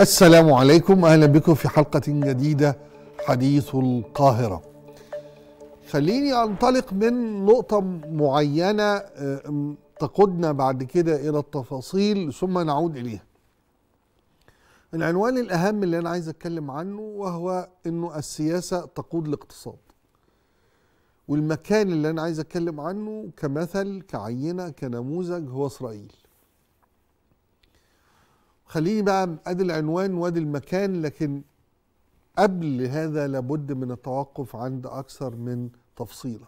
السلام عليكم اهلا بكم في حلقه جديده حديث القاهره خليني انطلق من نقطه معينه آه، تقودنا بعد كده الى التفاصيل ثم نعود اليها العنوان الاهم اللي انا عايز اتكلم عنه وهو انه السياسه تقود الاقتصاد والمكان اللي انا عايز اتكلم عنه كمثل كعينه كنموذج هو اسرائيل خليني بقى ادي العنوان وادي المكان لكن قبل هذا لابد من التوقف عند اكثر من تفصيله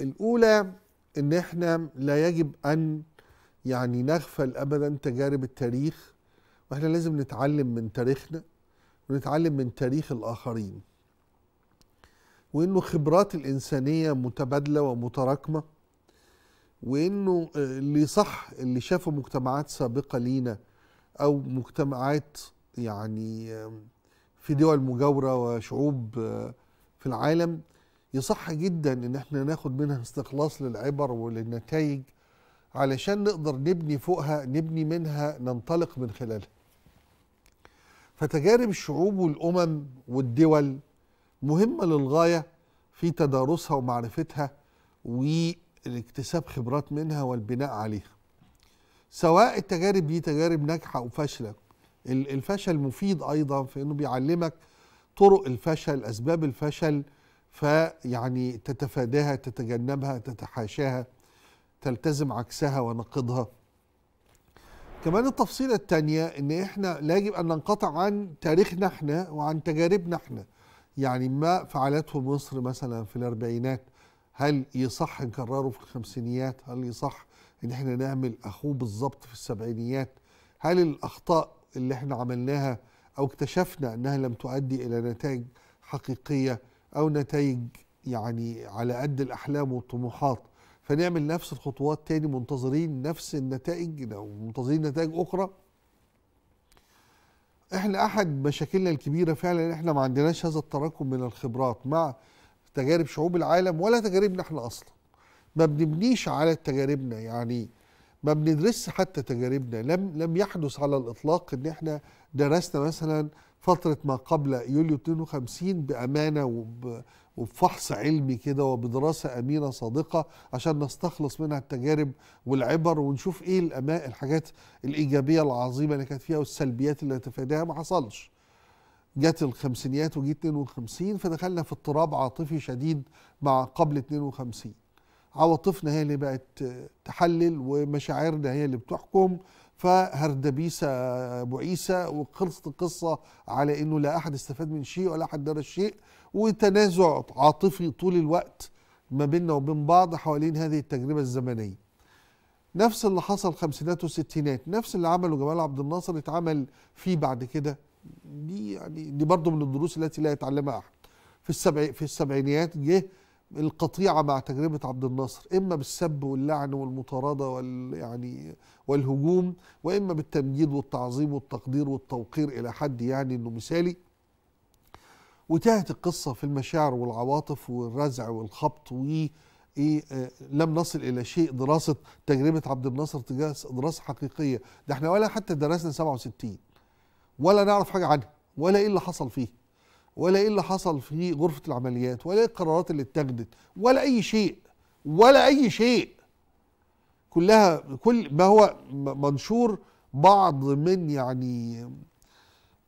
الاولى ان احنا لا يجب ان يعني نغفل ابدا تجارب التاريخ واحنا لازم نتعلم من تاريخنا ونتعلم من تاريخ الاخرين وانه خبرات الانسانيه متبادله ومتراكمه وانه اللي صح اللي شافه مجتمعات سابقه لينا او مجتمعات يعني في دول مجاوره وشعوب آه، في العالم يصح جدا ان احنا ناخد منها استخلاص للعبر وللنتائج علشان نقدر نبني فوقها نبني منها ننطلق من خلالها فتجارب الشعوب والامم والدول مهمه للغايه في تدارسها ومعرفتها والاكتساب خبرات منها والبناء عليها سواء التجارب دي تجارب ناجحه او فاشله الفشل مفيد ايضا في انه بيعلمك طرق الفشل اسباب الفشل فيعني تتفاداها تتجنبها تتحاشاها تلتزم عكسها ونقضها كمان التفصيلة الثانية ان احنا لا يجب ان ننقطع عن تاريخنا احنا وعن تجاربنا احنا يعني ما فعلته مصر مثلا في الاربعينات هل يصح نكرره في الخمسينيات هل يصح ان احنا نعمل اخوه بالظبط في السبعينيات هل الاخطاء اللي احنا عملناها او اكتشفنا انها لم تؤدي الى نتائج حقيقيه او نتائج يعني على قد الاحلام والطموحات فنعمل نفس الخطوات تاني منتظرين نفس النتائج او منتظرين نتائج اخرى احنا احد مشاكلنا الكبيره فعلا احنا ما عندناش هذا التراكم من الخبرات مع تجارب شعوب العالم ولا تجاربنا احنا اصلا ما بنبنيش على تجاربنا يعني ما بندرسش حتى تجاربنا لم لم يحدث على الاطلاق ان احنا درسنا مثلا فتره ما قبل يوليو 52 بامانه وبفحص علمي كده وبدراسة أمينة صادقة عشان نستخلص منها التجارب والعبر ونشوف إيه الأماء الحاجات الإيجابية العظيمة اللي كانت فيها والسلبيات اللي نتفاداها ما حصلش جت الخمسينيات وجيت 52 فدخلنا في اضطراب عاطفي شديد مع قبل 52 عواطفنا هي اللي بقت تحلل ومشاعرنا هي اللي بتحكم فهردبيسة أبو عيسى وخلصت القصة على إنه لا أحد استفاد من شيء ولا أحد درس شيء وتنازع عاطفي طول الوقت ما بيننا وبين بعض حوالين هذه التجربة الزمنية نفس اللي حصل خمسينات وستينات نفس اللي عمله جمال عبد الناصر اتعمل فيه بعد كده دي يعني دي برضه من الدروس التي لا يتعلمها احد في السبع في السبعينيات جه القطيعه مع تجربه عبد الناصر اما بالسب واللعن والمطارده وال يعني والهجوم واما بالتمجيد والتعظيم والتقدير والتوقير الى حد يعني انه مثالي وتهت القصه في المشاعر والعواطف والرزع والخبط و إيه آه لم نصل الى شيء دراسه تجربه عبد الناصر تجاه دراسه حقيقيه ده احنا ولا حتى درسنا 67 ولا نعرف حاجه عنها ولا ايه اللي حصل فيه ولا ايه اللي حصل في غرفه العمليات ولا ايه القرارات اللي اتخذت ولا اي شيء ولا اي شيء كلها كل ما هو منشور بعض من يعني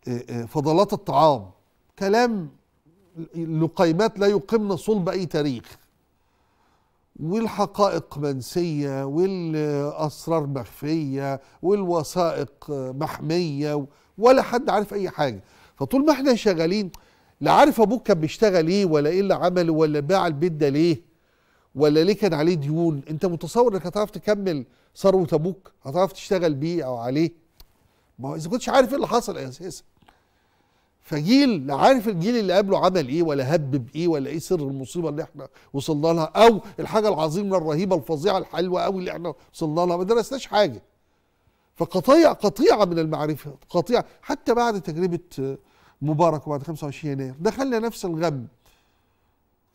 آه، آه، فضلات الطعام كلام لقيمات لا يقمن صلب اي تاريخ والحقائق منسيه والاسرار مخفيه والوثائق محميه ولا حد عارف اي حاجه فطول ما احنا شغالين لا عارف ابوك كان بيشتغل ايه ولا ايه اللي عمله ولا باع البيت ده ليه ولا ليه كان عليه ديون انت متصور انك هتعرف تكمل ثروه ابوك هتعرف تشتغل بيه او عليه ما هو اذا كنتش عارف ايه اللي حصل اساسا فجيل لا عارف الجيل اللي قبله عمل ايه ولا هب بايه ولا ايه سر المصيبه اللي احنا وصلنا لها او الحاجه العظيمه الرهيبه الفظيعه الحلوه قوي اللي احنا وصلنا لها ما درسناش حاجه فقطيع قطيعه من المعرفه قطيعه حتى بعد تجربه مبارك وبعد 25 يناير دخلنا نفس الغم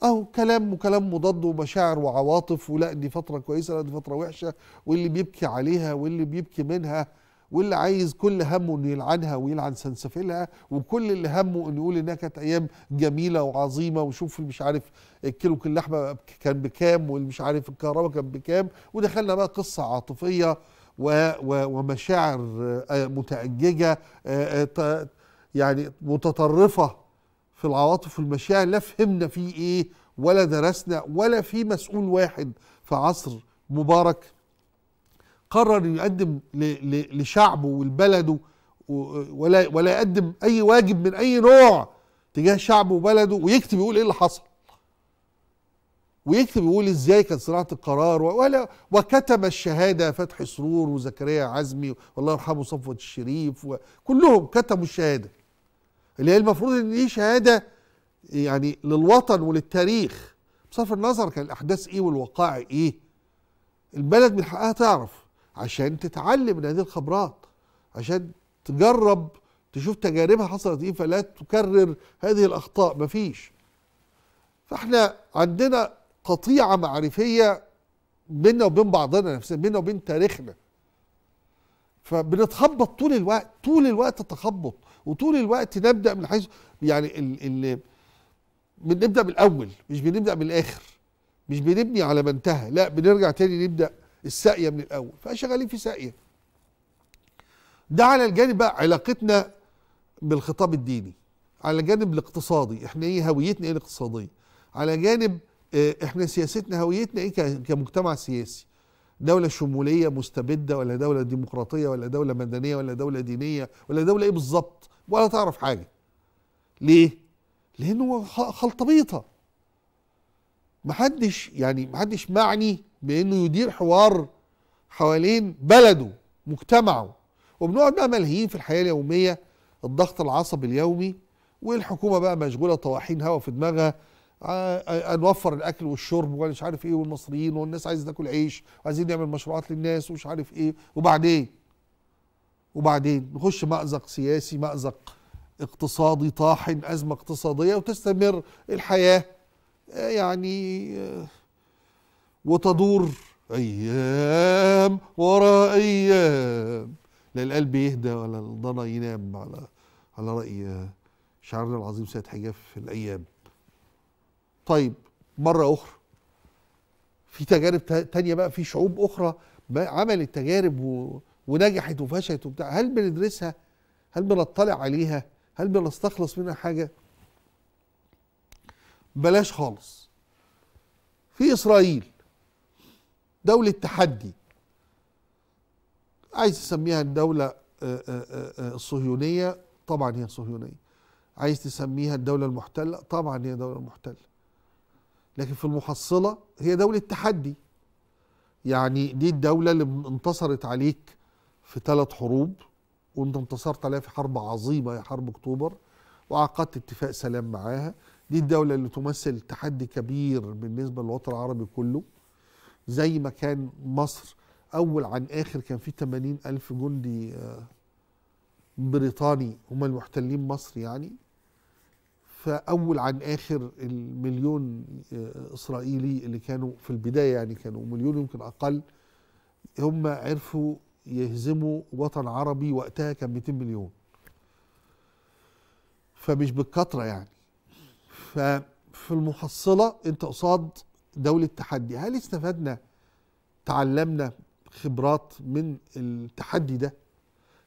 اهو كلام وكلام مضاد ومشاعر وعواطف ولا دي فتره كويسه لا دي فتره وحشه واللي بيبكي عليها واللي بيبكي منها واللي عايز كل همه انه يلعنها ويلعن سنسفيلها وكل اللي همه انه يقول انها كانت ايام جميله وعظيمه وشوف مش عارف الكيلو اللحمه كان بكام والمش عارف الكهرباء كان بكام ودخلنا بقى قصه عاطفيه و و ومشاعر آه، متأججة آه، آه، يعني متطرفه في العواطف والمشاعر لا فهمنا فيه ايه ولا درسنا ولا في مسؤول واحد في عصر مبارك قرر يقدم لشعبه ولبلده ولا ولا يقدم اي واجب من اي نوع تجاه شعبه وبلده ويكتب يقول ايه اللي حصل ويكتب يقول ازاي كانت صناعه القرار ولا وكتب الشهاده فتحي سرور وزكريا عزمي والله يرحمه صفوة الشريف وكلهم كتبوا الشهاده اللي هي المفروض ان دي شهاده يعني للوطن وللتاريخ بصرف النظر كان الاحداث ايه والوقائع ايه البلد من حقها تعرف عشان تتعلم من هذه الخبرات عشان تجرب تشوف تجاربها حصلت ايه فلا تكرر هذه الاخطاء مفيش فاحنا عندنا قطيعه معرفيه بينا وبين بعضنا نفسنا بينا وبين تاريخنا فبنتخبط طول الوقت طول الوقت تخبط وطول الوقت نبدا من حيث يعني ال ال بنبدا بالاول مش بنبدا بالاخر مش بنبني على ما انتهى لا بنرجع تاني نبدا الساقيه من الاول فشغالين في ساقيه ده على الجانب بقى علاقتنا بالخطاب الديني على الجانب الاقتصادي احنا ايه هويتنا ايه الاقتصاديه على جانب آه، احنا سياستنا هويتنا ايه كمجتمع سياسي دولة شمولية مستبدة ولا دولة ديمقراطية ولا دولة مدنية ولا دولة دينية ولا دولة ايه بالظبط ولا تعرف حاجة ليه؟ لأنه خلطبيطة محدش يعني محدش معني بأنه يدير حوار حوالين بلده مجتمعه وبنقعد بقى ملهيين في الحياة اليومية الضغط العصبي اليومي والحكومة بقى مشغولة طواحين هوا في دماغها آه، آه، نوفر الاكل والشرب ومش عارف ايه والمصريين والناس عايزه تاكل عيش وعايزين نعمل مشروعات للناس ومش عارف ايه وبعدين وبعدين نخش مأزق سياسي مأزق اقتصادي طاحن ازمه اقتصاديه وتستمر الحياه آه، يعني وتدور ايام ورا ايام لا القلب يهدى ولا الضنا ينام على على راي شاعرنا العظيم سيد حجاف في الايام طيب مره اخرى في تجارب تانية بقى في شعوب اخرى عملت تجارب و... ونجحت وفشلت وبتاع هل بندرسها هل بنطلع عليها هل بنستخلص منها حاجه بلاش خالص في اسرائيل دولة تحدي عايز تسميها الدولة الصهيونية طبعا هي صهيونية عايز تسميها الدولة المحتلة طبعا هي دولة محتلة لكن في المحصلة هي دولة تحدي يعني دي الدولة اللي انتصرت عليك في ثلاث حروب وانت انتصرت عليها في حرب عظيمة هي حرب اكتوبر وعقدت اتفاق سلام معاها دي الدولة اللي تمثل تحدي كبير بالنسبة للوطن العربي كله زي ما كان مصر أول عن آخر كان في 80 ألف جندي آه، بريطاني هم المحتلين مصر يعني فأول عن آخر المليون آه، إسرائيلي اللي كانوا في البداية يعني كانوا مليون يمكن أقل هم عرفوا يهزموا وطن عربي وقتها كان 200 مليون فمش بالكترة يعني ففي المحصلة أنت قصاد دولة تحدي هل استفدنا تعلمنا خبرات من التحدي ده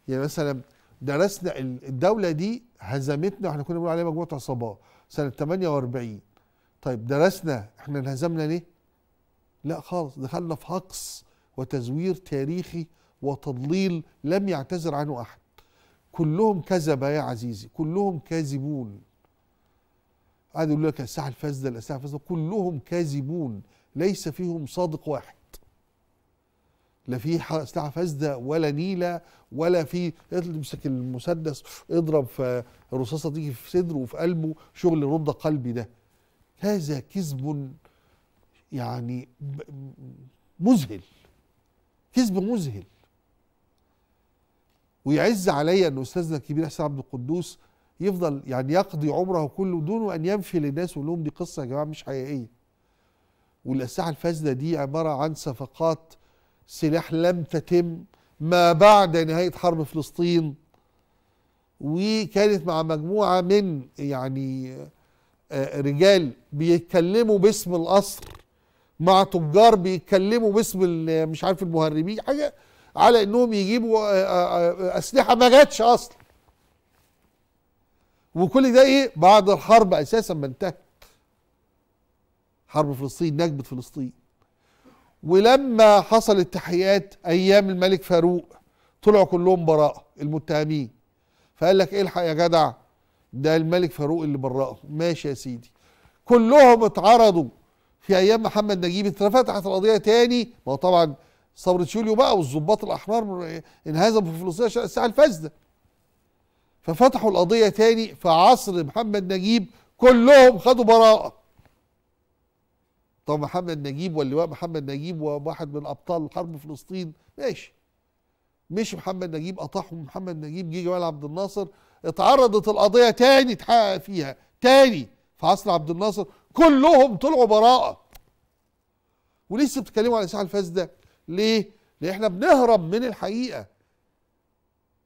يعني مثلا درسنا الدوله دي هزمتنا واحنا كنا بنقول عليها مجموعه عصابات سنه 48 طيب درسنا احنا انهزمنا ليه؟ لا خالص دخلنا في هقص وتزوير تاريخي وتضليل لم يعتذر عنه احد كلهم كذبه يا عزيزي كلهم كاذبون قاعد يقولوا لك الساحه الفاسده الساحه الفاسده كلهم كاذبون ليس فيهم صادق واحد لا في اسلحه فاسده ولا نيله ولا في تمسك المسدس اضرب فالرصاصه تيجي في صدره وفي قلبه شغل رد قلبي ده هذا كذب يعني مذهل كذب مذهل ويعز علي ان استاذنا الكبير احسن عبد القدوس يفضل يعني يقضي عمره كله دون ان ينفي للناس ويقول لهم دي قصه يا جماعه مش حقيقيه والاسلحه الفاسده دي عباره عن صفقات سلاح لم تتم ما بعد نهاية حرب فلسطين وكانت مع مجموعة من يعني آه، آه، رجال بيتكلموا باسم القصر مع تجار بيتكلموا باسم مش عارف المهربين حاجة على انهم يجيبوا آه، اسلحة ما جاتش اصلا وكل ده ايه بعد الحرب اساسا ما انتهت حرب فلسطين نكبة فلسطين ولما حصل التحيات ايام الملك فاروق طلعوا كلهم براءه المتهمين فقال لك إيه الحق يا جدع ده الملك فاروق اللي برأه ماشي يا سيدي كلهم اتعرضوا في ايام محمد نجيب اتفتحت القضيه تاني ما هو طبعا ثوره يوليو بقى والظباط الاحرار انهزموا في فلسطين عشان الساعه الفاسده ففتحوا القضيه تاني في عصر محمد نجيب كلهم خدوا براءه طب محمد نجيب واللواء محمد نجيب وواحد من ابطال حرب فلسطين ماشي مش محمد نجيب اطاحهم محمد نجيب جه جمال عبد الناصر اتعرضت القضيه تاني اتحقق فيها تاني في عصر عبد الناصر كلهم طلعوا براءه ولسه بتتكلموا على الساحه الفاسده ليه؟ لان احنا بنهرب من الحقيقه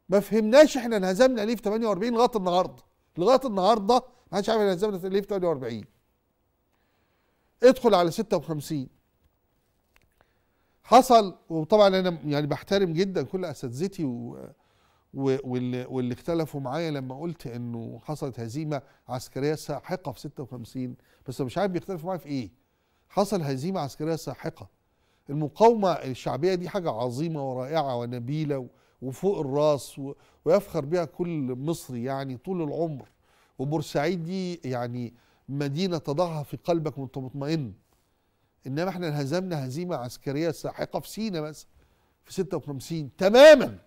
ما فهمناش احنا انهزمنا ليه في 48 لغايه النهارده لغايه النهارده ما حدش عارف انهزمنا ليه في 48 ادخل على 56 حصل وطبعا انا يعني بحترم جدا كل اساتذتي واللي, واللي اختلفوا معايا لما قلت انه حصلت هزيمه عسكريه ساحقه في 56 بس مش عارف بيختلفوا معايا في ايه حصل هزيمه عسكريه ساحقه المقاومه الشعبيه دي حاجه عظيمه ورائعه ونبيله وفوق الراس ويفخر بها كل مصري يعني طول العمر وبورسعيد دي يعني مدينة تضعها في قلبك وانت مطمئن انما احنا انهزمنا هزيمة عسكرية ساحقة في سينا مثلا في 56 تماما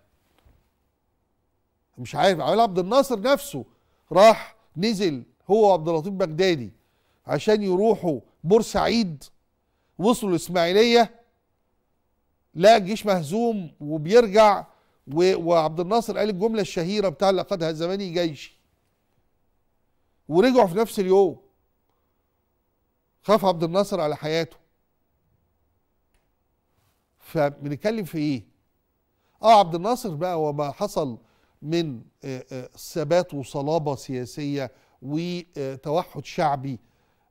مش عارف عمال عبد الناصر نفسه راح نزل هو وعبد اللطيف بغدادي عشان يروحوا بورسعيد وصلوا الاسماعيليه لا الجيش مهزوم وبيرجع و... وعبد الناصر قال الجمله الشهيره بتاع لقد هزمني جيشي ورجعوا في نفس اليوم خاف عبد الناصر على حياته فبنتكلم في ايه اه عبد الناصر بقى وما حصل من آه، آه، ثبات وصلابه سياسيه وتوحد شعبي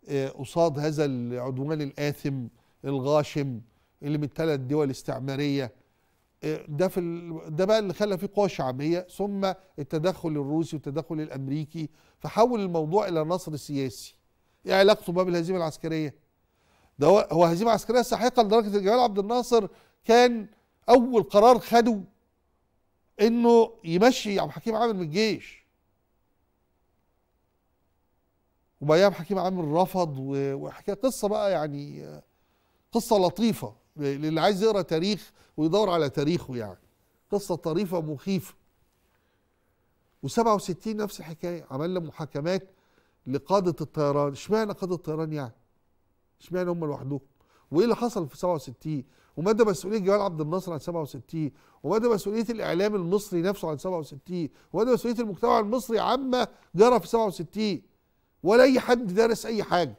آه، قصاد هذا العدوان الآثم الغاشم اللي من ثلاث دول استعمارية ده في ال... ده بقى اللي خلى فيه قوة شعبية ثم التدخل الروسي والتدخل الأمريكي فحول الموضوع إلى نصر سياسي ايه علاقته بقى بالهزيمه العسكريه ده هو هو هزيمه عسكريه ساحقه لدرجه الجمال عبد الناصر كان اول قرار خده انه يمشي عبد الحكيم عامر من الجيش وبعدين عبد الحكيم عامر رفض وحكايه قصه بقى يعني قصه لطيفه للي عايز يقرا تاريخ ويدور على تاريخه يعني قصه طريفه مخيفه و67 نفس الحكايه عملنا محاكمات لقاده الطيران اشمعنى قاده الطيران يعني اشمعنى هم لوحدهم وايه اللي حصل في 67 ومدى مسؤوليه جمال عبد الناصر عن 67 ومدى مسؤوليه الاعلام المصري نفسه عن 67 ومدى مسؤوليه المجتمع المصري عما جرى في 67 ولا اي حد درس اي حاجه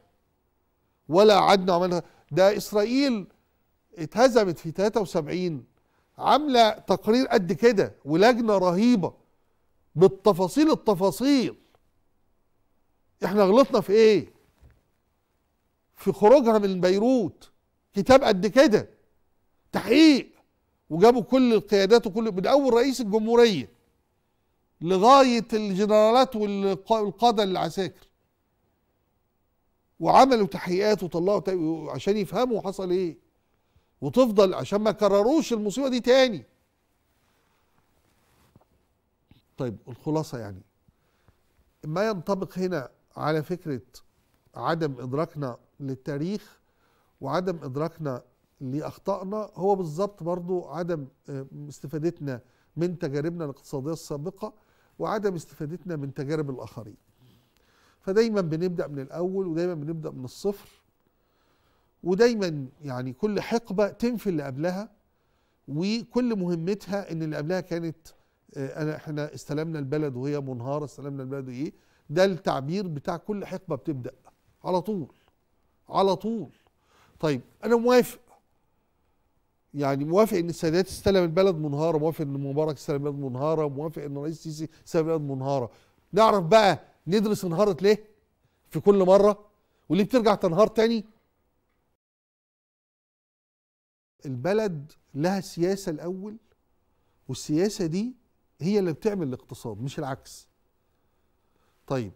ولا قعدنا عملها ده اسرائيل اتهزمت في 73 عامله تقرير قد كده ولجنه رهيبه بالتفاصيل التفاصيل احنا غلطنا في ايه في خروجها من بيروت كتاب قد كده تحقيق وجابوا كل القيادات وكل من اول رئيس الجمهوريه لغايه الجنرالات والقاده العساكر وعملوا تحقيقات وطلعوا عشان يفهموا حصل ايه وتفضل عشان ما كرروش المصيبه دي تاني طيب الخلاصه يعني ما ينطبق هنا على فكره عدم ادراكنا للتاريخ وعدم ادراكنا لاخطائنا هو بالظبط برضو عدم آه، استفادتنا من تجاربنا الاقتصاديه السابقه وعدم استفادتنا من تجارب الاخرين فدايما بنبدا من الاول ودايما بنبدا من الصفر ودايما يعني كل حقبه تنفي اللي قبلها وكل مهمتها ان اللي قبلها كانت آه، انا احنا استلمنا البلد وهي منهاره استلمنا البلد وايه ده التعبير بتاع كل حقبه بتبدا على طول على طول طيب انا موافق يعني موافق ان السادات استلم البلد منهاره موافق ان مبارك استلم البلد منهاره موافق ان الرئيس السيسي استلم البلد منهاره نعرف بقى ندرس انهارت ليه في كل مره وليه بترجع تنهار تاني البلد لها سياسه الاول والسياسه دي هي اللي بتعمل الاقتصاد مش العكس طيب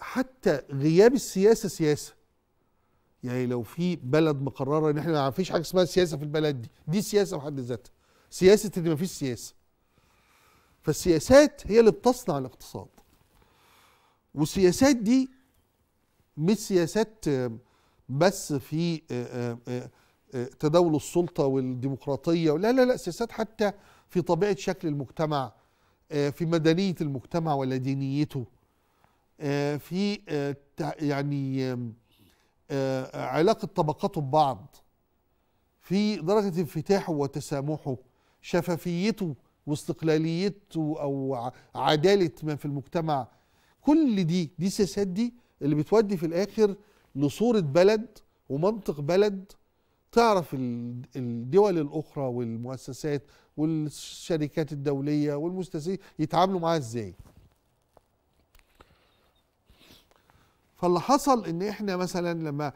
حتى غياب السياسه سياسه يعني لو في بلد مقرره ان احنا ما فيش حاجه اسمها سياسه في البلد دي دي سياسه بحد ذاتها سياسه ان ما فيش سياسه فالسياسات هي اللي بتصنع الاقتصاد والسياسات دي مش سياسات بس في تداول السلطه والديمقراطيه لا لا لا سياسات حتى في طبيعه شكل المجتمع في مدنيه المجتمع ولا دينيته آه، في آه، يعني آه، علاقة طبقاته ببعض في درجة انفتاحه وتسامحه شفافيته واستقلاليته أو عدالة ما في المجتمع كل دي دي سياسات دي اللي بتودي في الآخر لصورة بلد ومنطق بلد تعرف الدول الأخرى والمؤسسات والشركات الدولية والمستثمرين يتعاملوا معاها ازاي فاللي حصل ان احنا مثلا لما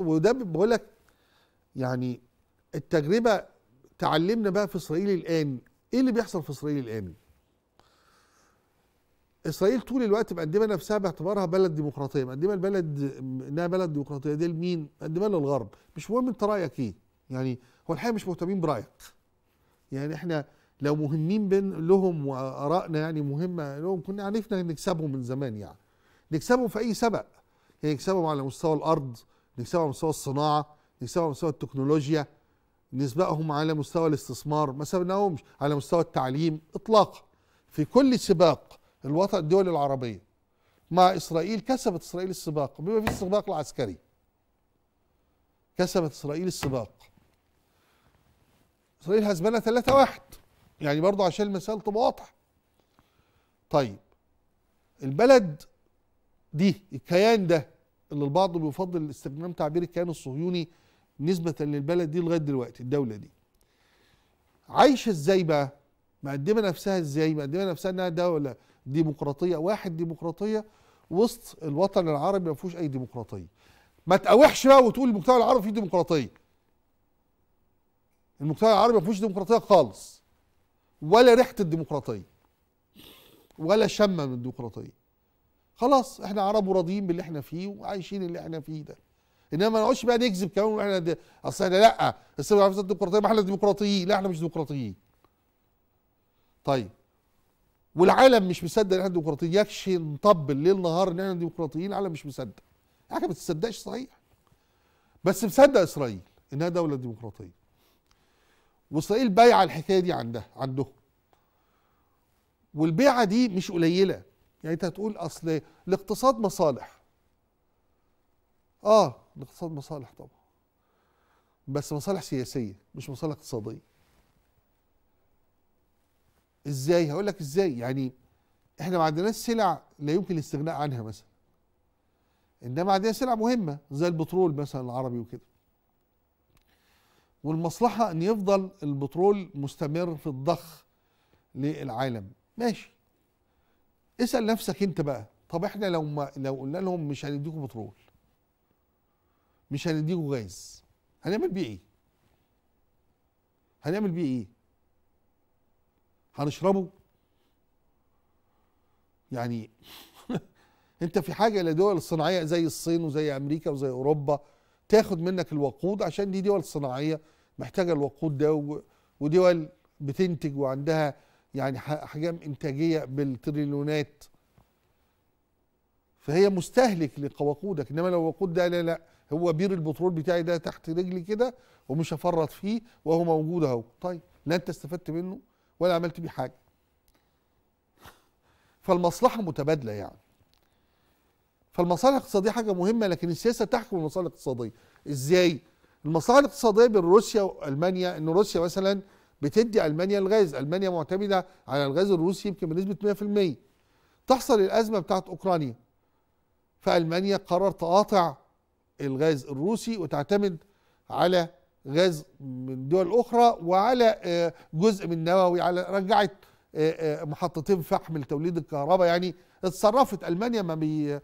وده بقول لك يعني التجربه تعلمنا بقى في اسرائيل الان ايه اللي بيحصل في اسرائيل الان اسرائيل طول الوقت مقدمه نفسها باعتبارها بلد ديمقراطيه مقدمه البلد انها بلد ديمقراطيه دي لمين مقدمه للغرب مش مهم انت رايك ايه يعني هو الحقيقه مش مهتمين برايك يعني احنا لو مهمين بين لهم وارائنا يعني مهمه لهم كنا عرفنا نكسبهم من زمان يعني نكسبهم في اي سبق هنكسبهم على مستوى الارض نكسبهم على مستوى الصناعه نكسبهم على مستوى التكنولوجيا نسبقهم على مستوى الاستثمار ما سبقناهمش على مستوى التعليم اطلاقا في كل سباق الوطن الدول العربيه مع اسرائيل كسبت اسرائيل السباق بما في السباق العسكري كسبت اسرائيل السباق اسرائيل هزمنا 3 1 يعني برضه عشان المسألة تبقى واضحة طيب البلد دي الكيان ده ان البعض بيفضل استخدام تعبير الكيان الصهيوني نسبه للبلد دي لغايه دلوقتي الدوله دي عايشه ازاي بقى مقدمه نفسها ازاي مقدمه نفسها انها دوله ديمقراطيه واحد ديمقراطيه وسط الوطن العربي ما فيهوش اي ديمقراطيه ما تقوحش بقى وتقول المجتمع العربي فيه ديمقراطيه المجتمع العربي ما فيهوش ديمقراطيه خالص ولا ريحه الديمقراطيه ولا شمه من الديمقراطيه خلاص احنا عرب وراضيين باللي احنا فيه وعايشين اللي احنا فيه ده انما ما نقعدش بقى نكذب كمان احنا اصل احنا لا السبب احنا الديمقراطيه ما احنا ديمقراطيين لا احنا مش ديمقراطيين طيب والعالم مش مصدق ان احنا ديمقراطيين يكشي نطبل ليل نهار ان احنا ديمقراطيين العالم مش مصدق حاجه ما بتصدقش صحيح بس مصدق اسرائيل انها دوله ديمقراطيه واسرائيل بايعه الحكايه دي عندها عندهم والبيعه دي مش قليله يعني انت هتقول اصل الاقتصاد مصالح اه الاقتصاد مصالح طبعا بس مصالح سياسيه مش مصالح اقتصاديه ازاي هقول لك ازاي يعني احنا ما عندناش سلع لا يمكن الاستغناء عنها مثلا انما عندنا سلع مهمه زي البترول مثلا العربي وكده والمصلحه ان يفضل البترول مستمر في الضخ للعالم ماشي اسال نفسك انت بقى طب احنا لو ما لو قلنا لهم مش هنديكم بترول مش هنديكم غاز هنعمل بيه ايه هنعمل بيه ايه هنشربه يعني انت في حاجه لدول صناعيه زي الصين وزي امريكا وزي اوروبا تاخد منك الوقود عشان دي دول صناعيه محتاجه الوقود ده ودول بتنتج وعندها يعني احجام انتاجيه بالتريليونات فهي مستهلك لوقودك انما لو وقود ده لا لا هو بير البترول بتاعي ده تحت رجلي كده ومش هفرط فيه وهو موجود اهو طيب لا انت استفدت منه ولا عملت بيه حاجه فالمصلحه متبادله يعني فالمصالح الاقتصاديه حاجه مهمه لكن السياسه تحكم المصالح الاقتصاديه ازاي المصالح الاقتصاديه بين روسيا والمانيا ان روسيا مثلا بتدي المانيا الغاز المانيا معتمده على الغاز الروسي يمكن بنسبه 100% تحصل الازمه بتاعت اوكرانيا فالمانيا قرر تقاطع الغاز الروسي وتعتمد على غاز من دول اخرى وعلى آه، جزء من نووي على رجعت آه، آه، محطتين فحم لتوليد الكهرباء يعني اتصرفت المانيا ما بي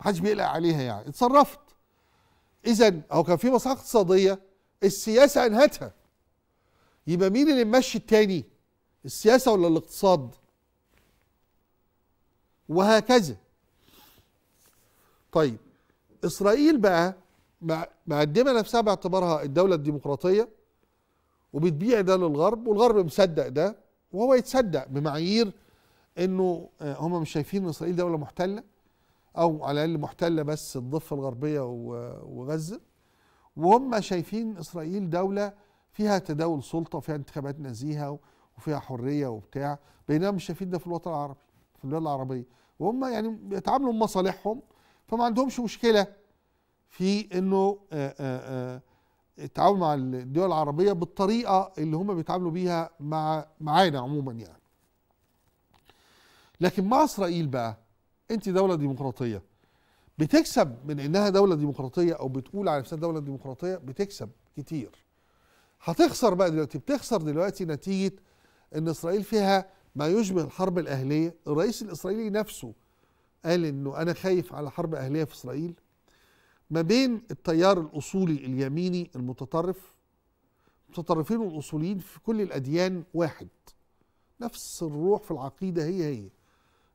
حدش بيقلق عليها يعني اتصرفت اذا هو كان في مصلحه اقتصاديه السياسه انهتها يبقى مين اللي ماشي التاني السياسة ولا الاقتصاد وهكذا طيب إسرائيل بقى مقدمة نفسها باعتبارها الدولة الديمقراطية وبتبيع ده للغرب والغرب مصدق ده وهو يتصدق بمعايير انه آه، هم مش شايفين ان اسرائيل دوله محتله او على الاقل محتله بس الضفه الغربيه وغزه وهم شايفين اسرائيل دوله فيها تداول سلطه وفيها انتخابات نزيهه وفيها حريه وبتاع بينما مش شايفين ده في الوطن العربي في البلاد العربيه وهم يعني بيتعاملوا بمصالحهم فما عندهمش مشكله في انه آه، آه، آه، التعامل مع الدول العربيه بالطريقه اللي هم بيتعاملوا بيها مع معانا عموما يعني لكن مع اسرائيل بقى انت دوله ديمقراطيه بتكسب من انها دوله ديمقراطيه او بتقول على نفسها دوله ديمقراطيه بتكسب كتير هتخسر بقى دلوقتي بتخسر دلوقتي نتيجه ان اسرائيل فيها ما يشبه الحرب الاهليه الرئيس الاسرائيلي نفسه قال انه انا خايف على حرب اهليه في اسرائيل ما بين التيار الاصولي اليميني المتطرف المتطرفين والاصوليين في كل الاديان واحد نفس الروح في العقيده هي هي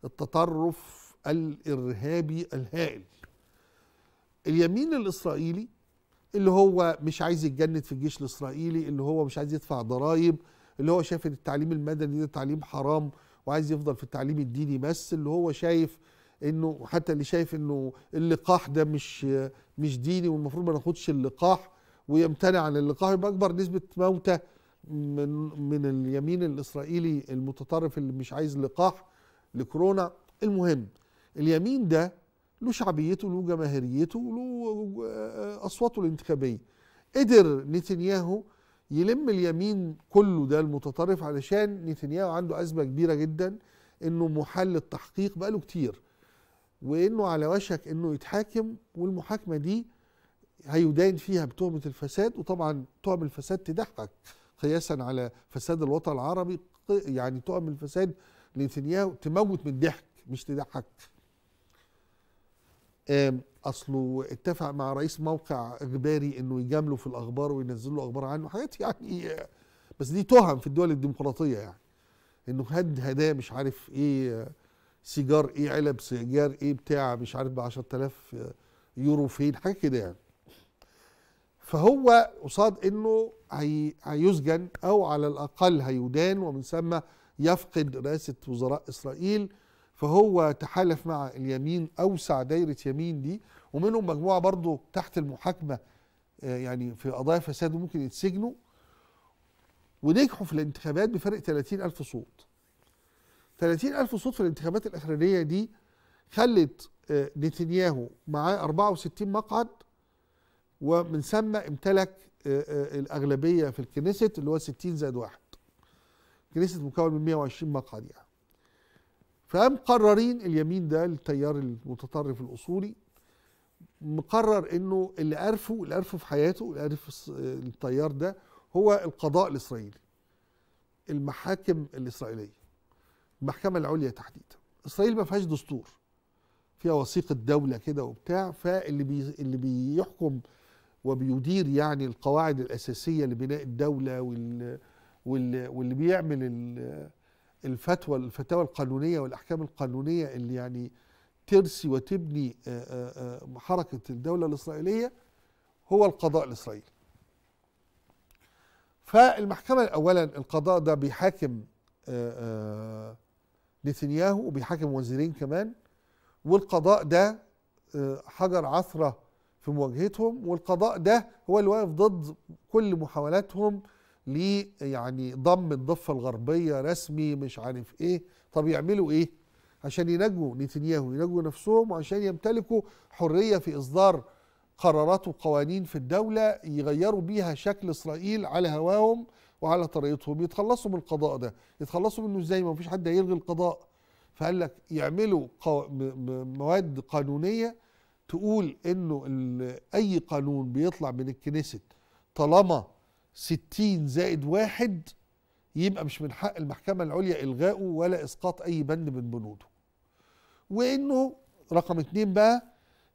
التطرف الارهابي الهائل اليمين الاسرائيلي اللي هو مش عايز يتجند في الجيش الاسرائيلي اللي هو مش عايز يدفع ضرائب اللي هو شايف ان التعليم المدني ده تعليم حرام وعايز يفضل في التعليم الديني بس اللي هو شايف انه حتى اللي شايف انه اللقاح ده مش مش ديني والمفروض ما ناخدش اللقاح ويمتنع عن اللقاح يبقى اكبر نسبه موتى من من اليمين الاسرائيلي المتطرف اللي مش عايز لقاح لكورونا المهم اليمين ده له شعبيته له جماهيريته له آه، اصواته الانتخابيه قدر نتنياهو يلم اليمين كله ده المتطرف علشان نتنياهو عنده ازمه كبيره جدا انه محل التحقيق بقاله كتير وانه على وشك انه يتحاكم والمحاكمه دي هيدان فيها بتهمه الفساد وطبعا تهم الفساد تضحك قياسا على فساد الوطن العربي يعني تهم الفساد لنتنياهو تموت من الضحك مش تضحك اصله اتفق مع رئيس موقع اخباري انه يجامله في الاخبار وينزل له اخبار عنه حاجات يعني آه، بس دي تهم في الدول الديمقراطيه يعني انه هد هداه مش عارف ايه آه، سيجار ايه علب سيجار ايه بتاع مش عارف ب 10000 آه، يورو فين حاجه كده يعني فهو قصاد انه هيسجن او على الاقل هيدان ومن ثم يفقد رئاسه وزراء اسرائيل فهو تحالف مع اليمين اوسع دايره يمين دي ومنهم مجموعه برضه تحت المحاكمه آه، يعني في قضايا فساد ممكن يتسجنوا ونجحوا في الانتخابات بفرق 30 ألف صوت 30 ألف صوت في الانتخابات الأخرانية دي خلت آه، نتنياهو معاه 64 مقعد ومن ثم امتلك آه، الأغلبية في الكنيست اللي هو 60 زائد واحد الكنيست مكون من 120 مقعد يعني فقام قررين اليمين ده التيار المتطرف الاصولي مقرر انه اللي عرفه اللي عرفه في حياته اللي عرف التيار ده هو القضاء الاسرائيلي المحاكم الاسرائيليه المحكمه العليا تحديدا اسرائيل ما فيهاش دستور فيها وثيقه دوله كده وبتاع فاللي بي اللي بيحكم وبيدير يعني القواعد الاساسيه لبناء الدوله وال واللي بيعمل الفتوى الفتاوى القانونيه والاحكام القانونيه اللي يعني ترسي وتبني حركه الدوله الاسرائيليه هو القضاء الاسرائيلي. فالمحكمه اولا القضاء ده بيحاكم نتنياهو وبيحاكم وزيرين كمان والقضاء ده حجر عثره في مواجهتهم والقضاء ده هو اللي واقف ضد كل محاولاتهم ليه يعني ضم الضفة الغربية رسمي مش عارف ايه طب يعملوا ايه عشان ينجوا نتنياهو ينجوا نفسهم وعشان يمتلكوا حرية في إصدار قرارات وقوانين في الدولة يغيروا بيها شكل إسرائيل على هواهم وعلى طريقتهم يتخلصوا من القضاء ده يتخلصوا منه ازاي ما فيش حد هيلغي القضاء فقال لك يعملوا قو... مواد قانونية تقول انه ال... اي قانون بيطلع من الكنيست طالما 60 زائد واحد يبقى مش من حق المحكمة العليا إلغائه ولا إسقاط أي بند من بنوده وإنه رقم اتنين بقى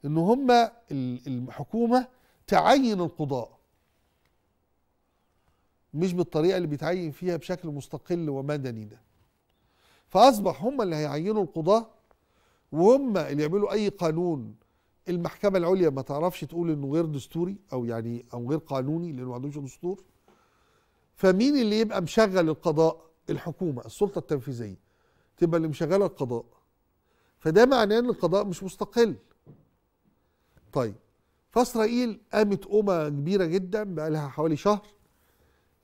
إن هما الحكومة تعين القضاء مش بالطريقة اللي بيتعين فيها بشكل مستقل ومدني ده فأصبح هما اللي هيعينوا القضاة وهم اللي يعملوا أي قانون المحكمه العليا ما تعرفش تقول انه غير دستوري او يعني او غير قانوني لانه ما عندوش دستور فمين اللي يبقى مشغل القضاء الحكومه السلطه التنفيذيه تبقى اللي مشغله القضاء فده معناه ان القضاء مش مستقل طيب فاسرائيل قامت قومه كبيره جدا بقى لها حوالي شهر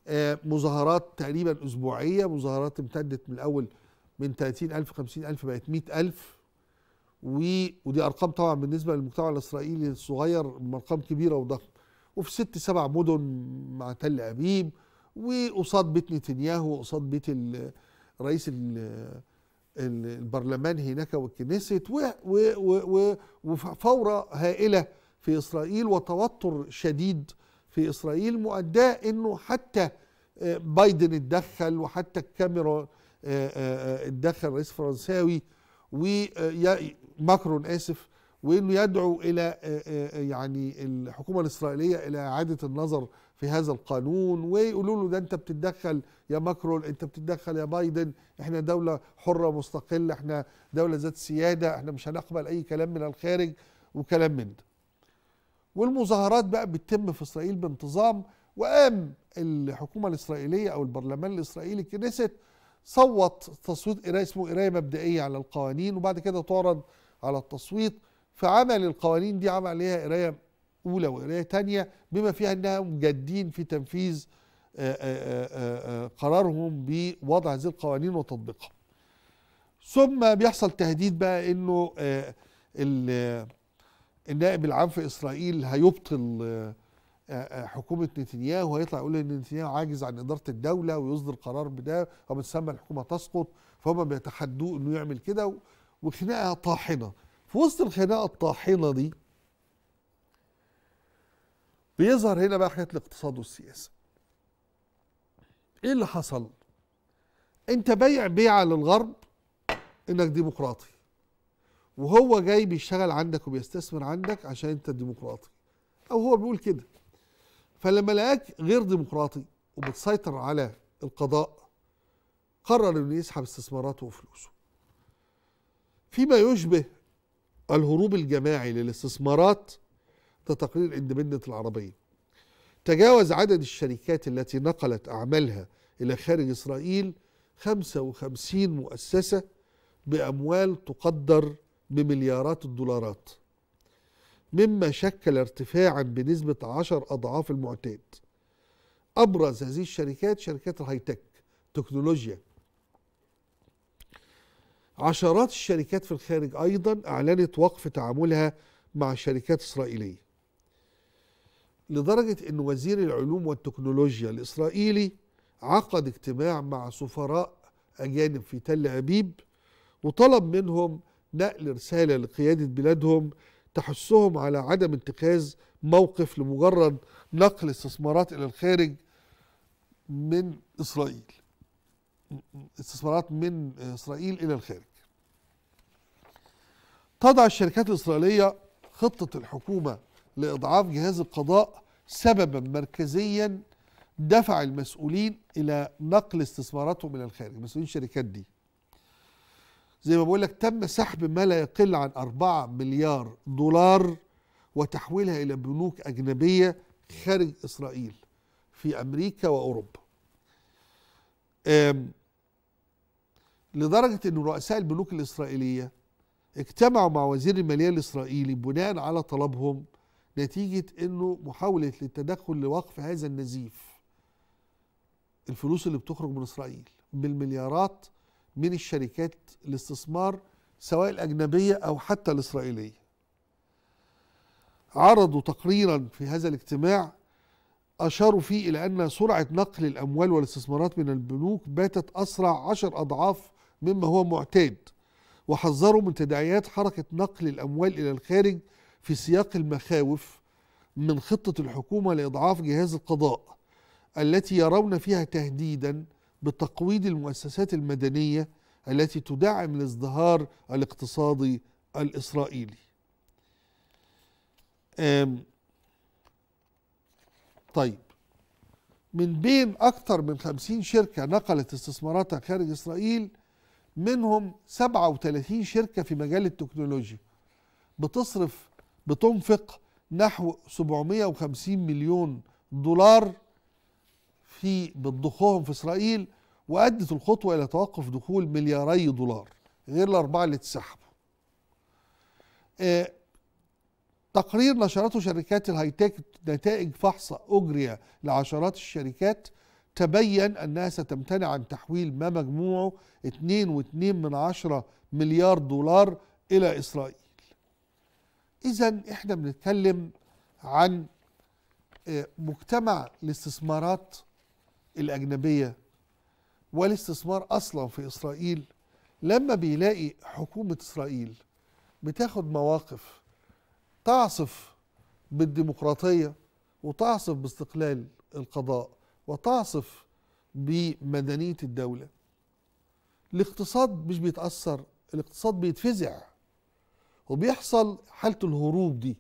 آه، مظاهرات تقريبا اسبوعيه مظاهرات امتدت من الاول من 30000 50000 بقت 100000 ودي ارقام طبعا بالنسبه للمجتمع الاسرائيلي الصغير ارقام كبيره وضخمه وفي ست سبع مدن مع تل ابيب وقصاد بيت نتنياهو وقصاد بيت رئيس البرلمان هناك والكنيست وفوره هائله في اسرائيل وتوتر شديد في اسرائيل مؤداه انه حتى آه، بايدن اتدخل وحتى الكاميرا آه، آه، اتدخل رئيس فرنساوي ماكرون اسف وانه يدعو الى آه، آه، آه، يعني الحكومه الاسرائيليه الى اعاده النظر في هذا القانون ويقولوا له ده انت بتتدخل يا ماكرون انت بتتدخل يا بايدن احنا دوله حره مستقله احنا دوله ذات سياده احنا مش هنقبل اي كلام من الخارج وكلام من ده. والمظاهرات بقى بتتم في اسرائيل بانتظام وقام الحكومه الاسرائيليه او البرلمان الاسرائيلي الكنيست صوت تصويت قرايه اسمه قرايه مبدئيه على القوانين وبعد كده تعرض على التصويت فعمل القوانين دي عمل عليها قرايه اولى وقرايه ثانيه بما فيها انهم جادين في تنفيذ آه، آه، آه، قرارهم بوضع هذه القوانين وتطبيقها ثم بيحصل تهديد بقى انه النائب العام في اسرائيل هيبطل حكومه نتنياهو وهيطلع يقول ان نتنياهو عاجز عن اداره الدوله ويصدر قرار بده وبتسمى الحكومه تسقط فهم بيتحدوه انه يعمل كده وخناقه طاحنه في وسط الخناقه الطاحنه دي بيظهر هنا بقى حكايه الاقتصاد والسياسه ايه اللي حصل انت بايع بيعه للغرب انك ديمقراطي وهو جاي بيشتغل عندك وبيستثمر عندك عشان انت ديمقراطي او هو بيقول كده فلما لقاك غير ديمقراطي وبتسيطر على القضاء قرر انه يسحب استثماراته وفلوسه فيما يشبه الهروب الجماعي للاستثمارات ده تقرير اندبندنت العربية تجاوز عدد الشركات التي نقلت أعمالها إلى خارج إسرائيل 55 مؤسسة بأموال تقدر بمليارات الدولارات مما شكل ارتفاعا بنسبة 10 أضعاف المعتاد أبرز هذه الشركات شركات الهاي تك تكنولوجيا عشرات الشركات في الخارج أيضا أعلنت وقف تعاملها مع شركات إسرائيلية لدرجة أن وزير العلوم والتكنولوجيا الإسرائيلي عقد اجتماع مع سفراء أجانب في تل أبيب وطلب منهم نقل رسالة لقيادة بلادهم تحثهم على عدم اتخاذ موقف لمجرد نقل استثمارات إلى الخارج من إسرائيل استثمارات من اسرائيل الى الخارج تضع الشركات الاسرائيليه خطه الحكومه لاضعاف جهاز القضاء سببا مركزيا دفع المسؤولين الى نقل استثماراتهم الى الخارج مسؤولين الشركات دي زي ما بقول لك تم سحب ما لا يقل عن 4 مليار دولار وتحويلها الى بنوك اجنبيه خارج اسرائيل في امريكا واوروبا لدرجة أن رؤساء البنوك الإسرائيلية اجتمعوا مع وزير المالية الإسرائيلي بناء على طلبهم نتيجة أنه محاولة للتدخل لوقف هذا النزيف الفلوس اللي بتخرج من إسرائيل بالمليارات من الشركات الاستثمار سواء الأجنبية أو حتى الإسرائيلية عرضوا تقريرا في هذا الاجتماع أشاروا فيه إلى أن سرعة نقل الأموال والاستثمارات من البنوك باتت أسرع عشر أضعاف مما هو معتاد وحذروا من تداعيات حركة نقل الأموال إلى الخارج في سياق المخاوف من خطة الحكومة لإضعاف جهاز القضاء التي يرون فيها تهديدا بتقويض المؤسسات المدنية التي تدعم الازدهار الاقتصادي الإسرائيلي طيب من بين أكثر من 50 شركة نقلت استثماراتها خارج إسرائيل منهم 37 شركة في مجال التكنولوجيا بتصرف بتنفق نحو 750 مليون دولار في بتضخهم في إسرائيل وأدت الخطوة إلى توقف دخول ملياري دولار غير الأربعة اللي اتسحبوا آه، تقرير نشرته شركات الهايتك نتائج فحص أجري لعشرات الشركات تبين أنها ستمتنع عن تحويل ما مجموعه 2.2 مليار دولار إلى إسرائيل إذا إحنا بنتكلم عن آه، مجتمع الاستثمارات الأجنبية والاستثمار أصلا في إسرائيل لما بيلاقي حكومة إسرائيل بتاخد مواقف تعصف بالديمقراطيه وتعصف باستقلال القضاء وتعصف بمدنيه الدوله الاقتصاد مش بيتاثر الاقتصاد بيتفزع وبيحصل حاله الهروب دي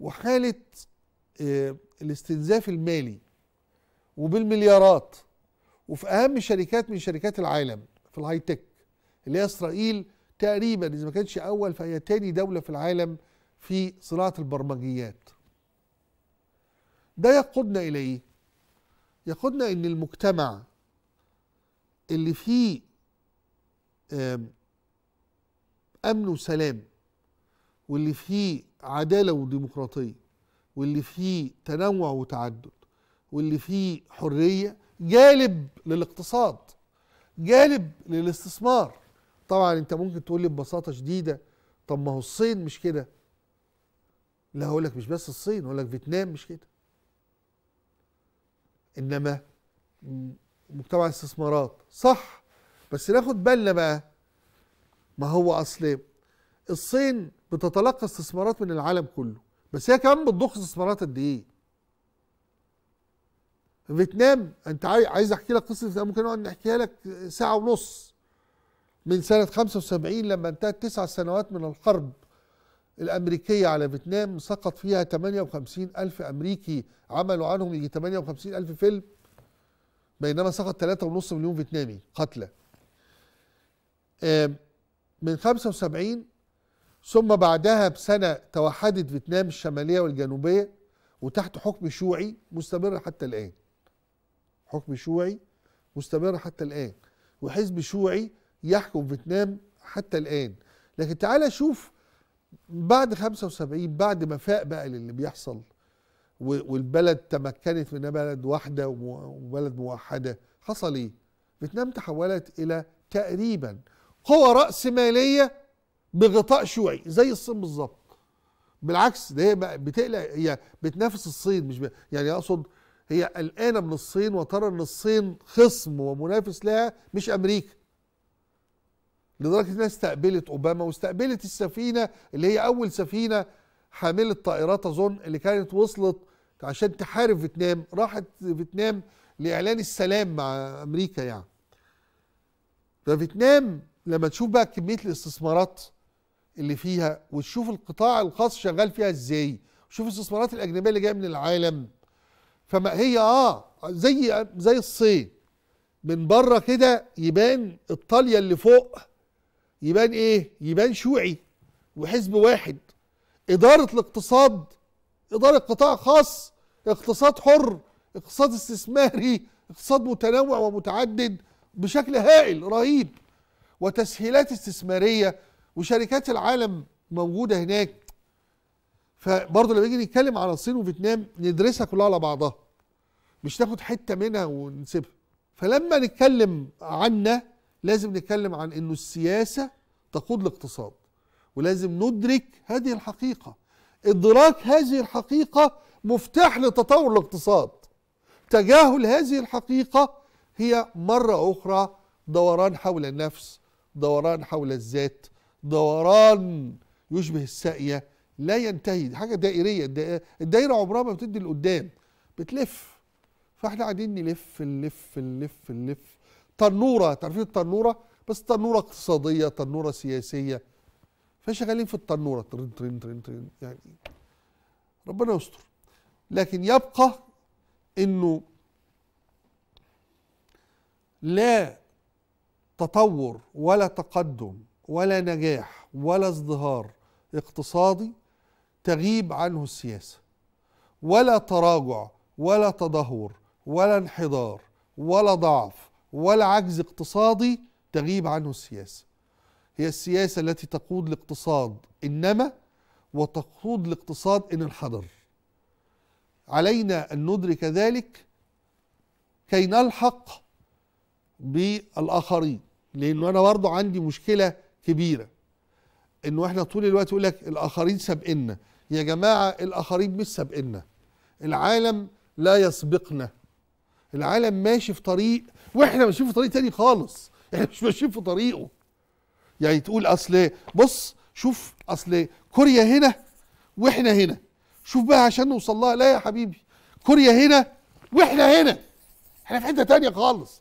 وحاله آه، الاستنزاف المالي وبالمليارات وفي اهم شركات من شركات العالم في الهاي تك اللي هي اسرائيل تقريبا اذا ما كانتش اول فهي تاني دوله في العالم في صناعة البرمجيات ده يقودنا إلى إيه؟ يقودنا إن المجتمع اللي فيه أمن وسلام واللي فيه عدالة وديمقراطية واللي فيه تنوع وتعدد واللي فيه حرية جالب للاقتصاد جالب للاستثمار طبعا انت ممكن تقول لي ببساطة شديدة طب ما هو الصين مش كده لا هقول لك مش بس الصين هقول لك فيتنام مش كده انما مجتمع الاستثمارات صح بس ناخد بالنا بقى ما هو اصل إيه؟ الصين بتتلقى استثمارات من العالم كله بس هي كمان بتضخ استثمارات قد ايه فيتنام انت عايز احكي لك قصه فيتنام ممكن نقعد نحكيها لك ساعه ونص من سنه 75 لما انتهت تسع سنوات من الحرب الأمريكية على فيتنام سقط فيها 58 ألف أمريكي عملوا عنهم يجي 58 ألف فيلم بينما سقط 3.5 مليون فيتنامي قتلى من 75 ثم بعدها بسنة توحدت فيتنام الشمالية والجنوبية وتحت حكم شيوعي مستمر حتى الآن حكم شيوعي مستمر حتى الآن وحزب شيوعي يحكم فيتنام حتى الآن لكن تعالى شوف بعد 75 بعد ما فاق بقى للي بيحصل والبلد تمكنت من بلد واحده وبلد موحده حصل ايه؟ فيتنام تحولت الى تقريبا قوى رأسمالية بغطاء شيوعي زي الصين بالظبط بالعكس ده هي بتقلق هي بتنافس الصين مش يعني اقصد هي قلقانه من الصين وترى ان الصين خصم ومنافس لها مش امريكا لدرجه انها استقبلت اوباما واستقبلت السفينه اللي هي اول سفينه حامله طائرات اظن اللي كانت وصلت عشان تحارب فيتنام راحت فيتنام لاعلان السلام مع امريكا يعني ففيتنام لما تشوف بقى كميه الاستثمارات اللي فيها وتشوف القطاع الخاص شغال فيها ازاي وتشوف الاستثمارات الاجنبيه اللي جايه من العالم فما هي اه زي زي الصين من بره كده يبان الطاليه اللي فوق يبان ايه يبان شيوعي وحزب واحد اداره الاقتصاد اداره قطاع خاص اقتصاد حر اقتصاد استثماري اقتصاد متنوع ومتعدد بشكل هائل رهيب وتسهيلات استثماريه وشركات العالم موجوده هناك فبرضه لما نيجي نتكلم على الصين وفيتنام ندرسها كلها على بعضها مش ناخد حته منها ونسيبها فلما نتكلم عنا لازم نتكلم عن انه السياسه تقود الاقتصاد ولازم ندرك هذه الحقيقه ادراك هذه الحقيقه مفتاح لتطور الاقتصاد تجاهل هذه الحقيقه هي مره اخرى دوران حول النفس دوران حول الذات دوران يشبه الساقيه لا ينتهي حاجه دائريه الدائره عمرها ما بتدي لقدام بتلف فاحنا قاعدين نلف نلف نلف نلف تنوره تعرفين التنوره بس تنوره اقتصاديه تنوره سياسيه فشغالين في التنوره ترن ترن ترن ترن يعني ربنا يستر لكن يبقى انه لا تطور ولا تقدم ولا نجاح ولا ازدهار اقتصادي تغيب عنه السياسه ولا تراجع ولا تدهور ولا انحدار ولا ضعف ولا عجز اقتصادي تغيب عنه السياسة هي السياسة التي تقود الاقتصاد إنما وتقود الاقتصاد إن الحضر علينا أن ندرك ذلك كي نلحق بالآخرين لأنه أنا برضه عندي مشكلة كبيرة إنه إحنا طول الوقت يقول لك الآخرين سابقنا يا جماعة الآخرين مش سابقنا العالم لا يسبقنا العالم ماشي في طريق واحنا ماشيين في طريق تاني خالص احنا مش ماشيين في طريقه يعني تقول اصل إيه؟ بص شوف اصل إيه؟ كوريا هنا واحنا هنا شوف بقى عشان نوصل لها لا يا حبيبي كوريا هنا واحنا هنا احنا في حته تانية خالص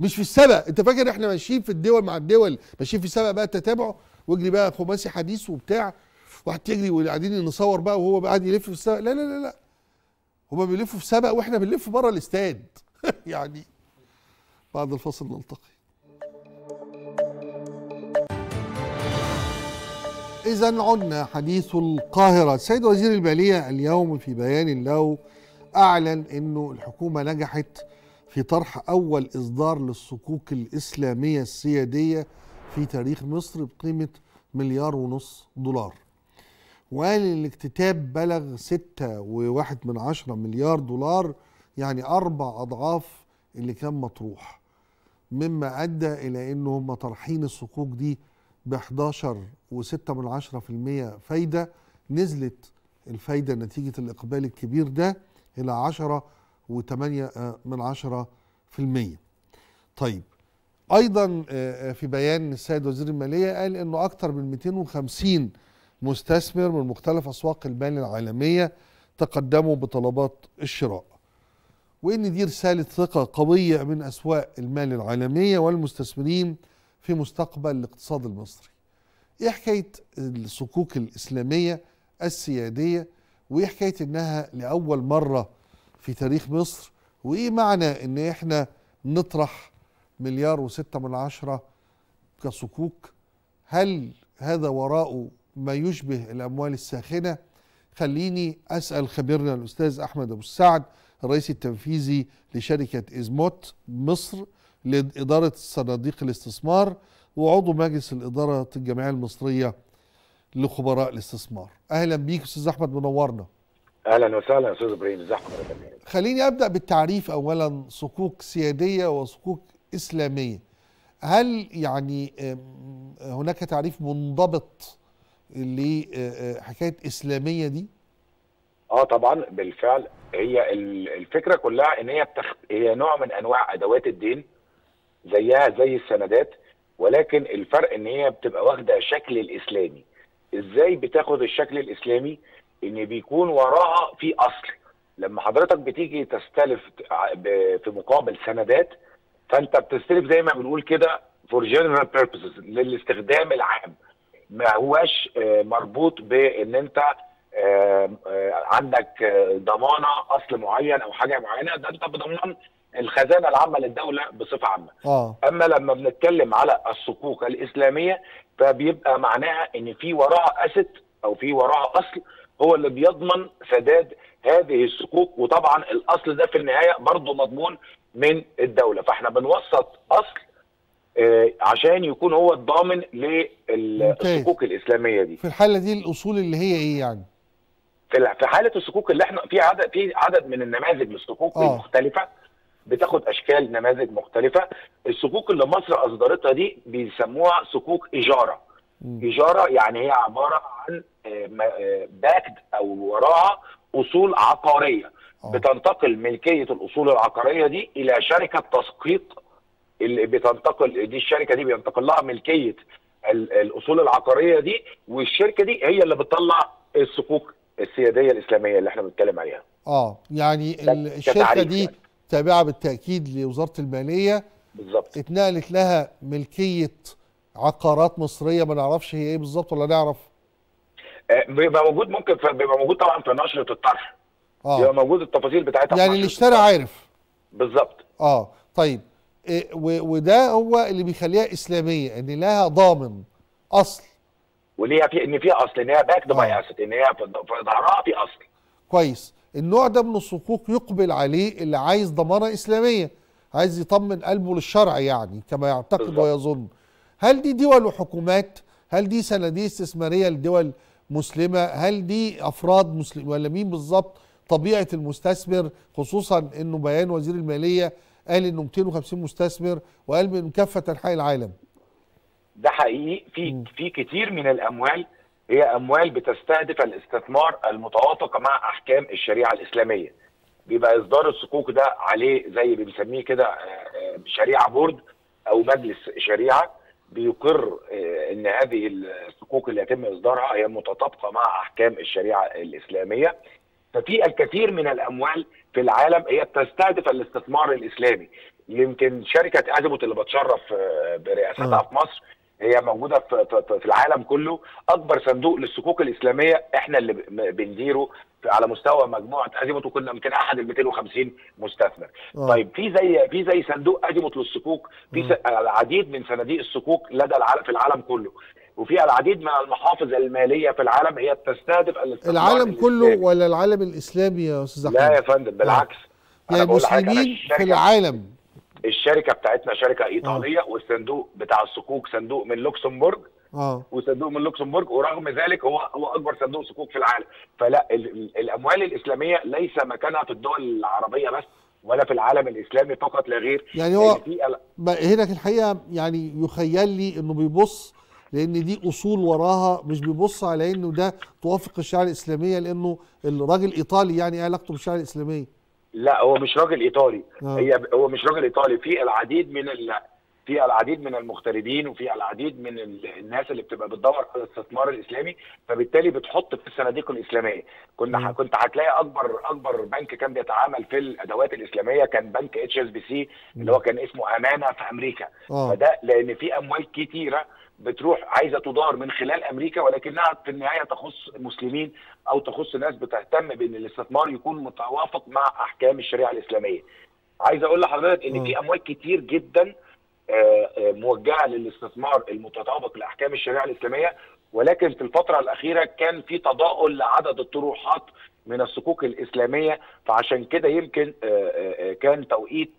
مش في السبق انت فاكر احنا ماشيين في الدول مع الدول ماشيين في السبق بقى التتابع واجري بقى خماسي حديث وبتاع واحد تجري وقاعدين نصور بقى وهو قاعد يلف في السبق لا لا لا لا هما بيلفوا في سبق واحنا بنلف بره الاستاد يعني بعد الفاصل نلتقي إذا عدنا حديث القاهرة السيد وزير الماليه اليوم في بيان له أعلن أنه الحكومة نجحت في طرح أول إصدار للصكوك الإسلامية السيادية في تاريخ مصر بقيمة مليار ونص دولار وقال الاكتتاب بلغ 6.1 من عشرة مليار دولار يعني أربع أضعاف اللي كان مطروح مما أدى إلى أنه هم طرحين الصكوك دي ب 11.6 من عشرة في المية فايدة نزلت الفايدة نتيجة الإقبال الكبير ده إلى عشرة و آه، من عشرة في المية طيب أيضا آه، آه، في بيان السيد وزير المالية قال أنه أكثر من 250 مستثمر من مختلف أسواق المال العالمية تقدموا بطلبات الشراء وإن دي رسالة ثقة قوية من أسواق المال العالمية والمستثمرين في مستقبل الاقتصاد المصري إيه حكاية الصكوك الإسلامية السيادية وإيه حكاية إنها لأول مرة في تاريخ مصر وإيه معنى إن إحنا نطرح مليار وستة من عشرة كصكوك هل هذا وراءه ما يشبه الأموال الساخنة خليني أسأل خبيرنا الأستاذ أحمد أبو السعد الرئيس التنفيذي لشركة إزموت مصر لإدارة صناديق الاستثمار وعضو مجلس الإدارة الجمعية المصرية لخبراء الاستثمار أهلا بيك أستاذ أحمد منورنا اهلا وسهلا استاذ ابراهيم ازيك حضرتك خليني ابدا بالتعريف اولا صكوك سياديه وصكوك اسلاميه هل يعني هناك تعريف منضبط لحكايه آه، آه، اسلاميه دي؟ اه طبعا بالفعل هي الفكره كلها ان هي بتخ... هي نوع من انواع ادوات الدين زيها زي السندات ولكن الفرق ان هي بتبقى واخده شكل الاسلامي ازاي بتاخد الشكل الاسلامي ان بيكون وراها في اصل لما حضرتك بتيجي تستلف في مقابل سندات فانت بتستلف زي ما بنقول كده فور جنرال بيربزز للاستخدام العام ما هواش آه، مربوط بان انت آه، آه، عندك ضمانه اصل معين او حاجه معينه ده انت بضمان الخزانه العامه للدوله بصفه عامه. أوه. اما لما بنتكلم على الصكوك الاسلاميه فبيبقى معناها ان في وراها اسد او في وراها اصل هو اللي بيضمن سداد هذه الصكوك وطبعا الاصل ده في النهايه برضه مضمون من الدوله فاحنا بنوسط اصل آه، عشان يكون هو الضامن للصكوك الاسلاميه دي في الحاله دي الاصول اللي هي ايه يعني في في حاله الصكوك اللي احنا في عدد في عدد من النماذج للصكوك آه. المختلفه بتاخد اشكال نماذج مختلفه الصكوك اللي مصر اصدرتها دي بيسموها صكوك اجاره م. اجاره يعني هي عباره عن آه، آه، باكد او وراها اصول عقاريه بتنتقل ملكيه الاصول العقاريه دي الى شركه تسقيط اللي بتنتقل دي الشركه دي بينتقل لها ملكيه الاصول العقاريه دي والشركه دي هي اللي بتطلع الصكوك السياديه الاسلاميه اللي احنا بنتكلم عليها. اه يعني الشركه دي يعني. تابعه بالتاكيد لوزاره الماليه بالظبط اتنقلت لها ملكيه عقارات مصريه ما نعرفش هي ايه بالظبط ولا نعرف؟ آه، بيبقى موجود ممكن بيبقى موجود طبعا في نشره الطرح. اه بيبقى موجود التفاصيل بتاعتها يعني اللي اشترى عارف بالظبط اه طيب إيه، وده هو اللي بيخليها اسلاميه ان لها ضامن اصل وليها في ان فيها اصل ان هي باكد باي اسيت آه. ان هي في ظهرها في اصل كويس النوع ده من الصكوك يقبل عليه اللي عايز ضمانه اسلاميه عايز يطمن قلبه للشرع يعني كما يعتقد بالضبط. ويظن هل دي دول وحكومات هل دي صناديق استثماريه لدول مسلمه هل دي افراد مسلم ولا مين بالظبط طبيعه المستثمر خصوصا انه بيان وزير الماليه قال انه 250 مستثمر وقال من كافه انحاء العالم ده حقيقي في في كتير من الاموال هي اموال بتستهدف الاستثمار المتوافق مع احكام الشريعه الاسلاميه بيبقى اصدار الصكوك ده عليه زي اللي بنسميه كده آه، آه، شريعه بورد او مجلس شريعه بيقر آه، ان هذه الصكوك اللي يتم اصدارها هي متطابقه مع احكام الشريعه الاسلاميه ففي الكثير من الاموال في العالم هي بتستهدف الاستثمار الاسلامي يمكن شركه ازموت اللي بتشرف آه، برئاستها آه. في مصر هي موجوده في العالم كله اكبر صندوق للصكوك الاسلاميه احنا اللي بنديره على مستوى مجموعه ازموت وكنا يمكن احد ال 250 مستثمر. آه. طيب في زي في زي صندوق ازموت للصكوك في العديد من صناديق الصكوك لدى العالم في العالم كله، وفي العديد من المحافظ الماليه في العالم هي بتستهدف الاستثمار العالم كله الإسلامي. ولا العالم الاسلامي يا استاذ احمد؟ لا يا فندم آه. بالعكس يعني المسلمين في العالم الشركه بتاعتنا شركه آه. ايطاليه آه. والصندوق بتاع الصكوك صندوق من لوكسمبورج اه وصندوق من لوكسمبورج ورغم ذلك هو هو اكبر صندوق صكوك في العالم فلا الاموال الاسلاميه ليس مكانها في الدول العربيه بس ولا في العالم الاسلامي فقط لا غير يعني هو هنا الحقيقه يعني يخيل لي انه بيبص لان دي اصول وراها مش بيبص على انه ده توافق الشريعه الاسلاميه لانه الراجل ايطالي يعني ايه علاقته بالشريعه الاسلاميه؟ لا هو مش راجل ايطالي آه. هي هو مش راجل ايطالي في العديد من ال... في العديد من المغتربين وفي العديد من الناس اللي بتبقى بتدور على الاستثمار الاسلامي فبالتالي بتحط في الصناديق الاسلاميه كنا ح... كنت هتلاقي اكبر اكبر بنك كان بيتعامل في الادوات الاسلاميه كان بنك اتش اس بي سي اللي هو كان اسمه امانه في امريكا آه. فده لان في اموال كتيره بتروح عايزه تدار من خلال امريكا ولكنها في النهايه تخص المسلمين او تخص ناس بتهتم بان الاستثمار يكون متوافق مع احكام الشريعه الاسلاميه. عايز اقول لحضرتك ان في اموال كتير جدا آه، آه، موجهه للاستثمار المتطابق لاحكام الشريعه الاسلاميه ولكن في الفتره الاخيره كان في تضاؤل لعدد الطروحات من الصكوك الاسلاميه فعشان كده يمكن آه، آه، آه، كان توقيت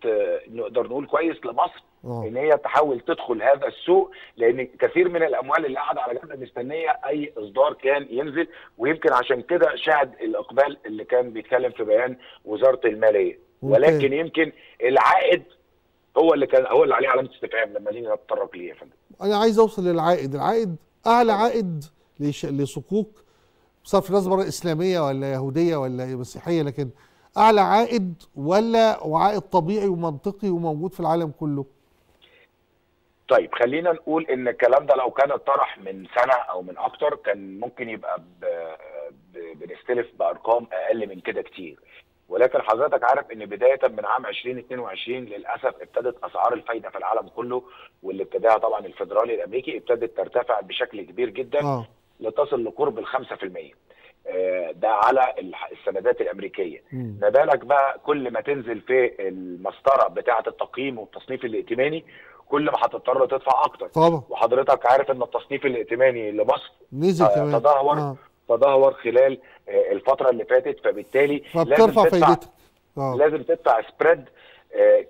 نقدر نقول كويس لمصر أوه. ان هي تحاول تدخل هذا السوق لان كثير من الاموال اللي قاعده على جنب مستنيه اي اصدار كان ينزل ويمكن عشان كده شهد الاقبال اللي كان بيتكلم في بيان وزاره الماليه ولكن يمكن العائد هو اللي كان هو اللي عليه علامه استفهام لما نيجي نتطرق ليه يا فندم. انا عايز اوصل للعائد، العائد اعلى عائد لصكوك بصرف النظر بره اسلاميه ولا يهوديه ولا مسيحيه لكن اعلى عائد ولا وعائد طبيعي ومنطقي وموجود في العالم كله طيب خلينا نقول ان الكلام ده لو كان اتطرح من سنه او من اكتر كان ممكن يبقى بنختلف بنستلف بارقام اقل من كده كتير ولكن حضرتك عارف ان بدايه من عام 2022 للاسف ابتدت اسعار الفايده في العالم كله واللي ابتداها طبعا الفدرالي الامريكي ابتدت ترتفع بشكل كبير جدا آه. لتصل لقرب ال 5% آه، ده على السندات الامريكيه ما بالك بقى كل ما تنزل في المسطره بتاعه التقييم والتصنيف الائتماني كل ما هتضطر تدفع اكتر طبعا وحضرتك عارف ان التصنيف الائتماني لمصر نزل آه، كمان تدهور آه. تدهور خلال آه، الفتره اللي فاتت فبالتالي لازم تدفع آه. لازم تدفع سبريد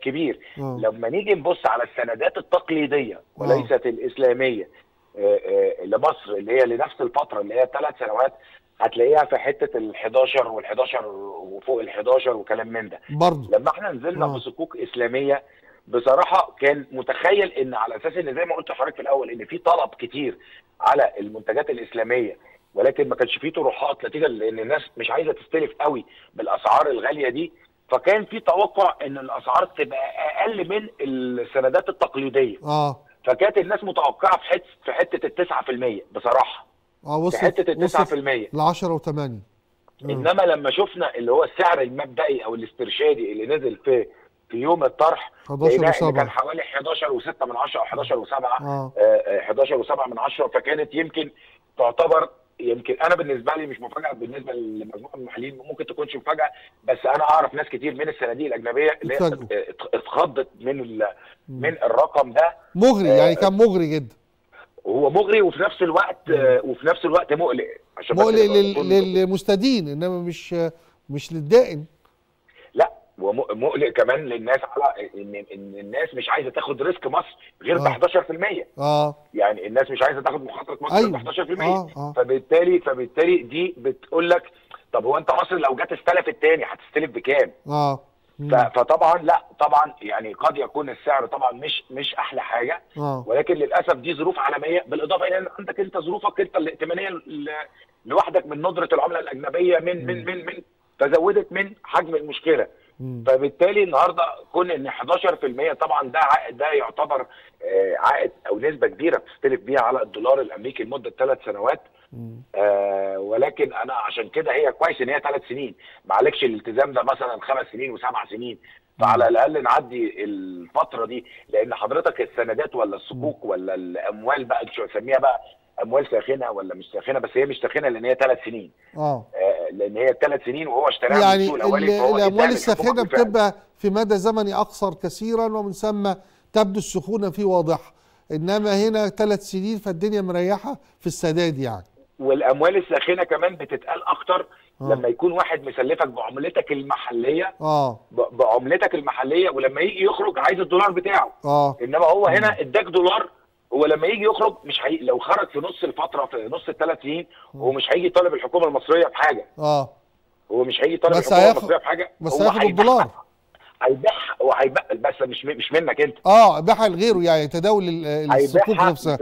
كبير آه. لما نيجي نبص على السندات التقليديه وليست آه. الاسلاميه آه، آه، لمصر اللي هي لنفس الفتره اللي هي الثلاث سنوات هتلاقيها في حته ال 11 وال 11 وفوق ال 11 وكلام من ده برضه لما احنا نزلنا آه. بصكوك اسلاميه بصراحه كان متخيل ان على اساس ان زي ما قلت لحضرتك في الاول ان في طلب كتير على المنتجات الاسلاميه ولكن ما كانش فيه طروحات نتيجه لان الناس مش عايزه تستلف قوي بالاسعار الغاليه دي فكان في توقع ان الاسعار تبقى اقل من السندات التقليديه اه فكانت الناس متوقعه في حته في حته ال 9% بصراحه اه وصلت في حته ال 9% ل 10 و8 انما لما شفنا اللي هو السعر المبدئي او الاسترشادي اللي نزل في في يوم الطرح 11 و7 كان حوالي 11 و6 من 10 او 11 و7 آه. 11 آه، آه، و7 من 10 فكانت يمكن تعتبر يمكن انا بالنسبه لي مش مفاجاه بالنسبه لمجموعه من المحللين ممكن تكونش مفاجاه بس انا اعرف ناس كتير من الصناديق الاجنبيه اللي اتخضت من من الرقم ده مغري آه، يعني كان مغري جدا هو مغري وفي نفس الوقت آه، وفي نفس الوقت مقلق عشان مقلق للمستدين انما مش مش للدائن ومقلق كمان للناس على ان ان الناس مش عايزه تاخد ريسك مصر غير ب آه. 11% اه يعني الناس مش عايزه تاخد مخاطره مصر أيوة. ب 11% آه. آه. فبالتالي فبالتالي دي بتقول لك طب هو انت مصر لو جت استلفت تاني هتستلف بكام؟ اه فطبعا لا طبعا يعني قد يكون السعر طبعا مش مش احلى حاجه آه. ولكن للاسف دي ظروف عالميه بالاضافه الى ان عندك انت ظروفك انت الائتمانيه لوحدك من ندره العمله الاجنبيه من من من من فزودت من حجم المشكله فبالتالي النهارده كون ان 11% طبعا ده عائد ده يعتبر آه، عائد او نسبه كبيره بتستلف بيها على الدولار الامريكي لمده ثلاث سنوات آه ولكن انا عشان كده هي كويس ان هي ثلاث سنين ما عليكش الالتزام ده مثلا خمس سنين وسبع سنين فعلى الاقل نعدي الفتره دي لان حضرتك السندات ولا الصكوك ولا الاموال بقى سميها بقى اموال ساخنه ولا مش ساخنه بس هي مش ساخنه لان هي ثلاث سنين آه. اه لان هي ثلاث سنين وهو اشتراها يعني من السوق الاولي الاموال الساخنه بتبقى في مدى زمني اقصر كثيرا ومن ثم تبدو السخونه فيه واضحه انما هنا ثلاث سنين فالدنيا مريحه في السداد يعني والاموال الساخنه كمان بتتقال اكتر أوه. لما يكون واحد مسلفك بعملتك المحليه اه بعملتك المحليه ولما يجي يخرج عايز الدولار بتاعه اه انما هو هنا آه. اداك دولار هو لما يجي يخرج مش هي... لو خرج في نص الفتره في نص الثلاث سنين هو مش هيجي يطالب الحكومه المصريه بحاجه اه هو مش هيجي يطالب الحكومه هياخد... المصريه بحاجه بس هياخد الدولار هيبيعها وهيبقى بس مش مش منك انت اه بيعها لغيره يعني تداول الصكوك نفسها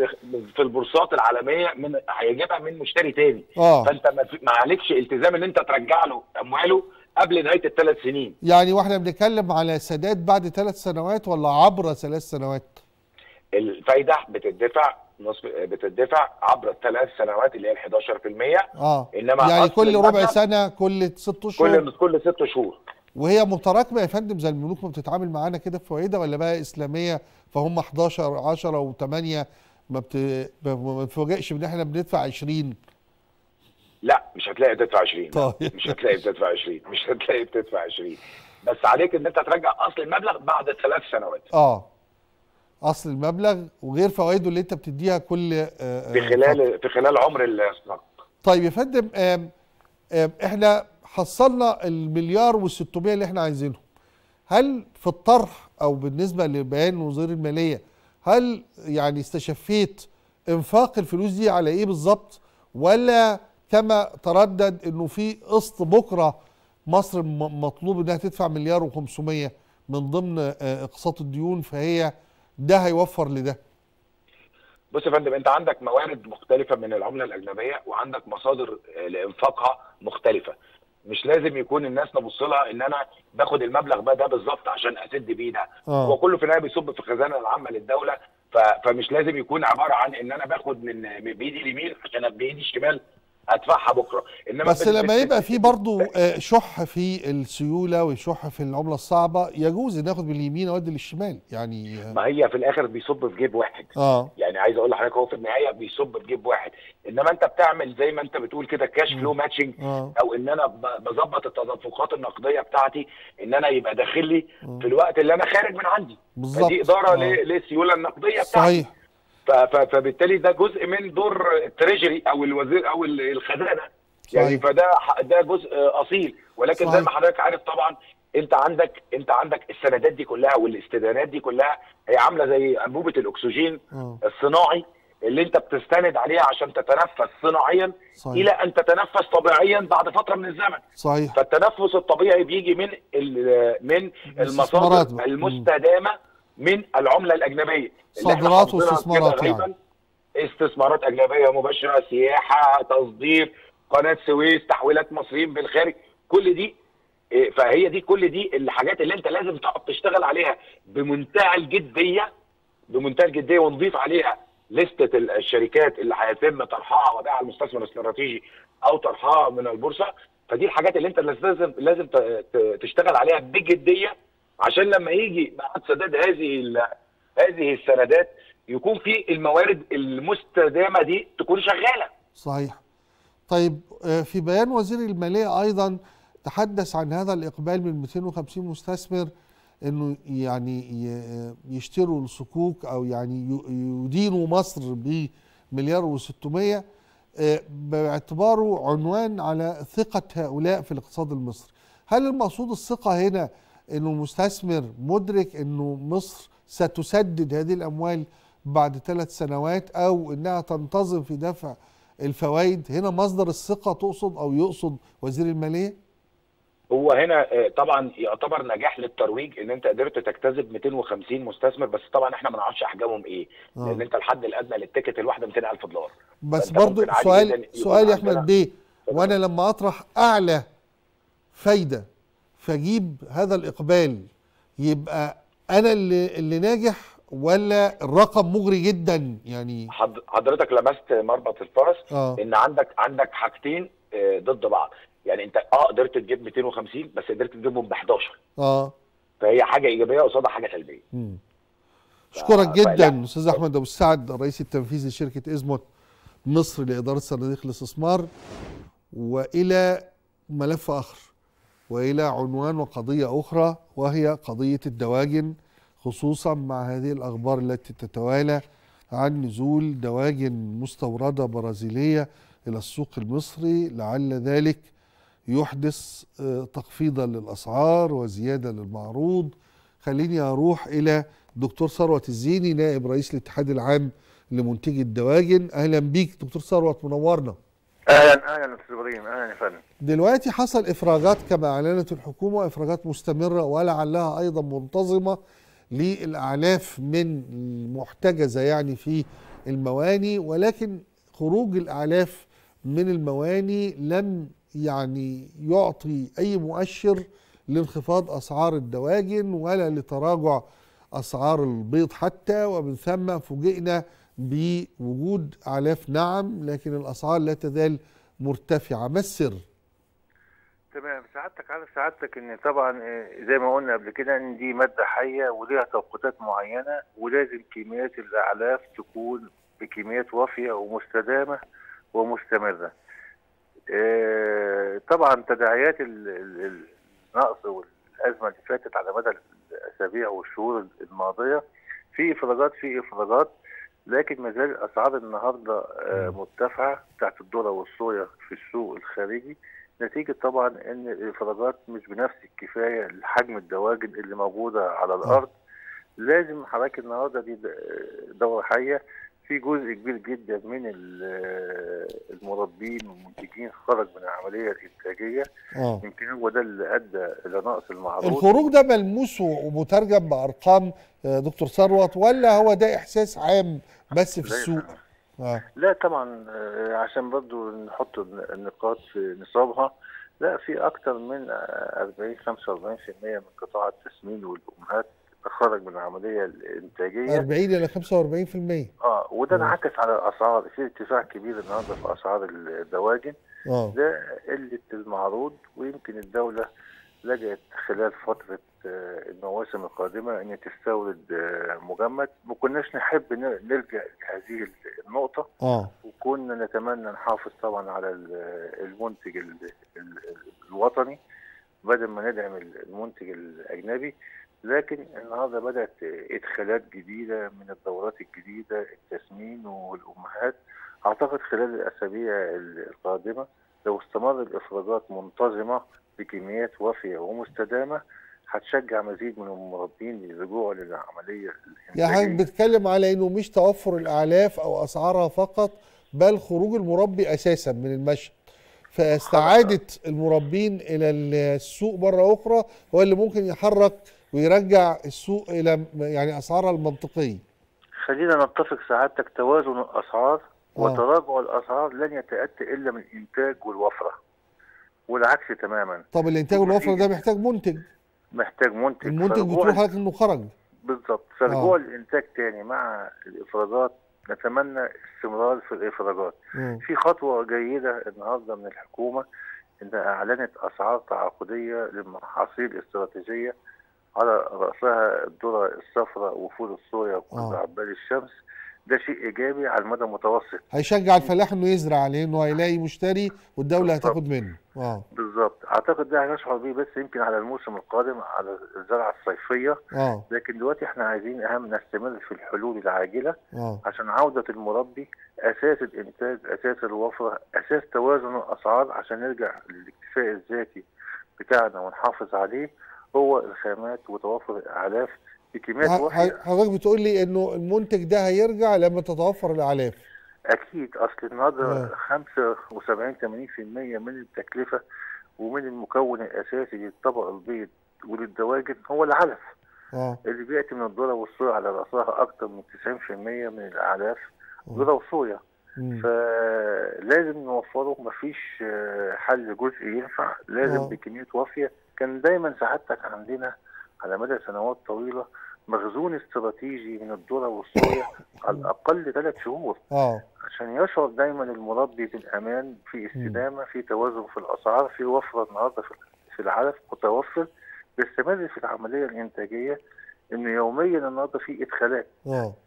في البورصات العالميه من هيجيبها من مشتري تاني اه فانت ما عليكش التزام ان انت ترجع له امواله قبل نهايه الثلاث سنين يعني واحنا بنتكلم على سداد بعد ثلاث سنوات ولا عبر ثلاث سنوات؟ الفايده بتدفع نصف بتدفع عبر الثلاث سنوات اللي هي ال 11% اه انما يعني كل ربع سنه كل ست شهور كل كل ست شهور وهي متراكمه يا فندم زي البنوك ما بتتعامل معانا كده في فوائدها ولا بقى اسلاميه فهم 11 10 و8 ما بتفاجئش ان احنا بندفع 20 لا مش هتلاقي بتدفع 20 طيب. مش هتلاقي بتدفع 20 مش هتلاقي بتدفع 20 بس عليك ان انت ترجع اصل المبلغ بعد ثلاث سنوات اه اصل المبلغ وغير فوائده اللي انت بتديها كل آه، آه، في خلال في خلال عمر الاصدار طيب يا فندم احنا حصلنا المليار و600 اللي احنا عايزينهم هل في الطرح او بالنسبه لبيان وزير الماليه هل يعني استشفيت انفاق الفلوس دي على ايه بالظبط ولا كما تردد انه في قسط بكره مصر مطلوب انها تدفع مليار و500 من ضمن آه، اقساط الديون فهي ده هيوفر لده بص يا فندم انت عندك موارد مختلفه من العمله الاجنبيه وعندك مصادر آه، لانفاقها مختلفه مش لازم يكون الناس نبص لها ان انا باخد المبلغ بقى ده بالظبط عشان اسد بيه ده آه. هو كله في النهايه بيصب في الخزانه العامه للدوله فمش لازم يكون عباره عن ان انا باخد من بايدي اليمين عشان بايدي الشمال هدفعها بكره انما بس لما يبقى في برضه آه، شح في السيوله وشح في العمله الصعبه يجوز ان اخد من اليمين اودي للشمال يعني آه، ما هي في الاخر بيصب في جيب واحد اه يعني عايز اقول لحضرتك هو في النهايه بيصب في جيب واحد انما انت بتعمل زي ما انت بتقول كده كاش فلو ماتشنج آه. او ان انا بظبط التدفقات النقديه بتاعتي ان انا يبقى داخل لي في الوقت اللي انا خارج من عندي بالظبط دي اداره آه. للسيوله النقديه بتاعتي صحيح فبالتالي ده جزء من دور التريجري او الوزير او الخزانه يعني صحيح. يعني فده ده جزء اصيل ولكن صحيح. زي ما حضرتك عارف طبعا انت عندك انت عندك السندات دي كلها والاستدانات دي كلها هي عامله زي انبوبه الاكسجين م. آه. الصناعي اللي انت بتستند عليها عشان تتنفس صناعيا صحيح. الى ان تتنفس طبيعيا بعد فتره من الزمن صحيح. فالتنفس الطبيعي بيجي من من المصادر المستدامه من العمله الاجنبيه صادرات واستثمارات يعني. استثمارات اجنبيه مباشره سياحه تصدير قناه سويس تحويلات مصريين بالخارج كل دي إيه، فهي دي كل دي الحاجات اللي انت لازم تقعد تشتغل عليها بمنتهى الجديه بمنتهى الجديه ونضيف عليها لسته الشركات اللي هيتم طرحها وبيعها المستثمر الاستراتيجي او طرحها من البورصه فدي الحاجات اللي انت لازم لازم تشتغل عليها بجديه عشان لما يجي بعد سداد هذه هذه السندات يكون في الموارد المستدامه دي تكون شغاله. صحيح. طيب آه، في بيان وزير الماليه ايضا تحدث عن هذا الاقبال من 250 مستثمر انه يعني آه، يشتروا الصكوك او يعني يدينوا مصر بمليار و600 آه، باعتباره عنوان على ثقه هؤلاء في الاقتصاد المصري. هل المقصود الثقه هنا انه المستثمر مدرك انه مصر ستسدد هذه الاموال بعد ثلاث سنوات او انها تنتظم في دفع الفوائد هنا مصدر الثقه تقصد او يقصد وزير الماليه هو هنا آه، طبعا يعتبر نجاح للترويج ان انت قدرت تجتذب 250 مستثمر بس طبعا احنا ما نعرفش احجامهم ايه آه. لان انت الحد الادنى للتيكت الواحده 200000 دولار بس برضو سؤال سؤال يا احمد بيه وانا لما اطرح اعلى فايده فاجيب هذا الاقبال يبقى انا اللي اللي ناجح ولا الرقم مغري جدا يعني حضرتك لمست مربط الفرس آه. ان عندك عندك حاجتين آه، ضد بعض يعني انت اه قدرت تجيب 250 بس قدرت تجيبهم ب 11 اه فهي حاجه ايجابيه قصادها حاجه سلبيه اشكرك ف... جدا استاذ احمد ابو السعد الرئيس التنفيذي لشركه ازموت مصر لاداره صناديق الاستثمار والى ملف اخر والى عنوان وقضيه اخرى وهي قضيه الدواجن خصوصا مع هذه الاخبار التي تتوالى عن نزول دواجن مستورده برازيليه الى السوق المصري لعل ذلك يحدث آه، تخفيضا للاسعار وزياده للمعروض خليني اروح الى دكتور ثروت الزيني نائب رئيس الاتحاد العام لمنتجي الدواجن اهلا بيك دكتور ثروت منورنا اهلا اهلا استاذ ابراهيم اهلا فندم دلوقتي حصل افراجات كما اعلنت الحكومه افراجات مستمره ولعلها ايضا منتظمه للاعلاف من المحتجزه يعني في المواني ولكن خروج الاعلاف من المواني لم يعني يعطي اي مؤشر لانخفاض اسعار الدواجن ولا لتراجع اسعار البيض حتى ومن ثم فوجئنا بوجود اعلاف نعم لكن الاسعار لا تزال مرتفعه ما السر؟ تمام سعادتك عارف سعادتك ان طبعا آه، زي ما قلنا قبل كده ان دي ماده حيه وليها توقيتات معينه ولازم كميات الاعلاف تكون بكميات وافيه ومستدامه ومستمره. آه، طبعا تداعيات النقص والازمه اللي فاتت على مدى الاسابيع والشهور الماضيه في افراجات في افراجات لكن ما الاسعار النهارده آه، مرتفعه بتاعت الذره والصويا في السوق الخارجي نتيجه طبعا ان الافرازات مش بنفس الكفايه لحجم الدواجن اللي موجوده على الارض لازم حضرتك النهارده دي آه، دوره حيه في جزء كبير جدا من المربين والمنتجين خرج من العمليه الانتاجيه آه. يمكن هو ده اللي ادى الى نقص المعروض الخروج ده ملموس ومترجم بارقام آه، دكتور ثروت ولا هو ده احساس عام بس في السوق؟ آه. لا طبعا عشان برضو نحط النقاط في نصابها لا في اكثر من 40 45% من قطاع التسمين والامهات تخرج من العمليه الانتاجيه 40 الى 45% اه وده آه. انعكس على الاسعار في ارتفاع كبير النهارده في اسعار الدواجن اه ده قله المعروض ويمكن الدوله لجأت خلال فتره آه، المواسم القادمه ان تستورد آه، مجمد ما كناش نحب نلجا لهذه النقطه اه وكنا نتمنى نحافظ طبعا على المنتج الوطني بدل ما ندعم المنتج الاجنبي لكن النهارده بدات ادخالات جديده من الدورات الجديده التسمين والامهات اعتقد خلال الاسابيع القادمه لو استمر الافرازات منتظمه بكميات وافيه ومستدامه هتشجع مزيد من المربين للرجوع للعمليه الانتاجيه يعني بتتكلم على انه مش توفر الاعلاف او اسعارها فقط بل خروج المربي اساسا من المشهد فاستعاده المربين الى السوق مره اخرى هو اللي ممكن يحرك ويرجع السوق الى يعني اسعارها المنطقيه خلينا نتفق سعادتك توازن الاسعار آه. وتراجع الاسعار لن يتاتى الا من الانتاج والوفره والعكس تماما طب الانتاج والوفره ده محتاج منتج محتاج منتج المنتج بتروح حضرتك انه خرج بالظبط فرجوع آه. الانتاج تاني مع الافرازات نتمنى استمرار في الافراجات مم. آه. في خطوه جيده النهارده من الحكومه انها اعلنت اسعار تعاقديه للمحاصيل الاستراتيجيه على راسها الذره الصفراء وفول الصويا وكل آه. عبال الشمس ده شيء ايجابي على المدى المتوسط هيشجع الفلاح انه يزرع عليه انه هيلاقي مشتري والدوله هتاخد منه اه بالظبط اعتقد ده هنشعر بيه بس يمكن على الموسم القادم على الزرعه الصيفيه اه لكن دلوقتي احنا عايزين اهم نستمر في الحلول العاجله اه عشان عوده المربي اساس الانتاج اساس الوفره اساس توازن الاسعار عشان نرجع للاكتفاء الذاتي بتاعنا ونحافظ عليه هو الخامات وتوافر الاعلاف بكميات واحده حضرتك بتقول لي انه المنتج ده هيرجع لما تتوفر الاعلاف اكيد اصل النهارده 75 آه. 80% من التكلفه ومن المكون الاساسي للطبق البيض وللدواجن هو العلف آه. اللي بياتي من الذره والصويا على راسها اكثر من 90% من الاعلاف آه. ذره وصويا فلازم نوفره مفيش آه، حل جزئي ينفع لازم آه. بكميات وافيه كان دايما سعادتك عندنا على مدى سنوات طويله مخزون استراتيجي من الذره والصويا على الاقل ثلاث شهور آه. عشان يشعر دايما المربي بالامان في استدامه في توازن في الاسعار في وفره النهارده في العلف متوفر باستمرار في العمليه الانتاجيه ان يوميا النهارده في ادخالات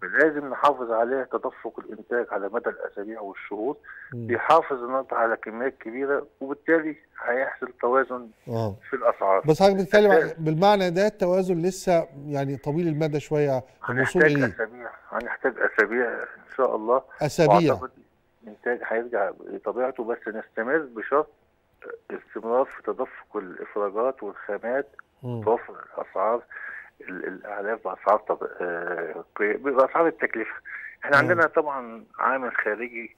فلازم نحافظ عليها تدفق الانتاج على مدى الاسابيع والشهور بيحافظ النهارده على كميات كبيره وبالتالي هيحصل توازن واو. في الاسعار بس حضرتك بتتكلم بالمعنى ده التوازن لسه يعني طويل المدى شويه هنحتاج إيه؟ اسابيع هنحتاج اسابيع ان شاء الله اسابيع الانتاج هيرجع لطبيعته بس نستمر بشرط استمرار في تدفق الافراجات والخامات وتوفر الاسعار الاعلاف باسعار آه، باسعار التكلفه احنا عندنا طبعا عامل خارجي